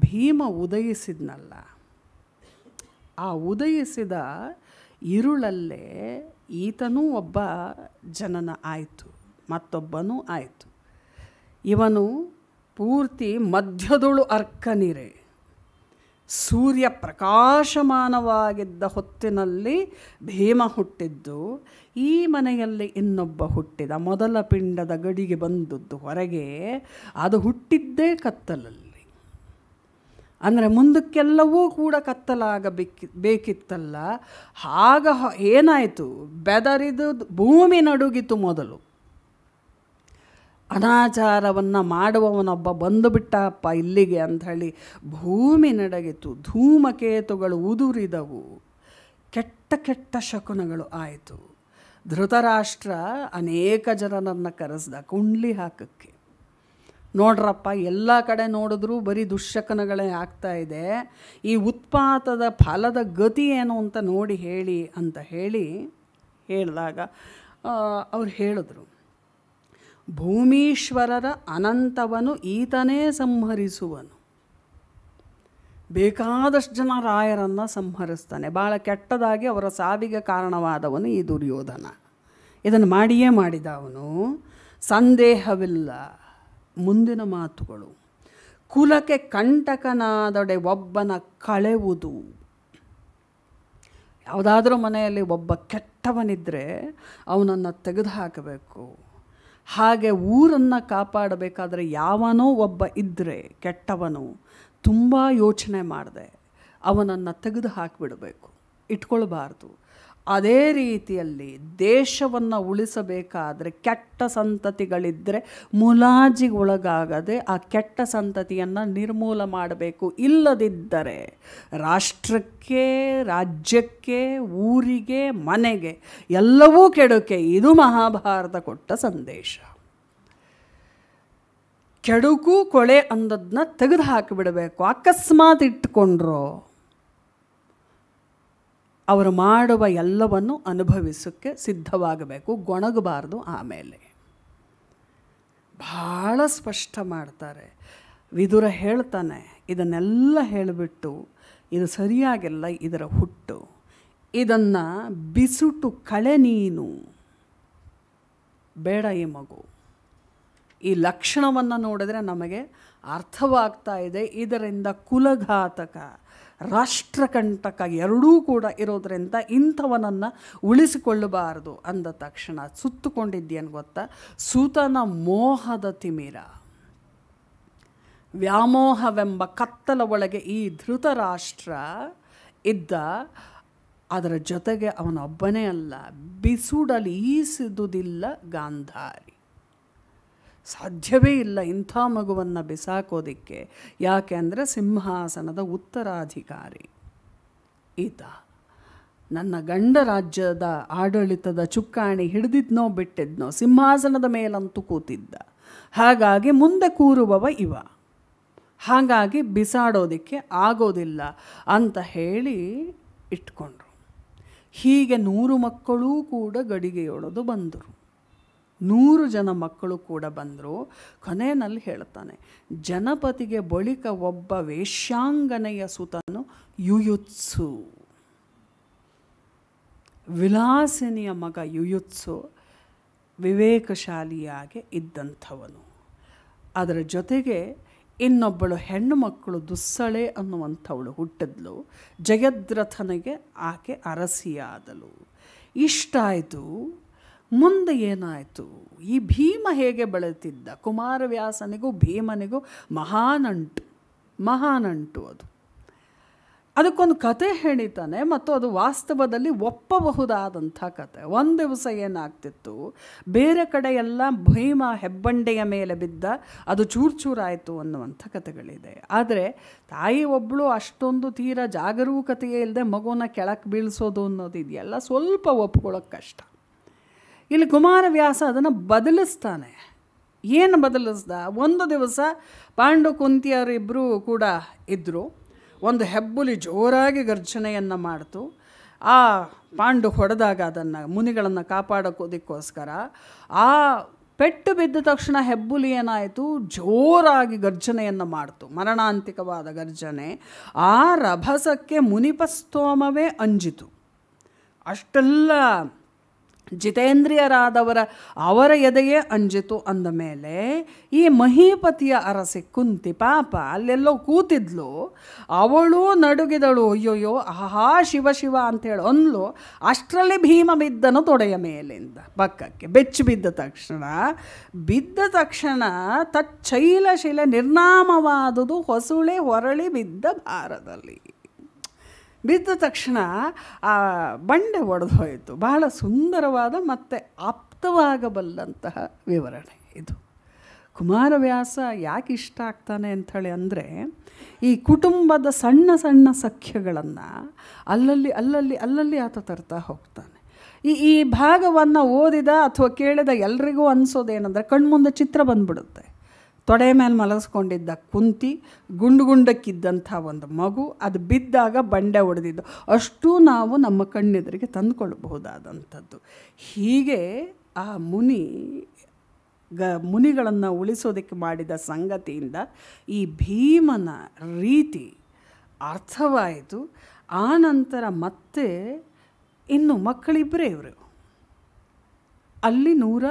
ಭೀಮ ಉದಯಿಸಿದ್ನಲ್ಲ ಆ ಉದಯಿಸಿದ ಇರುಳಲ್ಲೇ ಈತನೂ ಒಬ್ಬ ಜನನ ಆಯಿತು ಮತ್ತೊಬ್ಬನೂ ಆಯಿತು ಇವನು ಪೂರ್ತಿ ಮಧ್ಯದೊಳು ಅರ್ಕನಿರೆ ಸೂರ್ಯ ಪ್ರಕಾಶಮಾನವಾಗಿದ್ದ ಹೊತ್ತಿನಲ್ಲಿ ಭೀಮ ಹುಟ್ಟಿದ್ದು ಈ ಮನೆಯಲ್ಲಿ ಇನ್ನೊಬ್ಬ ಹುಟ್ಟಿದ ಮೊದಲ ಪಿಂಡದ ಗಡಿಗೆ ಬಂದದ್ದು ಹೊರಗೆ ಅದು ಹುಟ್ಟಿದ್ದೇ ಕತ್ತಲಲ್ಲಿ ಅಂದರೆ ಮುಂದಕ್ಕೆಲ್ಲವೂ ಕೂಡ ಕತ್ತಲಾಗಬೇಕಿ ಬೇಕಿತ್ತಲ್ಲ ಆಗ ಏನಾಯಿತು ಬೆದರಿದು ಭೂಮಿ ನಡುಗಿತು ಮೊದಲು ಅನಾಚಾರವನ್ನು ಮಾಡುವವನೊಬ್ಬ ಬಂದುಬಿಟ್ಟಪ್ಪ ಇಲ್ಲಿಗೆ ಅಂಥೇಳಿ ಭೂಮಿ ನಡಗಿತು ಧೂಮಕೇತುಗಳು ಉದುರಿದವು ಕೆಟ್ಟ ಕೆಟ್ಟ ಶಕುನಗಳು ಆಯಿತು ಧೃತರಾಷ್ಟ್ರ ಅನೇಕ ಜನರನ್ನು ಕರೆಸ್ದ ಕುಂಡ್ಲಿ ಹಾಕಕ್ಕೆ ನೋಡ್ರಪ್ಪ ಎಲ್ಲ ಕಡೆ ನೋಡಿದ್ರೂ ಬರೀ ದುಶ್ಶಕನಗಳೇ ಆಗ್ತಾ ಇದೆ ಈ ಉತ್ಪಾತದ ಫಲದ ಗತಿ ಏನು ಅಂತ ನೋಡಿ ಹೇಳಿ ಅಂತ ಹೇಳಿ ಹೇಳಿದಾಗ ಅವ್ರು ಹೇಳಿದ್ರು ಭೂಮೀಶ್ವರರ ಅನಂತವನು ಈತನೇ ಸಂಹರಿಸುವನು ಬೇಕಾದಷ್ಟು ಜನ ರಾಯರನ್ನು ಸಂಹರಿಸ್ತಾನೆ ಭಾಳ ಕೆಟ್ಟದಾಗಿ ಅವರ ಸಾವಿಗೆ ಕಾರಣವಾದವನು ಈ ದುರ್ಯೋಧನ ಇದನ್ನು ಮಾಡಿಯೇ ಮಾಡಿದ ಅವನು ಸಂದೇಹವಿಲ್ಲ ಮುಂದಿನ ಮಾತುಗಳು ಕುಲಕ್ಕೆ ಕಂಟಕನಾದಡೆ ಒಬ್ಬನ ಕಳೆವುದು ಯಾವುದಾದ್ರೂ ಮನೆಯಲ್ಲಿ ಒಬ್ಬ ಕೆಟ್ಟವನಿದ್ದರೆ ಅವನನ್ನು ತೆಗೆದುಹಾಕಬೇಕು ಹಾಗೆ ಊರನ್ನು ಕಾಪಾಡಬೇಕಾದ್ರೆ ಯಾವನೋ ಒಬ್ಬ ಇದ್ದರೆ ಕೆಟ್ಟವನು ತುಂಬ ಯೋಚನೆ ಮಾಡಿದೆ ಅವನನ್ನು ತೆಗೆದು ಹಾಕಿಬಿಡಬೇಕು ಇಟ್ಕೊಳ್ಬಾರ್ದು ಅದೇ ರೀತಿಯಲ್ಲಿ ದೇಶವನ್ನು ಉಳಿಸಬೇಕಾದರೆ ಕೆಟ್ಟ ಸಂತತಿಗಳಿದ್ದರೆ ಮುಲಾಜಿಗೊಳಗಾಗದೆ ಒಳಗಾಗದೆ ಆ ಕೆಟ್ಟ ಸಂತತಿಯನ್ನು ನಿರ್ಮೂಲ ಮಾಡಬೇಕು ಇಲ್ಲದಿದ್ದರೆ ರಾಷ್ಟ್ರಕ್ಕೆ ರಾಜ್ಯಕ್ಕೆ ಊರಿಗೆ ಮನೆಗೆ ಎಲ್ಲವೂ ಕೆಡುಕೆ ಇದು ಮಹಾಭಾರತ ಕೊಟ್ಟ ಸಂದೇಶ ಕೆಡುಕು ಕೊಳೆ ಅಂದದನ್ನ ತೆಗೆದು ಹಾಕಿಬಿಡಬೇಕು ಅಕಸ್ಮಾತ್ ಇಟ್ಕೊಂಡ್ರು ಅವರು ಮಾಡುವ ಎಲ್ಲವನ್ನು ಅನುಭವಿಸೋಕ್ಕೆ ಸಿದ್ಧವಾಗಬೇಕು ಗೊಣಗಬಾರ್ದು ಆಮೇಲೆ ಭಾಳ ಸ್ಪಷ್ಟ ಮಾಡ್ತಾರೆ ವಿದುರ ಹೇಳ್ತಾನೆ ಇದನ್ನೆಲ್ಲ ಹೇಳಿಬಿಟ್ಟು ಇದು ಸರಿಯಾಗಿಲ್ಲ ಇದರ ಹುಟ್ಟು ಇದನ್ನು ಬಿಸುಟು ಕಳೆ ನೀನು ಬೇಡ ಈ ಮಗು ಈ ಲಕ್ಷಣವನ್ನು ನೋಡಿದ್ರೆ ನಮಗೆ ಅರ್ಥವಾಗ್ತಾ ಇದೆ ಇದರಿಂದ ಕುಲಘಾತಕ ರಾಷ್ಟ್ರಕಂಟಕ ಎರಡೂ ಕೂಡ ಇರೋದರಿಂದ ಇಂಥವನನ್ನು ಉಳಿಸಿಕೊಳ್ಳಬಾರದು ಅಂದ ತಕ್ಷಣ ಸುತ್ತುಕೊಂಡಿದ್ದೇನು ಗೊತ್ತಾ ಸೂತನ ಮೋಹದ ತಿಮಿರ ವ್ಯಾಮೋಹವೆಂಬ ಕತ್ತಲ ಒಳಗೆ ಈ ಧೃತರಾಷ್ಟ್ರ ಇದ್ದ ಅದರ ಜೊತೆಗೆ ಅವನೊಬ್ಬನೇ ಅಲ್ಲ ಬಿಸುಡಲೀಸಿದುದಿಲ್ಲ ಗಾಂಧಾರಿ ಸಾಧ್ಯವೇ ಇಲ್ಲ ಇಂಥ ಮಗುವನ್ನು ಬಿಸಾಕೋದಿಕ್ಕೆ ಯಾಕೆ ಅಂದರೆ ಸಿಂಹಾಸನದ ಉತ್ತರಾಧಿಕಾರಿ ಈತ ನನ್ನ ಗಂಡ ರಾಜ್ಯದ ಆಡಳಿತದ ಚುಕ್ಕಾಣಿ ಹಿಡಿದಿದ್ನೋ ಬಿಟ್ಟಿದ್ನೋ ಸಿಂಹಾಸನದ ಮೇಲಂತೂ ಕೂತಿದ್ದ ಹಾಗಾಗಿ ಮುಂದೆ ಕೂರುವವ ಇವ ಹಾಗಾಗಿ ಬಿಸಾಡೋದಕ್ಕೆ ಆಗೋದಿಲ್ಲ ಅಂತ ಹೇಳಿ ಇಟ್ಕೊಂಡ್ರು ಹೀಗೆ ನೂರು ಮಕ್ಕಳೂ ಕೂಡ ಗಡಿಗೆಯೊಳದು ಬಂದರು ನೂರು ಜನ ಮಕ್ಕಳು ಕೂಡ ಬಂದರು ಕೊನೆಯಲ್ಲಿ ಹೇಳ್ತಾನೆ ಜನಪತಿಗೆ ಬಳಿಕ ಒಬ್ಬ ವೇಷ್ಯಾಂಗನೆಯ ಸುತನು ಯುಯುತ್ಸು ವಿಲಾಸಿನಿಯ ಮಗ ಯುಯುತ್ಸು ವಿವೇಕಶಾಲಿಯಾಗೆ ಇದ್ದಂಥವನು ಅದರ ಜೊತೆಗೆ ಇನ್ನೊಬ್ಬಳು ಹೆಣ್ಣು ಮಕ್ಕಳು ದುಸ್ಸಳೆ ಅನ್ನುವಂಥವಳು ಹುಟ್ಟಿದ್ಲು ಜಯದ್ರಥನಿಗೆ ಆಕೆ ಅರಸಿಯಾದಳು ಇಷ್ಟಾಯಿತು ಮುಂದೆ ಏನಾಯಿತು ಈ ಭೀಮ ಹೇಗೆ ಬೆಳೆತಿದ್ದ ಕುಮಾರವ್ಯಾಸನಿಗೂ ಭೀಮನಿಗೂ ಮಹಾನಂಟು ಮಹಾನಂಟು ಅದು ಅದಕ್ಕೊಂದು ಕತೆ ಹೇಳಿತಾನೆ ಮತ್ತು ಅದು ವಾಸ್ತವದಲ್ಲಿ ಒಪ್ಪಬಹುದಾದಂಥ ಕತೆ ಒಂದು ದಿವಸ ಏನಾಗ್ತಿತ್ತು ಬೇರೆ ಕಡೆಯೆಲ್ಲ ಭೀಮ ಹೆಬ್ಬಂಡೆಯ ಮೇಲೆ ಬಿದ್ದ ಅದು ಚೂರು ಚೂರಾಯಿತು ಅನ್ನುವಂಥ ಕತೆಗಳಿದೆ ಆದರೆ ತಾಯಿ ಒಬ್ಬಳು ಅಷ್ಟೊಂದು ತೀರ ಜಾಗರೂಕತೆಯೇ ಇಲ್ಲದೆ ಮಗುನ ಕೆಳಕ್ಕೆ ಬೀಳಿಸೋದು ಅನ್ನೋದು ಇದೆಯಲ್ಲ ಸ್ವಲ್ಪ ಒಪ್ಕೊಳ್ಳೋಕೆ ಕಷ್ಟ ಇಲ್ಲಿ ಕುಮಾರವ್ಯಾಸ ಅದನ್ನು ಬದಲಿಸ್ತಾನೆ ಏನು ಬದಲಿಸ್ದ ಒಂದು ದಿವಸ ಪಾಂಡು ಕುಂತಿಯವರಿಬ್ಬರೂ ಕೂಡ ಇದ್ದರು ಒಂದು ಹೆಬ್ಬುಲಿ ಜೋರಾಗಿ ಗರ್ಜನೆಯನ್ನು ಮಾಡ್ತು ಆ ಪಾಂಡು ಹೊಡೆದಾಗ ಅದನ್ನು ಮುನಿಗಳನ್ನು ಕಾಪಾಡೋಕೋದಕ್ಕೋಸ್ಕರ ಆ ಪೆಟ್ಟು ಬಿದ್ದ ತಕ್ಷಣ ಹೆಬ್ಬುಲಿ ಏನಾಯಿತು ಜೋರಾಗಿ ಗರ್ಜನೆಯನ್ನು ಮಾಡಿತು ಮರಣಾಂತಿಕವಾದ ಗರ್ಜನೆ ಆ ರಭಸಕ್ಕೆ ಮುನಿಪಸ್ತೋಮವೇ ಅಂಜಿತು ಅಷ್ಟೆಲ್ಲ ಜಿತೇಂದ್ರಿಯರಾದವರ ಅವರ ಎದೆಯೇ ಅಂಜಿತು ಅಂದ ಮೇಲೆ ಈ ಮಹೀಪತಿಯ ಅರಸಿ ಕುಂತಿ ಪಾಪ ಅಲ್ಲೆಲ್ಲೋ ಕೂತಿದ್ಲು ಅವಳು ನಡುಗಿದಳು ಅಯ್ಯೋಯ್ಯೋ ಆಹಾ ಶಿವ ಶಿವ ಅಂತೇಳಿ ಅಂದ್ಲು ಅಷ್ಟರಲ್ಲಿ ಭೀಮ ಬಿದ್ದನು ತೊಡೆಯ ಮೇಲಿಂದ ಪಕ್ಕಕ್ಕೆ ಬೆಚ್ಚಿ ಬಿದ್ದ ತಕ್ಷಣ ಬಿದ್ದ ತಕ್ಷಣ ತಚ್ಚೈಲ ಶಿಲೆ ನಿರ್ನಾಮವಾದುದು ಹೊಸುಳೆ ಹೊರಳಿ ಬಿದ್ದ ಭಾರದಲ್ಲಿ ಬಿದ್ದ ತಕ್ಷಣ ಆ ಬಂಡೆ ಒಡೆದು ಹೋಯಿತು ಬಹಳ ಸುಂದರವಾದ ಮತ್ತು ಆಪ್ತವಾಗಬಲ್ಲಂತಹ ವಿವರಣೆ ಇದು ಕುಮಾರವ್ಯಾಸ ಯಾಕೆ ಇಷ್ಟ ಆಗ್ತಾನೆ ಅಂಥೇಳಿ ಅಂದರೆ ಈ ಕುಟುಂಬದ ಸಣ್ಣ ಸಣ್ಣ ಸಖ್ಯಗಳನ್ನು ಅಲ್ಲಲ್ಲಿ ಅಲ್ಲಲ್ಲಿ ಅಲ್ಲಲ್ಲಿ ಆತ ತರ್ತಾ ಹೋಗ್ತಾನೆ ಈ ಈ ಭಾಗವನ್ನು ಓದಿದ ಅಥವಾ ಕೇಳಿದ ಎಲ್ರಿಗೂ ಅನಿಸೋದೇನೆಂದರೆ ಕಣ್ಮುಂದೆ ಚಿತ್ರ ಬಂದ್ಬಿಡುತ್ತೆ ತೊಡೆ ಮೇಲೆ ಮಲಗಿಸ್ಕೊಂಡಿದ್ದ ಕುಂತಿ ಗುಂಡು ಗುಂಡಕ್ಕಿದ್ದಂಥ ಒಂದು ಮಗು ಅದು ಬಿದ್ದಾಗ ಬಂಡೆ ಒಡೆದಿದ್ದು ಅಷ್ಟು ನಾವು ನಮ್ಮ ಕಣ್ಣೆದುರಿಗೆ ತಂದುಕೊಳ್ಬಹುದಾದಂಥದ್ದು ಹೀಗೆ ಆ ಮುನಿ ಗ ಮುನಿಗಳನ್ನು ಉಳಿಸೋದಕ್ಕೆ ಮಾಡಿದ ಸಂಗತಿಯಿಂದ ಈ ಭೀಮನ ರೀತಿ ಅರ್ಥವಾಯಿತು ಆನಂತರ ಮತ್ತೆ ಇನ್ನು ಮಕ್ಕಳಿಬ್ಬರೇ ಇವರು ಅಲ್ಲಿ ನೂರ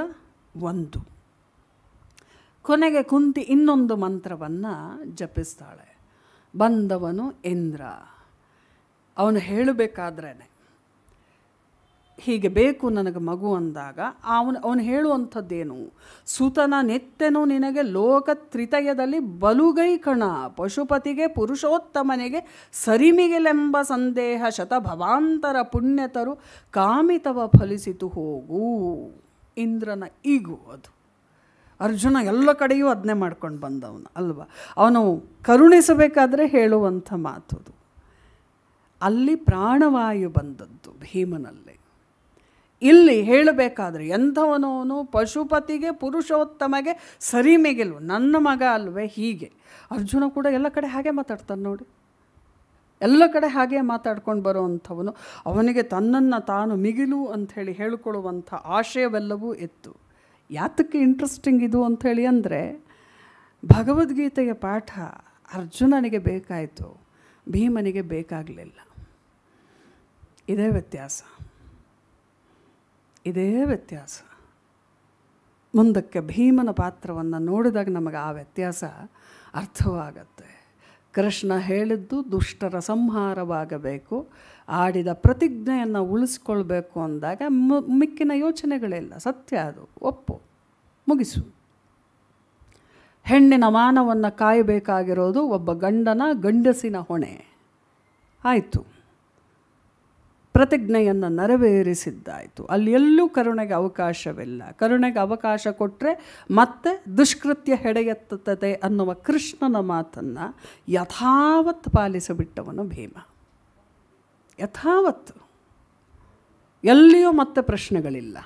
ಒಂದು ಕೊನೆಗೆ ಕುಂತಿ ಇನ್ನೊಂದು ಮಂತ್ರವನ್ನು ಜಪಿಸ್ತಾಳೆ ಬಂದವನು ಇಂದ್ರ ಅವನು ಹೇಳಬೇಕಾದ್ರೇ ಹೀಗೆ ಬೇಕು ನನಗೆ ಮಗು ಅಂದಾಗ ಅವನು ಅವನು ಹೇಳುವಂಥದ್ದೇನು ಸುತನ ನೆತ್ತೆನು ನಿನಗೆ ಲೋಕ ತ್ರಿತಯದಲ್ಲಿ ಬಲುಗೈ ಕಣ ಪಶುಪತಿಗೆ ಪುರುಷೋತ್ತಮನಿಗೆ ಸರಿಮಿಗಿಲೆಂಬ ಸಂದೇಹ ಶತ ಭವಾಂತರ ಪುಣ್ಯತರು ಕಾಮಿತವ ಫಲಿಸಿತು ಹೋಗು ಇಂದ್ರನ ಈಗು ಅದು ಅರ್ಜುನ ಎಲ್ಲ ಕಡೆಯೂ ಅದನ್ನೇ ಮಾಡ್ಕೊಂಡು ಬಂದವನು ಅಲ್ವಾ ಅವನು ಕರುಣಿಸಬೇಕಾದ್ರೆ ಹೇಳುವಂಥ ಮಾತು ಅಲ್ಲಿ ಪ್ರಾಣವಾಯು ಬಂದದ್ದು ಭೀಮನಲ್ಲಿ ಇಲ್ಲಿ ಹೇಳಬೇಕಾದ್ರೆ ಎಂಥವನವನು ಪಶುಪತಿಗೆ ಪುರುಷೋತ್ತಮಗೆ ಸರಿ ಮಿಗಿಲು ನನ್ನ ಮಗ ಅಲ್ವೇ ಹೀಗೆ ಅರ್ಜುನ ಕೂಡ ಎಲ್ಲ ಕಡೆ ಹಾಗೆ ಮಾತಾಡ್ತಾನೆ ನೋಡಿ ಎಲ್ಲ ಕಡೆ ಹಾಗೆ ಮಾತಾಡ್ಕೊಂಡು ಬರುವಂಥವನು ಅವನಿಗೆ ತನ್ನನ್ನು ತಾನು ಮಿಗಿಲು ಅಂಥೇಳಿ ಹೇಳಿಕೊಳ್ಳುವಂಥ ಆಶಯವೆಲ್ಲವೂ ಇತ್ತು ಯಾತಕ್ಕೆ ಇಂಟ್ರೆಸ್ಟಿಂಗ್ ಇದು ಅಂಥೇಳಿ ಅಂದರೆ ಭಗವದ್ಗೀತೆಯ ಪಾಠ ಅರ್ಜುನನಿಗೆ ಬೇಕಾಯಿತು ಭೀಮನಿಗೆ ಬೇಕಾಗಲಿಲ್ಲ ಇದೇ ವ್ಯತ್ಯಾಸ ಇದೇ ವ್ಯತ್ಯಾಸ ಮುಂದಕ್ಕೆ ಭೀಮನ ಪಾತ್ರವನ್ನು ನೋಡಿದಾಗ ನಮಗೆ ಆ ವ್ಯತ್ಯಾಸ ಅರ್ಥವಾಗತ್ತೆ ಕೃಷ್ಣ ಹೇಳಿದ್ದು ದುಷ್ಟರ ಸಂಹಾರವಾಗಬೇಕು ಆಡಿದ ಪ್ರತಿಜ್ಞೆಯನ್ನು ಉಳಿಸ್ಕೊಳ್ಬೇಕು ಅಂದಾಗ ಮಿಕ್ಕಿನ ಯೋಚನೆಗಳಿಲ್ಲ ಸತ್ಯ ಅದು ಒಪ್ಪು ಮುಗಿಸು ಹೆಣ್ಣಿನ ಮಾನವನ್ನು ಕಾಯಬೇಕಾಗಿರೋದು ಒಬ್ಬ ಗಂಡನ ಗಂಡಸಿನ ಹೊಣೆ ಆಯಿತು ಪ್ರತಿಜ್ಞೆಯನ್ನು ನೆರವೇರಿಸಿದ್ದಾಯಿತು ಅಲ್ಲಿ ಎಲ್ಲೂ ಕರುಣೆಗೆ ಅವಕಾಶವಿಲ್ಲ ಕರುಣೆಗೆ ಅವಕಾಶ ಕೊಟ್ಟರೆ ಮತ್ತೆ ದುಷ್ಕೃತ್ಯ ಹೆಡೆಯತ್ತದೆ ಅನ್ನುವ ಕೃಷ್ಣನ ಮಾತನ್ನು ಯಥಾವತ್ ಪಾಲಿಸಿಬಿಟ್ಟವನು ಭೀಮ ಯಥಾವತ್ತು ಎಲ್ಲಿಯೂ ಮತ್ತೆ ಪ್ರಶ್ನೆಗಳಿಲ್ಲ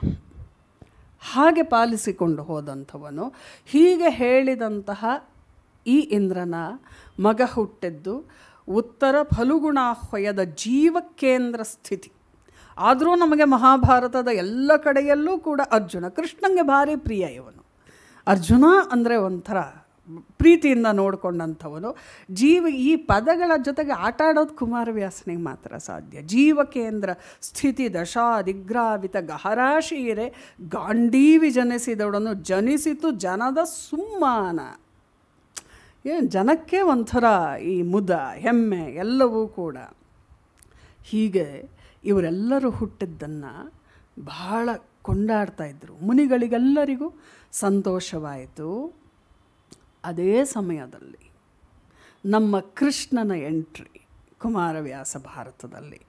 ಹಾಗೆ ಪಾಲಿಸಿಕೊಂಡು ಹೋದಂಥವನು ಹೀಗೆ ಹೇಳಿದಂತಹ ಈ ಇಂದ್ರನ ಮಗ ಹುಟ್ಟಿದ್ದು ಉತ್ತರ ಫಲುಗುಣಾಹ್ವಯದ ಜೀವಕೇಂದ್ರ ಸ್ಥಿತಿ ಆದರೂ ನಮಗೆ ಮಹಾಭಾರತದ ಎಲ್ಲ ಕಡೆಯಲ್ಲೂ ಕೂಡ ಅರ್ಜುನ ಕೃಷ್ಣಂಗೆ ಭಾರಿ ಪ್ರಿಯ ಇವನು ಅರ್ಜುನ ಅಂದರೆ ಒಂಥರ ಪ್ರೀತಿಯಿಂದ ನೋಡಿಕೊಂಡಂಥವನು ಜೀವ ಈ ಪದಗಳ ಜೊತೆಗೆ ಆಟ ಆಡೋದು ಕುಮಾರವ್ಯಾಸನಿಗೆ ಮಾತ್ರ ಸಾಧ್ಯ ಜೀವಕೇಂದ್ರ ಸ್ಥಿತಿ ದಶಾ ದಿಗ್ರಾವಿತ ಗಹರಾಶೀರೆ ಗಾಂಡೀವಿ ಜನಿಸಿದವಳನ್ನು ಜನಿಸಿತು ಜನದ ಸುಮ್ಮಾನ ಏನು ಜನಕ್ಕೆ ಒಂಥರ ಈ ಮುದ ಹೆಮ್ಮೆ ಎಲ್ಲವೂ ಕೂಡ ಹೀಗೆ ಇವರೆಲ್ಲರೂ ಹುಟ್ಟಿದ್ದನ್ನು ಬಹಳ ಕೊಂಡಾಡ್ತಾ ಇದ್ದರು ಮುನಿಗಳಿಗೆಲ್ಲರಿಗೂ ಸಂತೋಷವಾಯಿತು ಅದೇ ಸಮಯದಲ್ಲಿ ನಮ್ಮ ಕೃಷ್ಣನ ಎಂಟ್ರಿ ಕುಮಾರವ್ಯಾಸ ಭಾರತದಲ್ಲಿ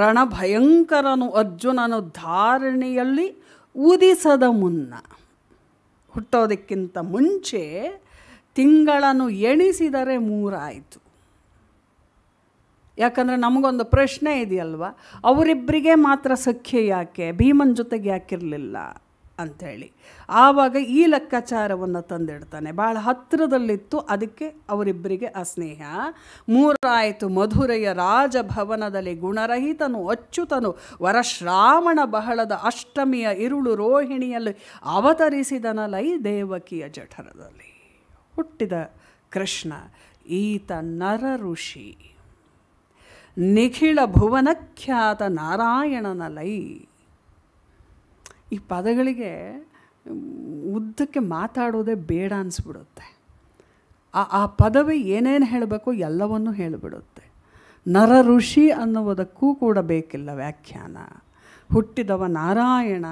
ರಣಭಯಂಕರನು ಅರ್ಜುನನು ಧಾರಣೆಯಲ್ಲಿ ಉದಿಸದ ಮುನ್ನ ಹುಟ್ಟೋದಕ್ಕಿಂತ ಮುಂಚೆ ತಿಂಗಳನ್ನು ಎಣಿಸಿದರೆ ಮೂರಾಯಿತು ಯಾಕಂದರೆ ನಮಗೊಂದು ಪ್ರಶ್ನೆ ಇದೆಯಲ್ವ ಅವರಿಬ್ಬರಿಗೆ ಮಾತ್ರ ಸಖ್ಯ ಯಾಕೆ ಭೀಮನ ಜೊತೆಗೆ ಯಾಕಿರಲಿಲ್ಲ ಅಂಥೇಳಿ ಆವಾಗ ಈ ಲೆಕ್ಕಾಚಾರವನ್ನು ತಂದಿಡ್ತಾನೆ ಭಾಳ ಹತ್ತಿರದಲ್ಲಿತ್ತು ಅದಕ್ಕೆ ಅವರಿಬ್ಬರಿಗೆ ಆ ಸ್ನೇಹ ಮೂರಾಯಿತು ಮಧುರೆಯ ರಾಜಭವನದಲ್ಲಿ ಗುಣರಹಿತನು ಅಚ್ಚುತನು ವರಶ್ರಾವಣ ಬಹಳದ ಅಷ್ಟಮಿಯ ಇರುಳು ರೋಹಿಣಿಯಲ್ಲಿ ಅವತರಿಸಿದನಲೈ ದೇವಕಿಯ ಜಠರದಲ್ಲಿ ಹುಟ್ಟಿದ ಕೃಷ್ಣ ಈತ ನರ ಋಷಿ ನಿಖಿಳ ಭುವನಖ್ಯಾತ ನಾರಾಯಣನ ಲೈ ಈ ಪದಗಳಿಗೆ ಉದ್ದಕ್ಕೆ ಮಾತಾಡೋದೇ ಬೇಡ ಅನಿಸ್ಬಿಡುತ್ತೆ ಆ ಆ ಪದವೇ ಏನೇನು ಹೇಳಬೇಕು ಎಲ್ಲವನ್ನೂ ಹೇಳಿಬಿಡುತ್ತೆ ನರ ಋಷಿ ಅನ್ನುವುದಕ್ಕೂ ಕೂಡ ಬೇಕಿಲ್ಲ ವ್ಯಾಖ್ಯಾನ ಹುಟ್ಟಿದವ ನಾರಾಯಣ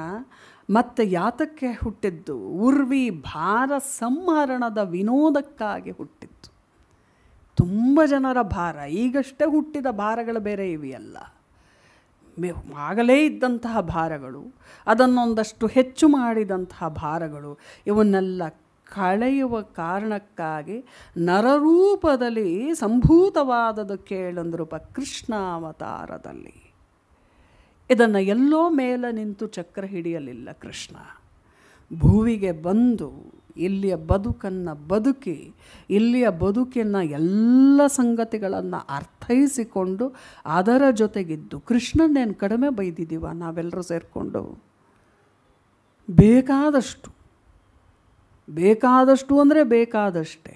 ಮತ್ತು ಯಾತಕ್ಕೆ ಹುಟ್ಟಿದ್ದು ಉರ್ವಿ ಭಾರ ಸಂಹರಣದ ವಿನೋದಕ್ಕಾಗಿ ಹುಟ್ಟಿತ್ತು ತುಂಬ ಜನರ ಭಾರ ಈಗಷ್ಟೇ ಹುಟ್ಟಿದ ಭಾರಗಳು ಬೇರೆ ಇವೆಯಲ್ಲ ಆಗಲೇ ಇದ್ದಂತಹ ಭಾರಗಳು ಅದನ್ನೊಂದಷ್ಟು ಹೆಚ್ಚು ಮಾಡಿದಂತಹ ಭಾರಗಳು ಇವನ್ನೆಲ್ಲ ಕಳೆಯುವ ಕಾರಣಕ್ಕಾಗಿ ನರರೂಪದಲ್ಲಿ ಸಂಭೂತವಾದದ್ದು ಕೇಳಂದ್ರೂಪ ಕೃಷ್ಣಾವತಾರದಲ್ಲಿ ಇದನ್ನು ಎಲ್ಲೋ ಮೇಲೆ ನಿಂತು ಚಕ್ರ ಹಿಡಿಯಲಿಲ್ಲ ಕೃಷ್ಣ ಭೂವಿಗೆ ಬಂದು ಇಲ್ಲಿಯ ಬದುಕನ್ನು ಬದುಕಿ ಇಲ್ಲಿಯ ಬದುಕಿನ ಎಲ್ಲ ಸಂಗತಿಗಳನ್ನು ಅರ್ಥೈಸಿಕೊಂಡು ಅದರ ಜೊತೆಗಿದ್ದು ಕೃಷ್ಣನೇನು ಕಡಿಮೆ ಬೈದಿದ್ದೀವ ನಾವೆಲ್ಲರೂ ಸೇರಿಕೊಂಡು ಬೇಕಾದಷ್ಟು ಬೇಕಾದಷ್ಟು ಅಂದರೆ ಬೇಕಾದಷ್ಟೇ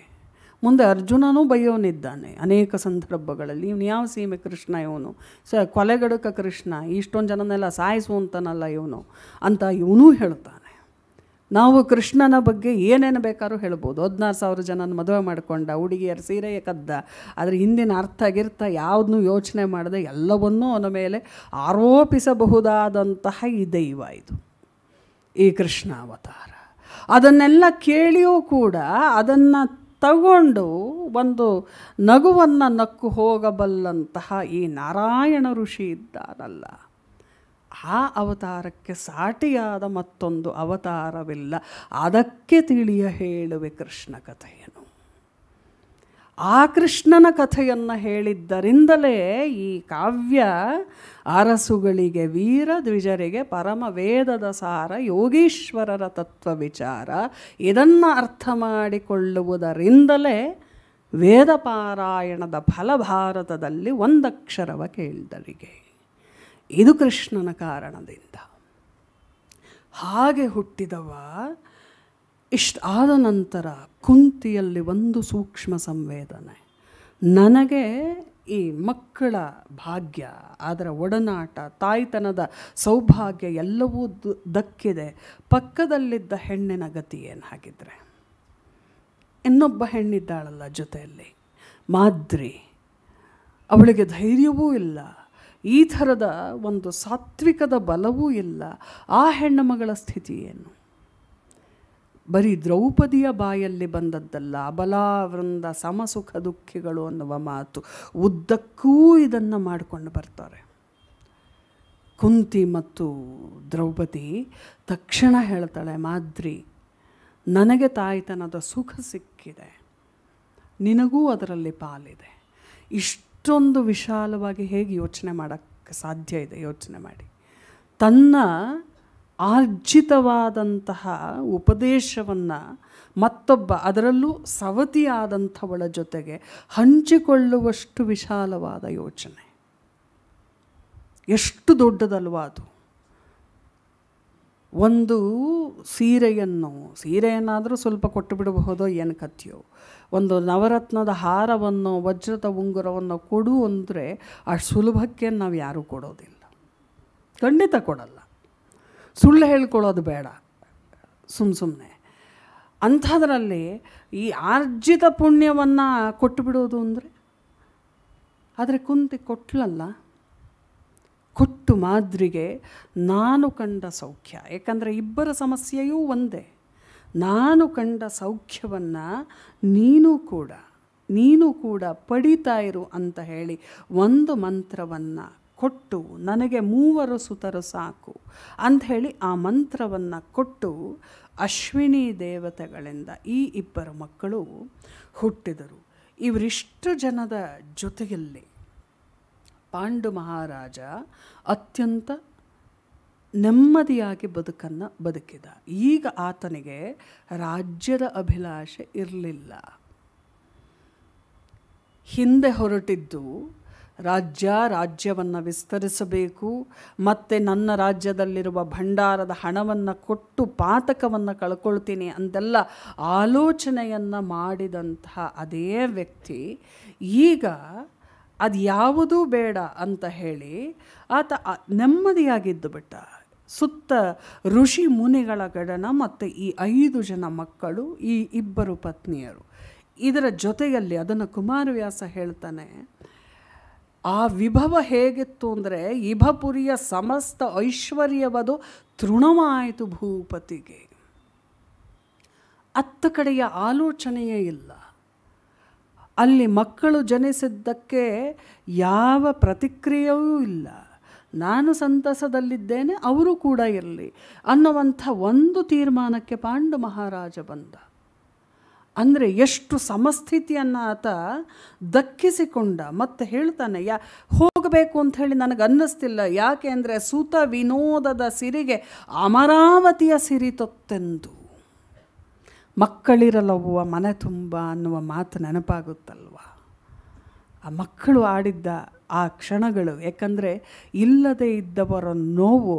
ಮುಂದೆ ಅರ್ಜುನನೂ ಬೈಯೋನಿದ್ದಾನೆ ಅನೇಕ ಸಂದರ್ಭಗಳಲ್ಲಿ ಇವನು ಯಾವ ಸೀಮೆ ಕೃಷ್ಣ ಇವನು ಸ ಕೊಲೆಗಡಕ ಕೃಷ್ಣ ಇಷ್ಟೊಂದು ಜನನೆಲ್ಲ ಸಾಯಿಸುವಂತನಲ್ಲ ಇವನು ಅಂತ ಇವನೂ ಹೇಳ್ತಾನೆ ನಾವು ಕೃಷ್ಣನ ಬಗ್ಗೆ ಏನೇನು ಬೇಕಾದ್ರೂ ಹೇಳ್ಬೋದು ಹದಿನಾರು ಸಾವಿರ ಜನನ ಮದುವೆ ಮಾಡಿಕೊಂಡ ಹುಡುಗಿಯರ ಸೀರೆಯ ಕದ್ದ ಅದ್ರ ಹಿಂದಿನ ಅರ್ಥ ಗಿರ್ತ ಯಾವುದನ್ನೂ ಯೋಚನೆ ಮಾಡದೆ ಎಲ್ಲವನ್ನೂ ಅವನ ಮೇಲೆ ಆರೋಪಿಸಬಹುದಾದಂತಹ ಈ ದೈವ ಇದು ಈ ಕೃಷ್ಣ ಅವತಾರ ಅದನ್ನೆಲ್ಲ ಕೇಳಿಯೂ ಕೂಡ ಅದನ್ನು ತಗೊಂಡು ಒಂದು ನಗುವನ್ನು ನಕ್ಕು ಹೋಗಬಲ್ಲಂತಹ ಈ ನಾರಾಯಣ ಋಷಿ ಇದ್ದಾರಲ್ಲ ಆ ಅವತಾರಕ್ಕೆ ಸಾಟಿಯಾದ ಮತ್ತೊಂದು ಅವತಾರವಿಲ್ಲ ಅದಕ್ಕೆ ತಿಳಿಯ ಹೇಳುವೆ ಕೃಷ್ಣ ಕಥೆಯನ್ನು ಆ ಕೃಷ್ಣನ ಕಥೆಯನ್ನು ಹೇಳಿದ್ದರಿಂದಲೇ ಈ ಕಾವ್ಯ ಅರಸುಗಳಿಗೆ ವೀರ ದ್ವಿಜರಿಗೆ ಪರಮ ವೇದದ ಸಾರ ಯೋಗೀಶ್ವರರ ತತ್ವ ವಿಚಾರ ಇದನ್ನು ಅರ್ಥ ಮಾಡಿಕೊಳ್ಳುವುದರಿಂದಲೇ ವೇದ ಪಾರಾಯಣದ ಫಲ ಭಾರತದಲ್ಲಿ ಒಂದಕ್ಷರವ ಕೇಳಿದರಿಗೆ ಇದು ಕೃಷ್ಣನ ಕಾರಣದಿಂದ ಹಾಗೆ ಹುಟ್ಟಿದವ ಆದ ನಂತರ ಕುಂತಿಯಲ್ಲಿ ಒಂದು ಸೂಕ್ಷ್ಮ ಸಂವೇದನೆ ನನಗೆ ಈ ಮಕ್ಕಳ ಭಾಗ್ಯ ಅದರ ಒಡನಾಟ ತಾಯ್ತನದ ಸೌಭಾಗ್ಯ ಎಲ್ಲವೂ ದಕ್ಕಿದೆ ಪಕ್ಕದಲ್ಲಿದ್ದ ಹೆಣ್ಣಿನ ಗತಿ ಏನು ಹಾಗಿದ್ರೆ ಇನ್ನೊಬ್ಬ ಹೆಣ್ಣಿದ್ದಾಳಲ್ಲ ಜೊತೆಯಲ್ಲಿ ಮಾದ್ರಿ ಅವಳಿಗೆ ಧೈರ್ಯವೂ ಇಲ್ಲ ಈ ಥರದ ಒಂದು ಸಾತ್ವಿಕದ ಬಲವೂ ಇಲ್ಲ ಆ ಹೆಣ್ಣು ಮಗಳ ಸ್ಥಿತಿ ಏನು ಬರೀ ದ್ರೌಪದಿಯ ಬಾಯಲ್ಲಿ ಬಂದದ್ದಲ್ಲ ಅಬಲಾವೃಂದ ಸಮಸುಖ ಸುಖ ದುಃಖಿಗಳು ಅನ್ನುವ ಮಾತು ಉದ್ದಕ್ಕೂ ಇದನ್ನು ಮಾಡಿಕೊಂಡು ಬರ್ತಾರೆ ಕುಂತಿ ಮತ್ತು ದ್ರೌಪದಿ ತಕ್ಷಣ ಹೇಳ್ತಾಳೆ ಮಾದ್ರಿ ನನಗೆ ತಾಯಿತನದ ಸುಖ ಸಿಕ್ಕಿದೆ ನಿನಗೂ ಅದರಲ್ಲಿ ಪಾಲಿದೆ ಇಷ್ಟೊಂದು ವಿಶಾಲವಾಗಿ ಹೇಗೆ ಯೋಚನೆ ಮಾಡೋಕ್ಕೆ ಸಾಧ್ಯ ಇದೆ ಯೋಚನೆ ಮಾಡಿ ತನ್ನ ಆರ್ಜಿತವಾದಂತಹ ಉಪದೇಶವನ್ನು ಮತ್ತೊಬ್ಬ ಅದರಲ್ಲೂ ಸವತಿಯಾದಂಥವಳ ಜೊತೆಗೆ ಹಂಚಿಕೊಳ್ಳುವಷ್ಟು ವಿಶಾಲವಾದ ಯೋಚನೆ ಎಷ್ಟು ದೊಡ್ಡದಲ್ವ ಅದು ಒಂದು ಸೀರೆಯನ್ನು ಸೀರೆಯನ್ನಾದರೂ ಸ್ವಲ್ಪ ಕೊಟ್ಟು ಬಿಡಬಹುದೋ ಏನು ಕಥೆಯೋ ಒಂದು ನವರತ್ನದ ಹಾರವನ್ನು ವಜ್ರದ ಉಂಗುರವನ್ನು ಕೊಡು ಅಂದರೆ ಆ ಸುಲಭಕ್ಕೆ ನಾವು ಯಾರೂ ಕೊಡೋದಿಲ್ಲ ಖಂಡಿತ ಕೊಡಲ್ಲ ಸುಳ್ಳು ಹೇಳ್ಕೊಳ್ಳೋದು ಬೇಡ ಸುಮ್ಮ ಸುಮ್ಮನೆ ಅಂಥದ್ರಲ್ಲಿ ಈ ಆರ್ಜಿತ ಪುಣ್ಯವನ್ನು ಕೊಟ್ಟು ಬಿಡೋದು ಅಂದರೆ ಆದರೆ ಕುಂತಿ ಕೊಟ್ಲಲ್ಲ ಕೊಟ್ಟು ಮಾದರಿಗೆ ನಾನು ಕಂಡ ಸೌಖ್ಯ ಯಾಕಂದರೆ ಇಬ್ಬರ ಸಮಸ್ಯೆಯೂ ಒಂದೇ ನಾನು ಕಂಡ ಸೌಖ್ಯವನ್ನು ನೀನು ಕೂಡ ನೀನು ಕೂಡ ಪಡೀತಾ ಇರು ಅಂತ ಹೇಳಿ ಒಂದು ಮಂತ್ರವನ್ನು ಕೊಟ್ಟು ನನಗೆ ಮೂವರು ಸುತರು ಸಾಕು ಅಂಥೇಳಿ ಆ ಮಂತ್ರವನ್ನು ಕೊಟ್ಟು ಅಶ್ವಿನಿ ದೇವತೆಗಳಿಂದ ಈ ಇಬ್ಬರು ಮಕ್ಕಳು ಹುಟ್ಟಿದರು ಇವರಿಷ್ಟು ಜನದ ಜೊತೆಯಲ್ಲಿ ಪಾಂಡು ಮಹಾರಾಜ ಅತ್ಯಂತ ನೆಮ್ಮದಿಯಾಗಿ ಬದುಕನ್ನು ಬದುಕಿದ ಈಗ ಆತನಿಗೆ ರಾಜ್ಯದ ಅಭಿಲಾಷೆ ಇರಲಿಲ್ಲ ಹಿಂದೆ ಹೊರಟಿದ್ದು ರಾಜ್ಯ ರಾಜ್ಯವನ್ನು ವಿಸ್ತರಿಸಬೇಕು ಮತ್ತು ನನ್ನ ರಾಜ್ಯದಲ್ಲಿರುವ ಭಂಡಾರದ ಹಣವನ್ನು ಕೊಟ್ಟು ಪಾತಕವನ್ನು ಕಳ್ಕೊಳ್ತೀನಿ ಅಂತೆಲ್ಲ ಆಲೋಚನೆಯನ್ನು ಮಾಡಿದಂತಹ ಅದೇ ವ್ಯಕ್ತಿ ಈಗ ಅದು ಯಾವುದೂ ಬೇಡ ಅಂತ ಹೇಳಿ ಆತ ನೆಮ್ಮದಿಯಾಗಿದ್ದು ಬಿಟ್ಟ ಸುತ್ತ ಋಷಿ ಮುನಿಗಳ ಗಡನ ಮತ್ತು ಈ ಐದು ಜನ ಮಕ್ಕಳು ಈ ಇಬ್ಬರು ಪತ್ನಿಯರು ಇದರ ಜೊತೆಯಲ್ಲಿ ಅದನ್ನು ಕುಮಾರವ್ಯಾಸ ಹೇಳ್ತಾನೆ ಆ ವಿಭವ ಹೇಗಿತ್ತು ಅಂದರೆ ಇಭಪುರಿಯ ಸಮಸ್ತ ಐಶ್ವರ್ಯವದು ತೃಣವಾಯಿತು ಭೂಪತಿಗೆ ಅತ್ತ ಕಡೆಯ ಆಲೋಚನೆಯೇ ಇಲ್ಲ ಅಲ್ಲಿ ಮಕ್ಕಳು ಜನಿಸಿದ್ದಕ್ಕೆ ಯಾವ ಪ್ರತಿಕ್ರಿಯೆಯೂ ಇಲ್ಲ ನಾನು ಸಂತಸದಲ್ಲಿದ್ದೇನೆ ಅವರು ಕೂಡ ಇರಲಿ ಅನ್ನುವಂಥ ಒಂದು ತೀರ್ಮಾನಕ್ಕೆ ಪಾಂಡು ಮಹಾರಾಜ ಬಂದ ಅಂದರೆ ಎಷ್ಟು ಸಮಸ್ಥಿತಿಯನ್ನು ಆತ ದಕ್ಕಿಸಿಕೊಂಡ ಮತ್ತು ಹೇಳ್ತಾನೆ ಯಾ ಹೋಗಬೇಕು ಅಂತ ಹೇಳಿ ನನಗೆ ಅನ್ನಿಸ್ತಿಲ್ಲ ಯಾಕೆ ಅಂದರೆ ಸೂತ ವಿನೋದದ ಸಿರಿಗೆ ಅಮರಾವತಿಯ ಸಿರಿ ತೊತ್ತೆಂದು ಮಕ್ಕಳಿರಲವ್ವ ಮನೆ ತುಂಬ ಅನ್ನುವ ಮಾತು ನೆನಪಾಗುತ್ತಲ್ವ ಆ ಮಕ್ಕಳು ಆಡಿದ್ದ ಆ ಕ್ಷಣಗಳು ಯಾಕಂದರೆ ಇಲ್ಲದೆ ಇದ್ದವರ ನೋವು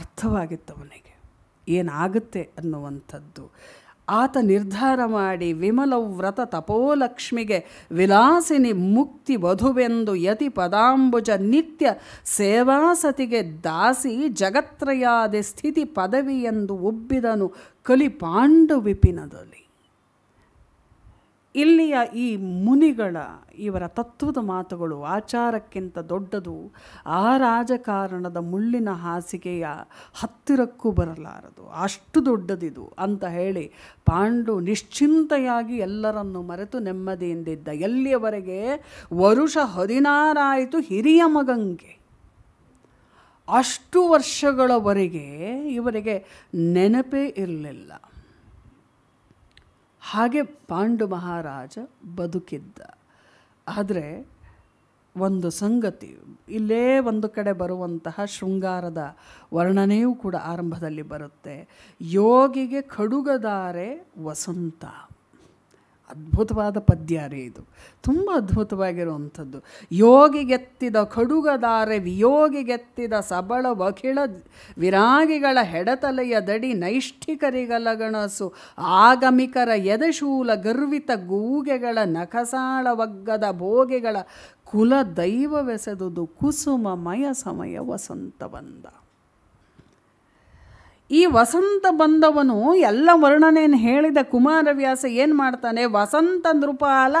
ಅರ್ಥವಾಗಿತ್ತವನಿಗೆ ಏನಾಗುತ್ತೆ ಅನ್ನುವಂಥದ್ದು ಆತ ನಿರ್ಧಾರ ಮಾಡಿ ವಿಮಲವ್ರತ ತಪೋಲಕ್ಷ್ಮಿಗೆ ವಿಲಾಸಿನಿ ಮುಕ್ತಿ ವಧುವೆಂದು ಯತಿ ಪದಾಂಬುಜ ನಿತ್ಯ ಸೇವಾಸತಿಗೆ ದಾಸಿ ಜಗತ್ರಯಾದೆ ಸ್ಥಿತಿ ಎಂದು ಒಬ್ಬಿದನು ಕಲಿ ವಿಪಿನದಲ್ಲಿ ಇಲ್ಲಿಯ ಈ ಮುನಿಗಳ ಇವರ ತತ್ವದ ಮಾತುಗಳು ಆಚಾರಕ್ಕಿಂತ ದೊಡ್ಡದು ಆ ರಾಜಕಾರಣದ ಮುಳ್ಳಿನ ಹಾಸಿಗೆಯ ಹತ್ತಿರಕ್ಕೂ ಬರಲಾರದು ಅಷ್ಟು ದೊಡ್ಡದಿದು ಅಂತ ಹೇಳಿ ಪಾಂಡು ನಿಶ್ಚಿಂತೆಯಾಗಿ ಎಲ್ಲರನ್ನು ಮರೆತು ನೆಮ್ಮದಿಯಿಂದಿದ್ದ ಎಲ್ಲಿಯವರೆಗೆ ವರುಷ ಹದಿನಾರಾಯಿತು ಹಿರಿಯ ಮಗಂಗೆ ಅಷ್ಟು ವರ್ಷಗಳವರೆಗೆ ಇವರಿಗೆ ನೆನಪೇ ಇರಲಿಲ್ಲ ಹಾಗೆ ಪಾಂಡು ಮಹಾರಾಜ ಬದುಕಿದ್ದ ಆದರೆ ಒಂದು ಸಂಗತಿ ಇಲ್ಲೇ ಒಂದು ಕಡೆ ಬರುವಂತಹ ಶೃಂಗಾರದ ವರ್ಣನೆಯೂ ಕೂಡ ಆರಂಭದಲ್ಲಿ ಬರುತ್ತೆ ಯೋಗಿಗೆ ಖಡುಗದಾರೆ ವಸಂತ ಅದ್ಭುತವಾದ ಪದ್ಯ ರೀ ಇದು ತುಂಬ ಅದ್ಭುತವಾಗಿರುವಂಥದ್ದು ಯೋಗಿಗೆತ್ತಿದ ಕಡುಗದಾರೆ ವಿಯೋಗಿಗೆತ್ತಿದ ಸಬಳ ವಕಿಳ ವಿರಾಗಿಗಳ ಹೆಡತಲೆಯ ನೈಷ್ಠಿಕರಿಗಳ ನೈಷ್ಠಿಕರಿಗಲಗಣಸು ಆಗಮಿಕರ ಯದಶೂಲ ಗರ್ವಿತ ಗೂಗೆಗಳ ವಗ್ಗದ ಭೋಗೆಗಳ ಕುಲ ದೈವವೆಸೆದುದು ಕುಸುಮಮಯ ಸಮಯ ವಸಂತ ಬಂದ ಈ ವಸಂತ ಬಂದವನು ಎಲ್ಲ ವರ್ಣನೆಯನ್ನು ಹೇಳಿದ ಕುಮಾರವ್ಯಾಸ ಏನು ಮಾಡ್ತಾನೆ ವಸಂತ ನೃಪಾಲ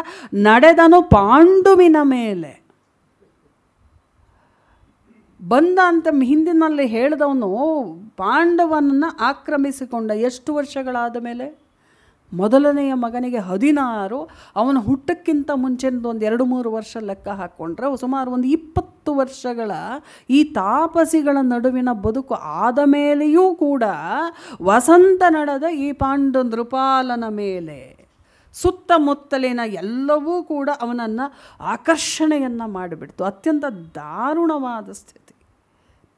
ನಡೆದನು ಪಾಂಡುವಿನ ಮೇಲೆ ಬಂದ ಅಂತ ಹಿಂದಿನಲ್ಲಿ ಹೇಳಿದವನು ಪಾಂಡವನನ್ನು ಆಕ್ರಮಿಸಿಕೊಂಡ ಎಷ್ಟು ವರ್ಷಗಳಾದ ಮೇಲೆ ಮೊದಲನೆಯ ಮಗನಿಗೆ ಹದಿನಾರು ಅವನ ಹುಟ್ಟಕ್ಕಿಂತ ಮುಂಚೆಂದು ಒಂದು ಎರಡು ಮೂರು ವರ್ಷ ಲೆಕ್ಕ ಹಾಕ್ಕೊಂಡ್ರೆ ಸುಮಾರು ಒಂದು ಇಪ್ಪತ್ತು ವರ್ಷಗಳ ಈ ತಾಪಸಿಗಳ ನಡುವಿನ ಬದುಕು ಆದ ಮೇಲೆಯೂ ಕೂಡ ವಸಂತ ನಡೆದ ಈ ಪಾಂಡು ನೃಪಾಲನ ಮೇಲೆ ಸುತ್ತಮುತ್ತಲಿನ ಎಲ್ಲವೂ ಕೂಡ ಅವನನ್ನು ಆಕರ್ಷಣೆಯನ್ನು ಮಾಡಿಬಿಡ್ತು ಅತ್ಯಂತ ದಾರುಣವಾದ ಸ್ಥಿತಿ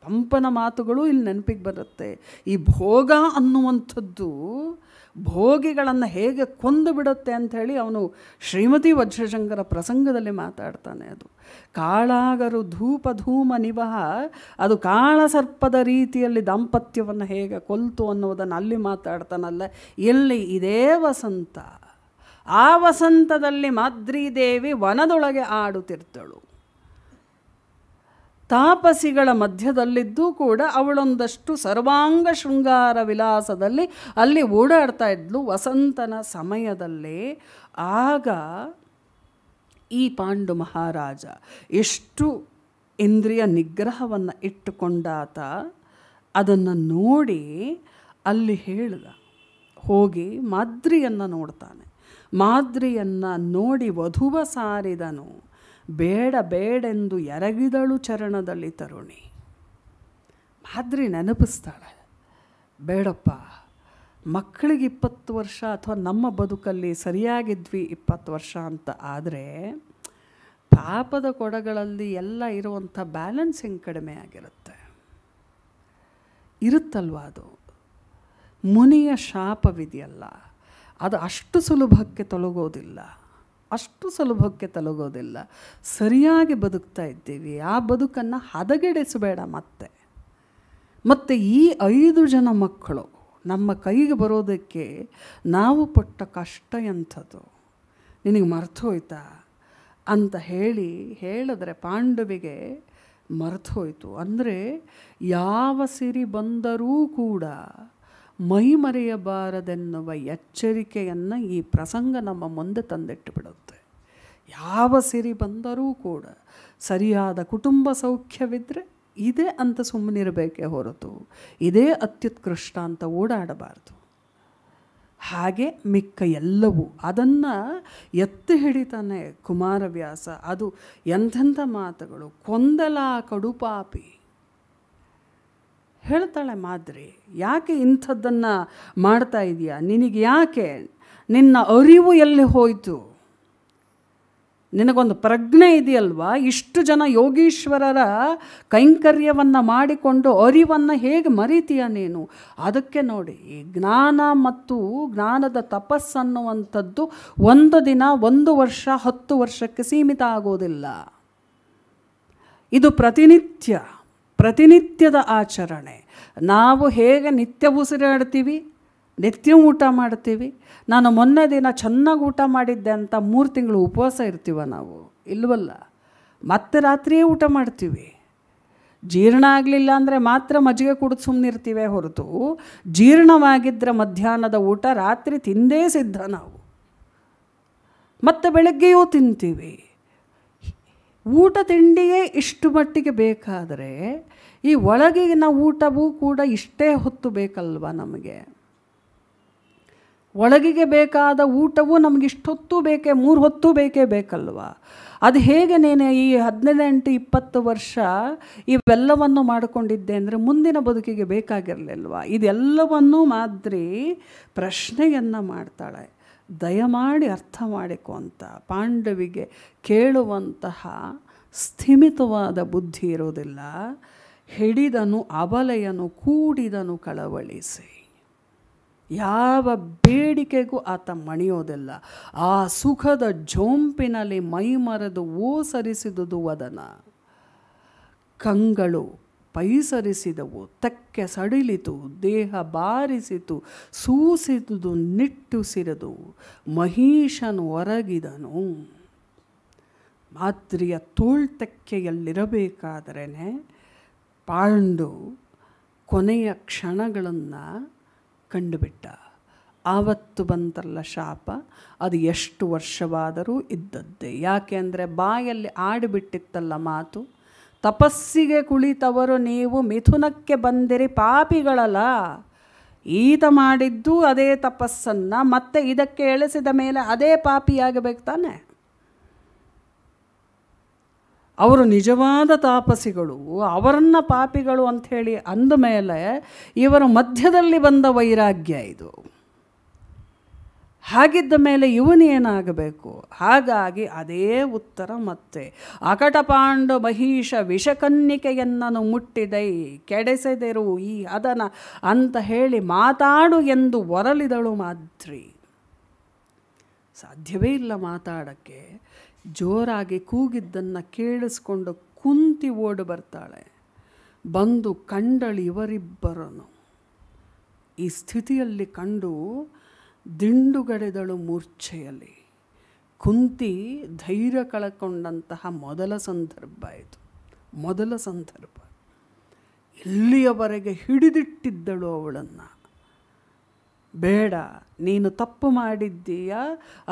ಪಂಪನ ಮಾತುಗಳು ಇಲ್ಲಿ ನೆನಪಿಗೆ ಬರುತ್ತೆ ಈ ಭೋಗ ಅನ್ನುವಂಥದ್ದು ಭೋಗಿಗಳನ್ನು ಹೇಗೆ ಕೊಂದು ಬಿಡುತ್ತೆ ಅಂಥೇಳಿ ಅವನು ಶ್ರೀಮತಿ ವಜ್ರಶಂಕರ ಪ್ರಸಂಗದಲ್ಲಿ ಮಾತಾಡ್ತಾನೆ ಅದು ಕಾಳಾಗರು ಧೂಪ ಧೂಮ ನಿವಹ ಅದು ಕಾಳಸರ್ಪದ ರೀತಿಯಲ್ಲಿ ದಾಂಪತ್ಯವನ್ನು ಹೇಗೆ ಕೊಲ್ತು ಅನ್ನುವುದನ್ನು ಅಲ್ಲಿ ಮಾತಾಡ್ತಾನಲ್ಲ ಎಲ್ಲಿ ಇದೇ ವಸಂತ ಆ ವಸಂತದಲ್ಲಿ ಮಾದ್ರೀದೇವಿ ವನದೊಳಗೆ ಆಡುತ್ತಿರ್ತಳು ತಾಪಸಿಗಳ ಮಧ್ಯದಲ್ಲಿದ್ದೂ ಕೂಡ ಅವಳೊಂದಷ್ಟು ಸರ್ವಾಂಗ ಶೃಂಗಾರ ವಿಲಾಸದಲ್ಲಿ ಅಲ್ಲಿ ಓಡಾಡ್ತಾ ಇದ್ಲು ವಸಂತನ ಸಮಯದಲ್ಲೇ ಆಗ ಈ ಪಾಂಡು ಮಹಾರಾಜ ಎಷ್ಟು ಇಂದ್ರಿಯ ನಿಗ್ರಹವನ್ನು ಇಟ್ಟುಕೊಂಡಾತ ಅದನ್ನು ನೋಡಿ ಅಲ್ಲಿ ಹೇಳಿದ ಹೋಗಿ ಮಾದ್ರಿಯನ್ನು ನೋಡ್ತಾನೆ ಮಾದ್ರಿಯನ್ನು ನೋಡಿ ವಧುವ ಸಾರಿದನು ಬೇಡ ಬೇಡೆಂದು ಎರಗಿದಳು ಚರಣದಲ್ಲಿ ತರುಣಿ ಮಾದ್ರಿ ನೆನಪಿಸ್ತಾಳೆ ಬೇಡಪ್ಪ ಮಕ್ಕಳಿಗೆ ಇಪ್ಪತ್ತು ವರ್ಷ ಅಥವಾ ನಮ್ಮ ಬದುಕಲ್ಲಿ ಸರಿಯಾಗಿದ್ವಿ ಇಪ್ಪತ್ತು ವರ್ಷ ಅಂತ ಆದರೆ ಪಾಪದ ಕೊಡಗಳಲ್ಲಿ ಎಲ್ಲ ಇರುವಂಥ ಬ್ಯಾಲೆನ್ಸಿಂಗ್ ಕಡಿಮೆ ಆಗಿರುತ್ತೆ ಇರುತ್ತಲ್ವ ಅದು ಮುನಿಯ ಶಾಪವಿದೆಯಲ್ಲ ಅದು ಅಷ್ಟು ಸುಲಭಕ್ಕೆ ತೊಲಗೋದಿಲ್ಲ ಅಷ್ಟು ಸುಲಭಕ್ಕೆ ತಲುಗೋದಿಲ್ಲ ಸರಿಯಾಗಿ ಬದುಕ್ತಾ ಇದ್ದೀವಿ ಆ ಬದುಕನ್ನು ಹದಗೆಡಿಸಬೇಡ ಮತ್ತೆ ಮತ್ತು ಈ ಐದು ಜನ ಮಕ್ಕಳು ನಮ್ಮ ಕೈಗೆ ಬರೋದಕ್ಕೆ ನಾವು ಪಟ್ಟ ಕಷ್ಟ ಎಂಥದ್ದು ನಿನಗೆ ಹೋಯ್ತಾ ಅಂತ ಹೇಳಿ ಹೇಳಿದ್ರೆ ಪಾಂಡವಿಗೆ ಹೋಯಿತು ಅಂದರೆ ಯಾವ ಸಿರಿ ಬಂದರೂ ಕೂಡ ಮರೆಯಬಾರದೆನ್ನುವ ಎಚ್ಚರಿಕೆಯನ್ನು ಈ ಪ್ರಸಂಗ ನಮ್ಮ ಮುಂದೆ ತಂದಿಟ್ಟು ಬಿಡುತ್ತೆ ಯಾವ ಸಿರಿ ಬಂದರೂ ಕೂಡ ಸರಿಯಾದ ಕುಟುಂಬ ಸೌಖ್ಯವಿದ್ದರೆ ಇದೇ ಅಂತ ಸುಮ್ಮನಿರಬೇಕೇ ಹೊರತು ಇದೇ ಅತ್ಯುತ್ಕೃಷ್ಟ ಅಂತ ಓಡಾಡಬಾರದು ಹಾಗೆ ಮಿಕ್ಕ ಎಲ್ಲವೂ ಅದನ್ನು ಎತ್ತಿ ಹಿಡಿತಾನೆ ಕುಮಾರವ್ಯಾಸ ಅದು ಎಂಥೆಂಥ ಮಾತುಗಳು ಕೊಂದಲ ಕಡುಪಾಪಿ ಹೇಳ್ತಾಳೆ ಮಾದ್ರಿ ಯಾಕೆ ಇಂಥದ್ದನ್ನು ಮಾಡ್ತಾ ಇದೆಯಾ ನಿನಗೆ ಯಾಕೆ ನಿನ್ನ ಅರಿವು ಎಲ್ಲಿ ಹೋಯಿತು ನಿನಗೊಂದು ಪ್ರಜ್ಞೆ ಇದೆಯಲ್ವಾ ಇಷ್ಟು ಜನ ಯೋಗೀಶ್ವರರ ಕೈಂಕರ್ಯವನ್ನು ಮಾಡಿಕೊಂಡು ಅರಿವನ್ನು ಹೇಗೆ ಮರಿತೀಯ ನೀನು ಅದಕ್ಕೆ ನೋಡಿ ಜ್ಞಾನ ಮತ್ತು ಜ್ಞಾನದ ತಪಸ್ಸನ್ನುವಂಥದ್ದು ಒಂದು ದಿನ ಒಂದು ವರ್ಷ ಹತ್ತು ವರ್ಷಕ್ಕೆ ಸೀಮಿತ ಆಗೋದಿಲ್ಲ ಇದು ಪ್ರತಿನಿತ್ಯ ಪ್ರತಿನಿತ್ಯದ ಆಚರಣೆ ನಾವು ಹೇಗೆ ನಿತ್ಯ ಉಸಿರಾಡ್ತೀವಿ ನಿತ್ಯ ಊಟ ಮಾಡ್ತೀವಿ ನಾನು ಮೊನ್ನೆ ದಿನ ಚೆನ್ನಾಗಿ ಊಟ ಮಾಡಿದ್ದೆ ಅಂತ ಮೂರು ತಿಂಗಳು ಉಪವಾಸ ಇರ್ತೀವ ನಾವು ಇಲ್ವಲ್ಲ ಮತ್ತೆ ರಾತ್ರಿಯೇ ಊಟ ಮಾಡ್ತೀವಿ ಜೀರ್ಣ ಆಗಲಿಲ್ಲ ಅಂದರೆ ಮಾತ್ರ ಮಜ್ಜಿಗೆ ಕುಡಿದು ಇರ್ತೀವಿ ಹೊರತು ಜೀರ್ಣವಾಗಿದ್ದರೆ ಮಧ್ಯಾಹ್ನದ ಊಟ ರಾತ್ರಿ ತಿಂದೇ ಸಿದ್ಧ ನಾವು ಮತ್ತು ಬೆಳಗ್ಗೆಯೂ ತಿಂತೀವಿ ಊಟ ತಿಂಡಿಯೇ ಇಷ್ಟು ಮಟ್ಟಿಗೆ ಬೇಕಾದರೆ ಈ ಒಳಗಿನ ಊಟವೂ ಕೂಡ ಇಷ್ಟೇ ಹೊತ್ತು ಬೇಕಲ್ವ ನಮಗೆ ಒಳಗಿಗೆ ಬೇಕಾದ ಊಟವೂ ನಮಗೆ ಇಷ್ಟೊತ್ತು ಬೇಕೇ ಮೂರು ಹೊತ್ತು ಬೇಕೇ ಬೇಕಲ್ವ ಅದು ಹೇಗೆ ನೀನು ಈ ಹದಿನೆಂಟು ಇಪ್ಪತ್ತು ವರ್ಷ ಇವೆಲ್ಲವನ್ನು ಮಾಡಿಕೊಂಡಿದ್ದೆ ಅಂದರೆ ಮುಂದಿನ ಬದುಕಿಗೆ ಬೇಕಾಗಿರಲಿಲ್ವ ಇದೆಲ್ಲವನ್ನೂ ಮಾದರಿ ಪ್ರಶ್ನೆಯನ್ನು ಮಾಡ್ತಾಳೆ ದಯಮಾಡಿ ಅರ್ಥ ಮಾಡಿಕೊ ಅಂತ ಪಾಂಡವಿಗೆ ಕೇಳುವಂತಹ ಸ್ಥಿಮಿತವಾದ ಬುದ್ಧಿ ಇರೋದಿಲ್ಲ ಹಿಡಿದನು ಅಬಲೆಯನು ಕೂಡಿದನು ಕಳವಳಿಸಿ ಯಾವ ಬೇಡಿಕೆಗೂ ಆತ ಮಣಿಯೋದಿಲ್ಲ ಆ ಸುಖದ ಜೋಂಪಿನಲ್ಲಿ ಮೈಮರೆದು ಓಸರಿಸಿದುದು ವದನ ಕಂಗಳು ಪೈಸರಿಸಿದವು ತಕ್ಕೆ ಸಡಿಲಿತು ದೇಹ ಬಾರಿಸಿತು ಸೂಸಿದುದು ನಿಟ್ಟುಸಿರದು ಮಹಿಷನು ಒರಗಿದನು ಮಾದರಿಯ ತೋಳ್ತಕ್ಕೆಯಲ್ಲಿರಬೇಕಾದ್ರೆ ಪಾಂಡು ಕೊನೆಯ ಕ್ಷಣಗಳನ್ನು ಕಂಡುಬಿಟ್ಟ ಆವತ್ತು ಬಂತಲ್ಲ ಶಾಪ ಅದು ಎಷ್ಟು ವರ್ಷವಾದರೂ ಇದ್ದದ್ದೇ ಯಾಕೆ ಅಂದರೆ ಬಾಯಲ್ಲಿ ಆಡಿಬಿಟ್ಟಿತ್ತಲ್ಲ ಮಾತು ತಪಸ್ಸಿಗೆ ಕುಳಿತವರು ನೀವು ಮಿಥುನಕ್ಕೆ ಬಂದಿರಿ ಪಾಪಿಗಳಲ್ಲ ಈತ ಮಾಡಿದ್ದು ಅದೇ ತಪಸ್ಸನ್ನು ಮತ್ತೆ ಇದಕ್ಕೆ ಎಳೆಸಿದ ಮೇಲೆ ಅದೇ ಪಾಪಿಯಾಗಬೇಕು ತಾನೆ ಅವರು ನಿಜವಾದ ತಾಪಸಿಗಳು ಅವರನ್ನು ಪಾಪಿಗಳು ಅಂಥೇಳಿ ಅಂದ ಮೇಲೆ ಇವರ ಮಧ್ಯದಲ್ಲಿ ಬಂದ ವೈರಾಗ್ಯ ಇದು ಹಾಗಿದ್ದ ಮೇಲೆ ಇವನೇನಾಗಬೇಕು ಹಾಗಾಗಿ ಅದೇ ಉತ್ತರ ಮತ್ತೆ ಅಕಟಪಾಂಡು ಮಹಿಷ ವಿಷಕನ್ನಿಕೆಯನ್ನನು ಮುಟ್ಟಿದೈ ಕೆಡೆಸೆದರು ಈ ಅದನ ಅಂತ ಹೇಳಿ ಮಾತಾಡು ಎಂದು ಒರಲಿದಳು ಮಾದ್ರಿ ಸಾಧ್ಯವೇ ಇಲ್ಲ ಮಾತಾಡೋಕ್ಕೆ ಜೋರಾಗಿ ಕೂಗಿದ್ದನ್ನು ಕೇಳಿಸ್ಕೊಂಡು ಕುಂತಿ ಓಡು ಬರ್ತಾಳೆ ಬಂದು ಕಂಡಳು ಇವರಿಬ್ಬರನು ಈ ಸ್ಥಿತಿಯಲ್ಲಿ ಕಂಡು ದಿಂಡುಗಡೆದಳು ಮೂರ್ಛೆಯಲ್ಲಿ ಕುಂತಿ ಧೈರ್ಯ ಕಳಕೊಂಡಂತಹ ಮೊದಲ ಸಂದರ್ಭ ಇದು ಮೊದಲ ಸಂದರ್ಭ ಎಲ್ಲಿಯವರೆಗೆ ಹಿಡಿದಿಟ್ಟಿದ್ದಳು ಅವಳನ್ನು ಬೇಡ ನೀನು ತಪ್ಪು ಮಾಡಿದ್ದೀಯಾ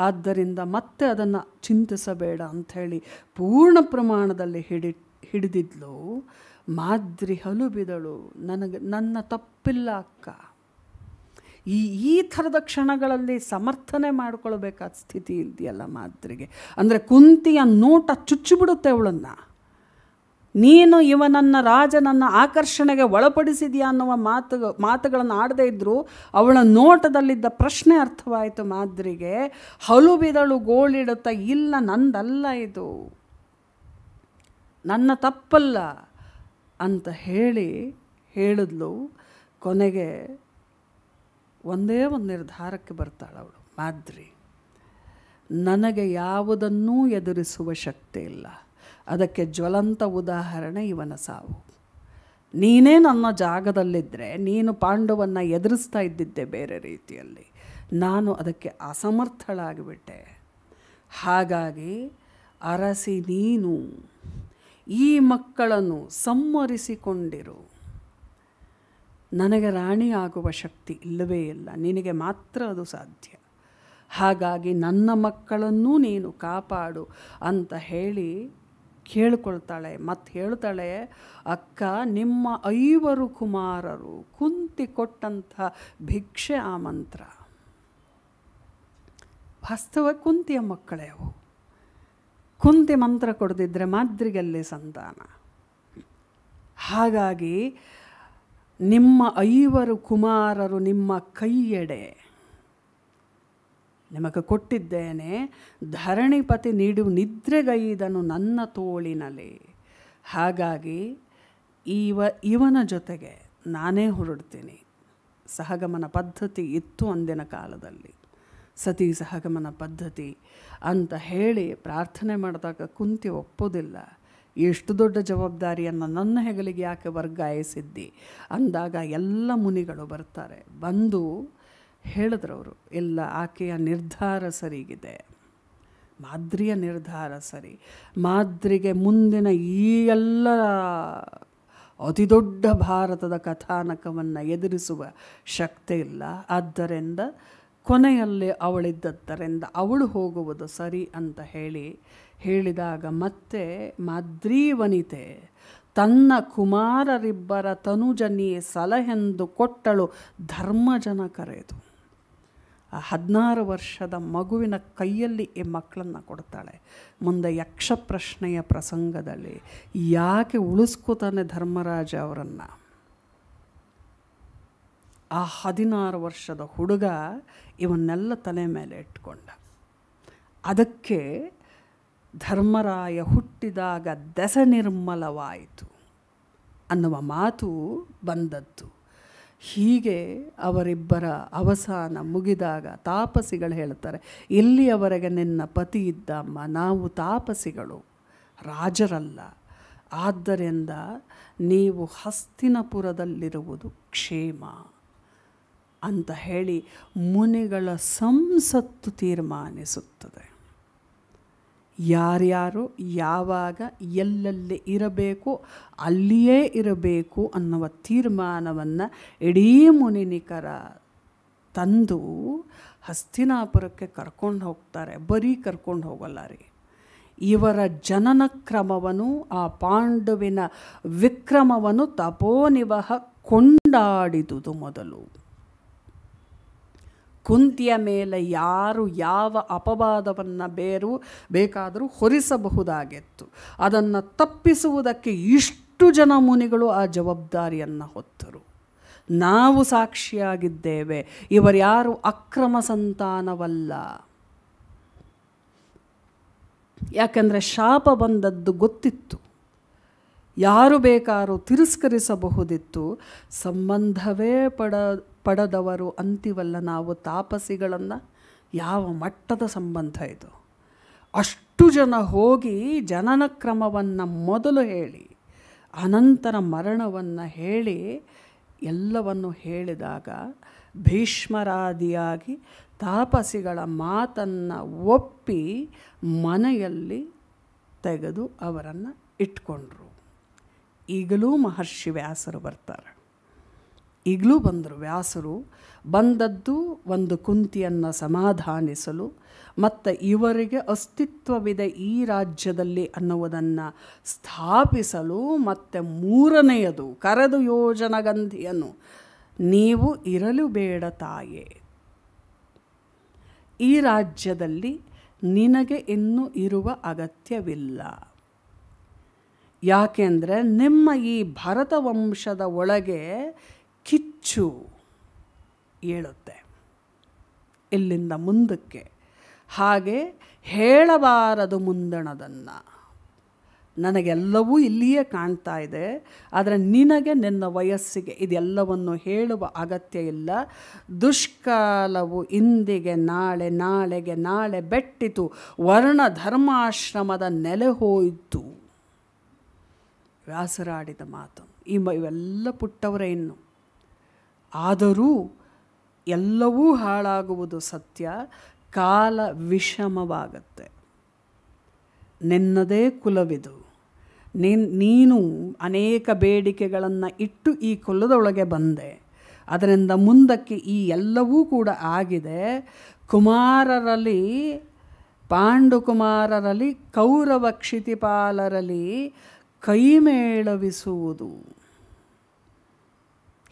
ಆದ್ದರಿಂದ ಮತ್ತೆ ಅದನ್ನು ಚಿಂತಿಸಬೇಡ ಅಂಥೇಳಿ ಪೂರ್ಣ ಪ್ರಮಾಣದಲ್ಲಿ ಹಿಡಿ ಹಿಡಿದಿದ್ಲು ಮಾದ್ರಿ ಹಲುಬಿದಳು ನನಗೆ ನನ್ನ ತಪ್ಪಿಲ್ಲ ಅಕ್ಕ ಈ ಈ ಥರದ ಕ್ಷಣಗಳಲ್ಲಿ ಸಮರ್ಥನೆ ಮಾಡ್ಕೊಳ್ಬೇಕಾದ ಸ್ಥಿತಿ ಇದೆಯಲ್ಲ ಮಾತ್ರೆಗೆ ಅಂದರೆ ಕುಂತಿಯ ನೋಟ ಚುಚ್ಚಿಬಿಡುತ್ತೆ ಅವಳನ್ನು ನೀನು ಇವನನ್ನು ರಾಜನನ್ನು ಆಕರ್ಷಣೆಗೆ ಒಳಪಡಿಸಿದೆಯಾ ಅನ್ನುವ ಮಾತು ಮಾತುಗಳನ್ನು ಆಡದೇ ಇದ್ದರೂ ಅವಳ ನೋಟದಲ್ಲಿದ್ದ ಪ್ರಶ್ನೆ ಅರ್ಥವಾಯಿತು ಮಾದ್ರಿಗೆ ಹಲು ಬಿದಳು ಗೋಳಿಡುತ್ತಾ ಇಲ್ಲ ನಂದಲ್ಲ ಇದು ನನ್ನ ತಪ್ಪಲ್ಲ ಅಂತ ಹೇಳಿ ಹೇಳಿದ್ಲು ಕೊನೆಗೆ ಒಂದೇ ಒಂದು ನಿರ್ಧಾರಕ್ಕೆ ಬರ್ತಾಳೆ ಅವಳು ಮಾದ್ರಿ ನನಗೆ ಯಾವುದನ್ನೂ ಎದುರಿಸುವ ಶಕ್ತಿ ಇಲ್ಲ ಅದಕ್ಕೆ ಜ್ವಲಂತ ಉದಾಹರಣೆ ಇವನ ಸಾವು ನೀನೇ ನನ್ನ ಜಾಗದಲ್ಲಿದ್ದರೆ ನೀನು ಪಾಂಡವನ್ನು ಎದುರಿಸ್ತಾ ಇದ್ದಿದ್ದೆ ಬೇರೆ ರೀತಿಯಲ್ಲಿ ನಾನು ಅದಕ್ಕೆ ಅಸಮರ್ಥಳಾಗಿಬಿಟ್ಟೆ ಹಾಗಾಗಿ ಅರಸಿ ನೀನು ಈ ಮಕ್ಕಳನ್ನು ಸಂವರಿಸಿಕೊಂಡಿರು ನನಗೆ ರಾಣಿ ಆಗುವ ಶಕ್ತಿ ಇಲ್ಲವೇ ಇಲ್ಲ ನಿನಗೆ ಮಾತ್ರ ಅದು ಸಾಧ್ಯ ಹಾಗಾಗಿ ನನ್ನ ಮಕ್ಕಳನ್ನೂ ನೀನು ಕಾಪಾಡು ಅಂತ ಹೇಳಿ ಕೇಳ್ಕೊಳ್ತಾಳೆ ಮತ್ತು ಹೇಳ್ತಾಳೆ ಅಕ್ಕ ನಿಮ್ಮ ಐವರು ಕುಮಾರರು ಕುಂತಿ ಕೊಟ್ಟಂಥ ಭಿಕ್ಷೆ ಆ ಮಂತ್ರ ವಾಸ್ತವ ಕುಂತಿಯ ಮಕ್ಕಳೇ ಅವು ಕುಂತಿ ಮಂತ್ರ ಕೊಡದಿದ್ದರೆ ಮಾದ್ರಿಗಲ್ಲೇ ಸಂತಾನ ಹಾಗಾಗಿ ನಿಮ್ಮ ಐವರು ಕುಮಾರರು ನಿಮ್ಮ ಕೈಯೆಡೆ ನಿಮಗೆ ಕೊಟ್ಟಿದ್ದೇನೆ ಧರಣಿಪತಿ ನೀಡು ನಿದ್ರೆಗೈದನು ನನ್ನ ತೋಳಿನಲ್ಲಿ ಹಾಗಾಗಿ ಇವ ಇವನ ಜೊತೆಗೆ ನಾನೇ ಹೊರಡ್ತೀನಿ ಸಹಗಮನ ಪದ್ಧತಿ ಇತ್ತು ಅಂದಿನ ಕಾಲದಲ್ಲಿ ಸತಿ ಸಹಗಮನ ಪದ್ಧತಿ ಅಂತ ಹೇಳಿ ಪ್ರಾರ್ಥನೆ ಮಾಡಿದಾಗ ಕುಂತಿ ಒಪ್ಪೋದಿಲ್ಲ ಎಷ್ಟು ದೊಡ್ಡ ಜವಾಬ್ದಾರಿಯನ್ನು ನನ್ನ ಹೆಗಲಿಗೆ ಯಾಕೆ ವರ್ಗಾಯಿಸಿದ್ದಿ ಅಂದಾಗ ಎಲ್ಲ ಮುನಿಗಳು ಬರ್ತಾರೆ ಬಂದು ಹೇಳಿದ್ರು ಅವರು ಎಲ್ಲ ಆಕೆಯ ನಿರ್ಧಾರ ಸರಿಗಿದೆ ಮಾದ್ರಿಯ ನಿರ್ಧಾರ ಸರಿ ಮಾದ್ರಿಗೆ ಮುಂದಿನ ಈ ಎಲ್ಲ ಅತಿದೊಡ್ಡ ಭಾರತದ ಕಥಾನಕವನ್ನು ಎದುರಿಸುವ ಶಕ್ತಿ ಇಲ್ಲ ಆದ್ದರಿಂದ ಕೊನೆಯಲ್ಲಿ ಅವಳಿದ್ದರಿಂದ ಅವಳು ಹೋಗುವುದು ಸರಿ ಅಂತ ಹೇಳಿ ಹೇಳಿದಾಗ ಮತ್ತೆ ಮಾದ್ರೀವನಿತೆ ವನಿತೆ ತನ್ನ ಕುಮಾರರಿಬ್ಬರ ತನುಜನಿಯೇ ಸಲಹೆಂದು ಕೊಟ್ಟಳು ಧರ್ಮಜನ ಕರೆದು ಆ ಹದಿನಾರು ವರ್ಷದ ಮಗುವಿನ ಕೈಯಲ್ಲಿ ಈ ಮಕ್ಕಳನ್ನು ಕೊಡ್ತಾಳೆ ಮುಂದೆ ಯಕ್ಷ ಪ್ರಶ್ನೆಯ ಪ್ರಸಂಗದಲ್ಲಿ ಯಾಕೆ ಉಳಿಸ್ಕೋತಾನೆ ಧರ್ಮರಾಜ ಅವರನ್ನು ಆ ಹದಿನಾರು ವರ್ಷದ ಹುಡುಗ ಇವನ್ನೆಲ್ಲ ತಲೆ ಮೇಲೆ ಇಟ್ಕೊಂಡ ಅದಕ್ಕೆ ಧರ್ಮರಾಯ ಹುಟ್ಟಿದಾಗ ದಸ ನಿರ್ಮಲವಾಯಿತು ಅನ್ನುವ ಮಾತು ಬಂದದ್ದು ಹೀಗೆ ಅವರಿಬ್ಬರ ಅವಸಾನ ಮುಗಿದಾಗ ತಾಪಸಿಗಳು ಹೇಳ್ತಾರೆ ಇಲ್ಲಿಯವರೆಗೆ ನಿನ್ನ ಪತಿ ಇದ್ದಮ್ಮ ನಾವು ತಾಪಸಿಗಳು ರಾಜರಲ್ಲ ಆದ್ದರಿಂದ ನೀವು ಹಸ್ತಿನಪುರದಲ್ಲಿರುವುದು ಕ್ಷೇಮ ಅಂತ ಹೇಳಿ ಮುನಿಗಳ ಸಂಸತ್ತು ತೀರ್ಮಾನಿಸುತ್ತದೆ ಯಾರ್ಯಾರು ಯಾವಾಗ ಎಲ್ಲೆಲ್ಲಿ ಇರಬೇಕು ಅಲ್ಲಿಯೇ ಇರಬೇಕು ಅನ್ನುವ ತೀರ್ಮಾನವನ್ನು ಇಡೀ ಮುನಿನಿಕರ ತಂದು ಹಸ್ತಿನಾಪುರಕ್ಕೆ ಕರ್ಕೊಂಡು ಹೋಗ್ತಾರೆ ಬರೀ ಕರ್ಕೊಂಡು ಹೋಗಲ್ಲ ರೀ ಇವರ ಜನನ ಕ್ರಮವನ್ನು ಆ ಪಾಂಡುವಿನ ವಿಕ್ರಮವನ್ನು ತಪೋನಿವಹ ಕೊಂಡಾಡಿದುದು ಮೊದಲು ಕುಂತಿಯ ಮೇಲೆ ಯಾರು ಯಾವ ಅಪವಾದವನ್ನು ಬೇರು ಬೇಕಾದರೂ ಹೊರಿಸಬಹುದಾಗಿತ್ತು ಅದನ್ನು ತಪ್ಪಿಸುವುದಕ್ಕೆ ಇಷ್ಟು ಜನ ಮುನಿಗಳು ಆ ಜವಾಬ್ದಾರಿಯನ್ನು ಹೊತ್ತರು ನಾವು ಸಾಕ್ಷಿಯಾಗಿದ್ದೇವೆ ಇವರ್ಯಾರು ಅಕ್ರಮ ಸಂತಾನವಲ್ಲ ಯಾಕಂದರೆ ಶಾಪ ಬಂದದ್ದು ಗೊತ್ತಿತ್ತು ಯಾರು ಬೇಕಾದ್ರೂ ತಿರಸ್ಕರಿಸಬಹುದಿತ್ತು ಸಂಬಂಧವೇ ಪಡ ಪಡೆದವರು ಅಂತಿವಲ್ಲ ನಾವು ತಾಪಸಿಗಳನ್ನು ಯಾವ ಮಟ್ಟದ ಸಂಬಂಧ ಇದು ಅಷ್ಟು ಜನ ಹೋಗಿ ಜನನ ಕ್ರಮವನ್ನು ಮೊದಲು ಹೇಳಿ ಅನಂತರ ಮರಣವನ್ನು ಹೇಳಿ ಎಲ್ಲವನ್ನು ಹೇಳಿದಾಗ ಭೀಷ್ಮರಾದಿಯಾಗಿ ತಾಪಸಿಗಳ ಮಾತನ್ನು ಒಪ್ಪಿ ಮನೆಯಲ್ಲಿ ತೆಗೆದು ಅವರನ್ನು ಇಟ್ಕೊಂಡ್ರು ಈಗಲೂ ಮಹರ್ಷಿ ವ್ಯಾಸರು ಬರ್ತಾರೆ ಈಗಲೂ ಬಂದರು ವ್ಯಾಸರು ಬಂದದ್ದು ಒಂದು ಕುಂತಿಯನ್ನು ಸಮಾಧಾನಿಸಲು ಮತ್ತು ಇವರಿಗೆ ಅಸ್ತಿತ್ವವಿದೆ ಈ ರಾಜ್ಯದಲ್ಲಿ ಅನ್ನುವುದನ್ನು ಸ್ಥಾಪಿಸಲು ಮತ್ತು ಮೂರನೆಯದು ಕರೆದು ಯೋಜನಗಂಧಿಯನ್ನು ನೀವು ಇರಲು ಬೇಡ ತಾಯೆ ಈ ರಾಜ್ಯದಲ್ಲಿ ನಿನಗೆ ಇನ್ನೂ ಇರುವ ಅಗತ್ಯವಿಲ್ಲ ಯಾಕೆಂದರೆ ನಿಮ್ಮ ಈ ಭರತವಂಶದ ಒಳಗೆ ಕಿಚ್ಚು ಹೇಳುತ್ತೆ ಇಲ್ಲಿಂದ ಮುಂದಕ್ಕೆ ಹಾಗೆ ಹೇಳಬಾರದು ಮುಂದಣದನ್ನು ನನಗೆಲ್ಲವೂ ಇಲ್ಲಿಯೇ ಕಾಣ್ತಾ ಇದೆ ಆದರೆ ನಿನಗೆ ನಿನ್ನ ವಯಸ್ಸಿಗೆ ಇದೆಲ್ಲವನ್ನು ಹೇಳುವ ಅಗತ್ಯ ಇಲ್ಲ ದುಷ್ಕಾಲವು ಇಂದಿಗೆ ನಾಳೆ ನಾಳೆಗೆ ನಾಳೆ ಬೆಟ್ಟಿತು ವರ್ಣ ಧರ್ಮಾಶ್ರಮದ ನೆಲೆ ಹೋಯಿತು ವ್ಯಾಸರಾಡಿದ ಮಾತು ಈ ಇವೆಲ್ಲ ಪುಟ್ಟವರೇ ಆದರೂ ಎಲ್ಲವೂ ಹಾಳಾಗುವುದು ಸತ್ಯ ಕಾಲ ವಿಷಮವಾಗತ್ತೆ ನಿನ್ನದೇ ಕುಲವಿದು ನಿನ್ ನೀನು ಅನೇಕ ಬೇಡಿಕೆಗಳನ್ನು ಇಟ್ಟು ಈ ಕುಲದೊಳಗೆ ಬಂದೆ ಅದರಿಂದ ಮುಂದಕ್ಕೆ ಈ ಎಲ್ಲವೂ ಕೂಡ ಆಗಿದೆ ಕುಮಾರರಲ್ಲಿ ಪಾಂಡುಕುಮಾರರಲ್ಲಿ ಕೌರವ ಕ್ಷಿತಿಪಾಲರಲ್ಲಿ ಕೈಮೇಳವಿಸುವುದು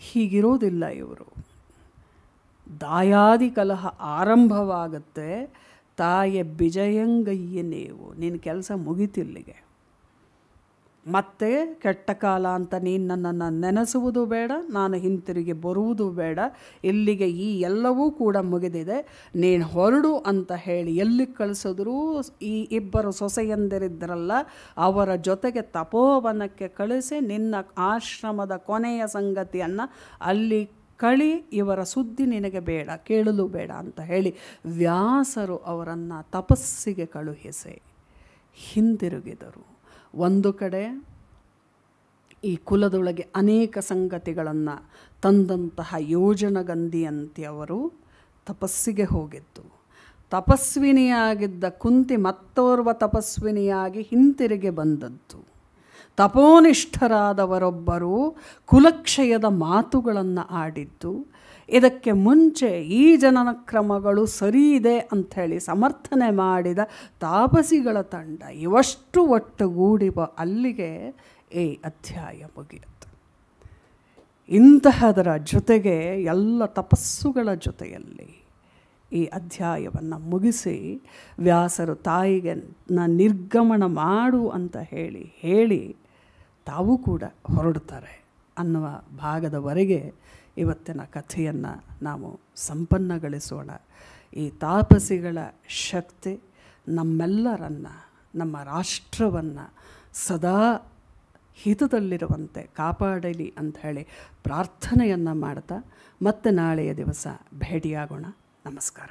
ಹೀಗಿರೋದಿಲ್ಲ ಇವರು ದಾಯಾದಿ ಕಲಹ ಆರಂಭವಾಗುತ್ತೆ ತಾಯ ಬಿಜಯಂಗಯ್ಯನೇವು ನಿನ್ನ ಕೆಲಸ ಮುಗಿತಿಲ್ಲಿಗೆ ಮತ್ತೆ ಕೆಟ್ಟ ಕಾಲ ಅಂತ ನೀನು ನನ್ನನ್ನು ನೆನೆಸುವುದು ಬೇಡ ನಾನು ಹಿಂತಿರುಗಿ ಬರುವುದು ಬೇಡ ಇಲ್ಲಿಗೆ ಈ ಎಲ್ಲವೂ ಕೂಡ ಮುಗಿದಿದೆ ನೀನು ಹೊರಡು ಅಂತ ಹೇಳಿ ಎಲ್ಲಿ ಕಳಿಸಿದ್ರೂ ಈ ಇಬ್ಬರು ಸೊಸೆಯಂದಿರಿದ್ರಲ್ಲ ಅವರ ಜೊತೆಗೆ ತಪೋವನಕ್ಕೆ ಕಳಿಸಿ ನಿನ್ನ ಆಶ್ರಮದ ಕೊನೆಯ ಸಂಗತಿಯನ್ನು ಅಲ್ಲಿ ಕಳಿ ಇವರ ಸುದ್ದಿ ನಿನಗೆ ಬೇಡ ಕೇಳಲು ಬೇಡ ಅಂತ ಹೇಳಿ ವ್ಯಾಸರು ಅವರನ್ನು ತಪಸ್ಸಿಗೆ ಕಳುಹಿಸಿ ಹಿಂದಿರುಗಿದರು ಒಂದು ಕಡೆ ಈ ಕುಲದೊಳಗೆ ಅನೇಕ ಸಂಗತಿಗಳನ್ನು ತಂದಂತಹ ಯೋಜನಗಂಧಿಯಂತೆ ಅವರು ತಪಸ್ಸಿಗೆ ಹೋಗಿದ್ದು ತಪಸ್ವಿನಿಯಾಗಿದ್ದ ಕುಂತಿ ಮತ್ತೋರ್ವ ತಪಸ್ವಿನಿಯಾಗಿ ಹಿಂತಿರುಗಿ ಬಂದದ್ದು ತಪೋನಿಷ್ಠರಾದವರೊಬ್ಬರು ಕುಲಕ್ಷಯದ ಮಾತುಗಳನ್ನು ಆಡಿದ್ದು ಇದಕ್ಕೆ ಮುಂಚೆ ಈ ಜನನ ಕ್ರಮಗಳು ಸರಿ ಇದೆ ಅಂಥೇಳಿ ಸಮರ್ಥನೆ ಮಾಡಿದ ತಾಪಸಿಗಳ ತಂಡ ಇವಷ್ಟು ಒಟ್ಟುಗೂಡಿವ ಅಲ್ಲಿಗೆ ಈ ಅಧ್ಯಾಯ ಮುಗಿಯುತ್ತೆ ಇಂತಹದರ ಜೊತೆಗೆ ಎಲ್ಲ ತಪಸ್ಸುಗಳ ಜೊತೆಯಲ್ಲಿ ಈ ಅಧ್ಯಾಯವನ್ನು ಮುಗಿಸಿ ವ್ಯಾಸರು ತಾಯಿಗೆ ನ ನಿರ್ಗಮನ ಮಾಡು ಅಂತ ಹೇಳಿ ಹೇಳಿ ತಾವು ಕೂಡ ಹೊರಡ್ತಾರೆ ಅನ್ನುವ ಭಾಗದವರೆಗೆ ಇವತ್ತಿನ ಕಥೆಯನ್ನು ನಾವು ಸಂಪನ್ನಗೊಳಿಸೋಣ ಈ ತಾಪಸಿಗಳ ಶಕ್ತಿ ನಮ್ಮೆಲ್ಲರನ್ನು ನಮ್ಮ ರಾಷ್ಟ್ರವನ್ನು ಸದಾ ಹಿತದಲ್ಲಿರುವಂತೆ ಕಾಪಾಡಲಿ ಅಂಥೇಳಿ ಪ್ರಾರ್ಥನೆಯನ್ನು ಮಾಡ್ತಾ ಮತ್ತೆ ನಾಳೆಯ ದಿವಸ ಭೇಟಿಯಾಗೋಣ ನಮಸ್ಕಾರ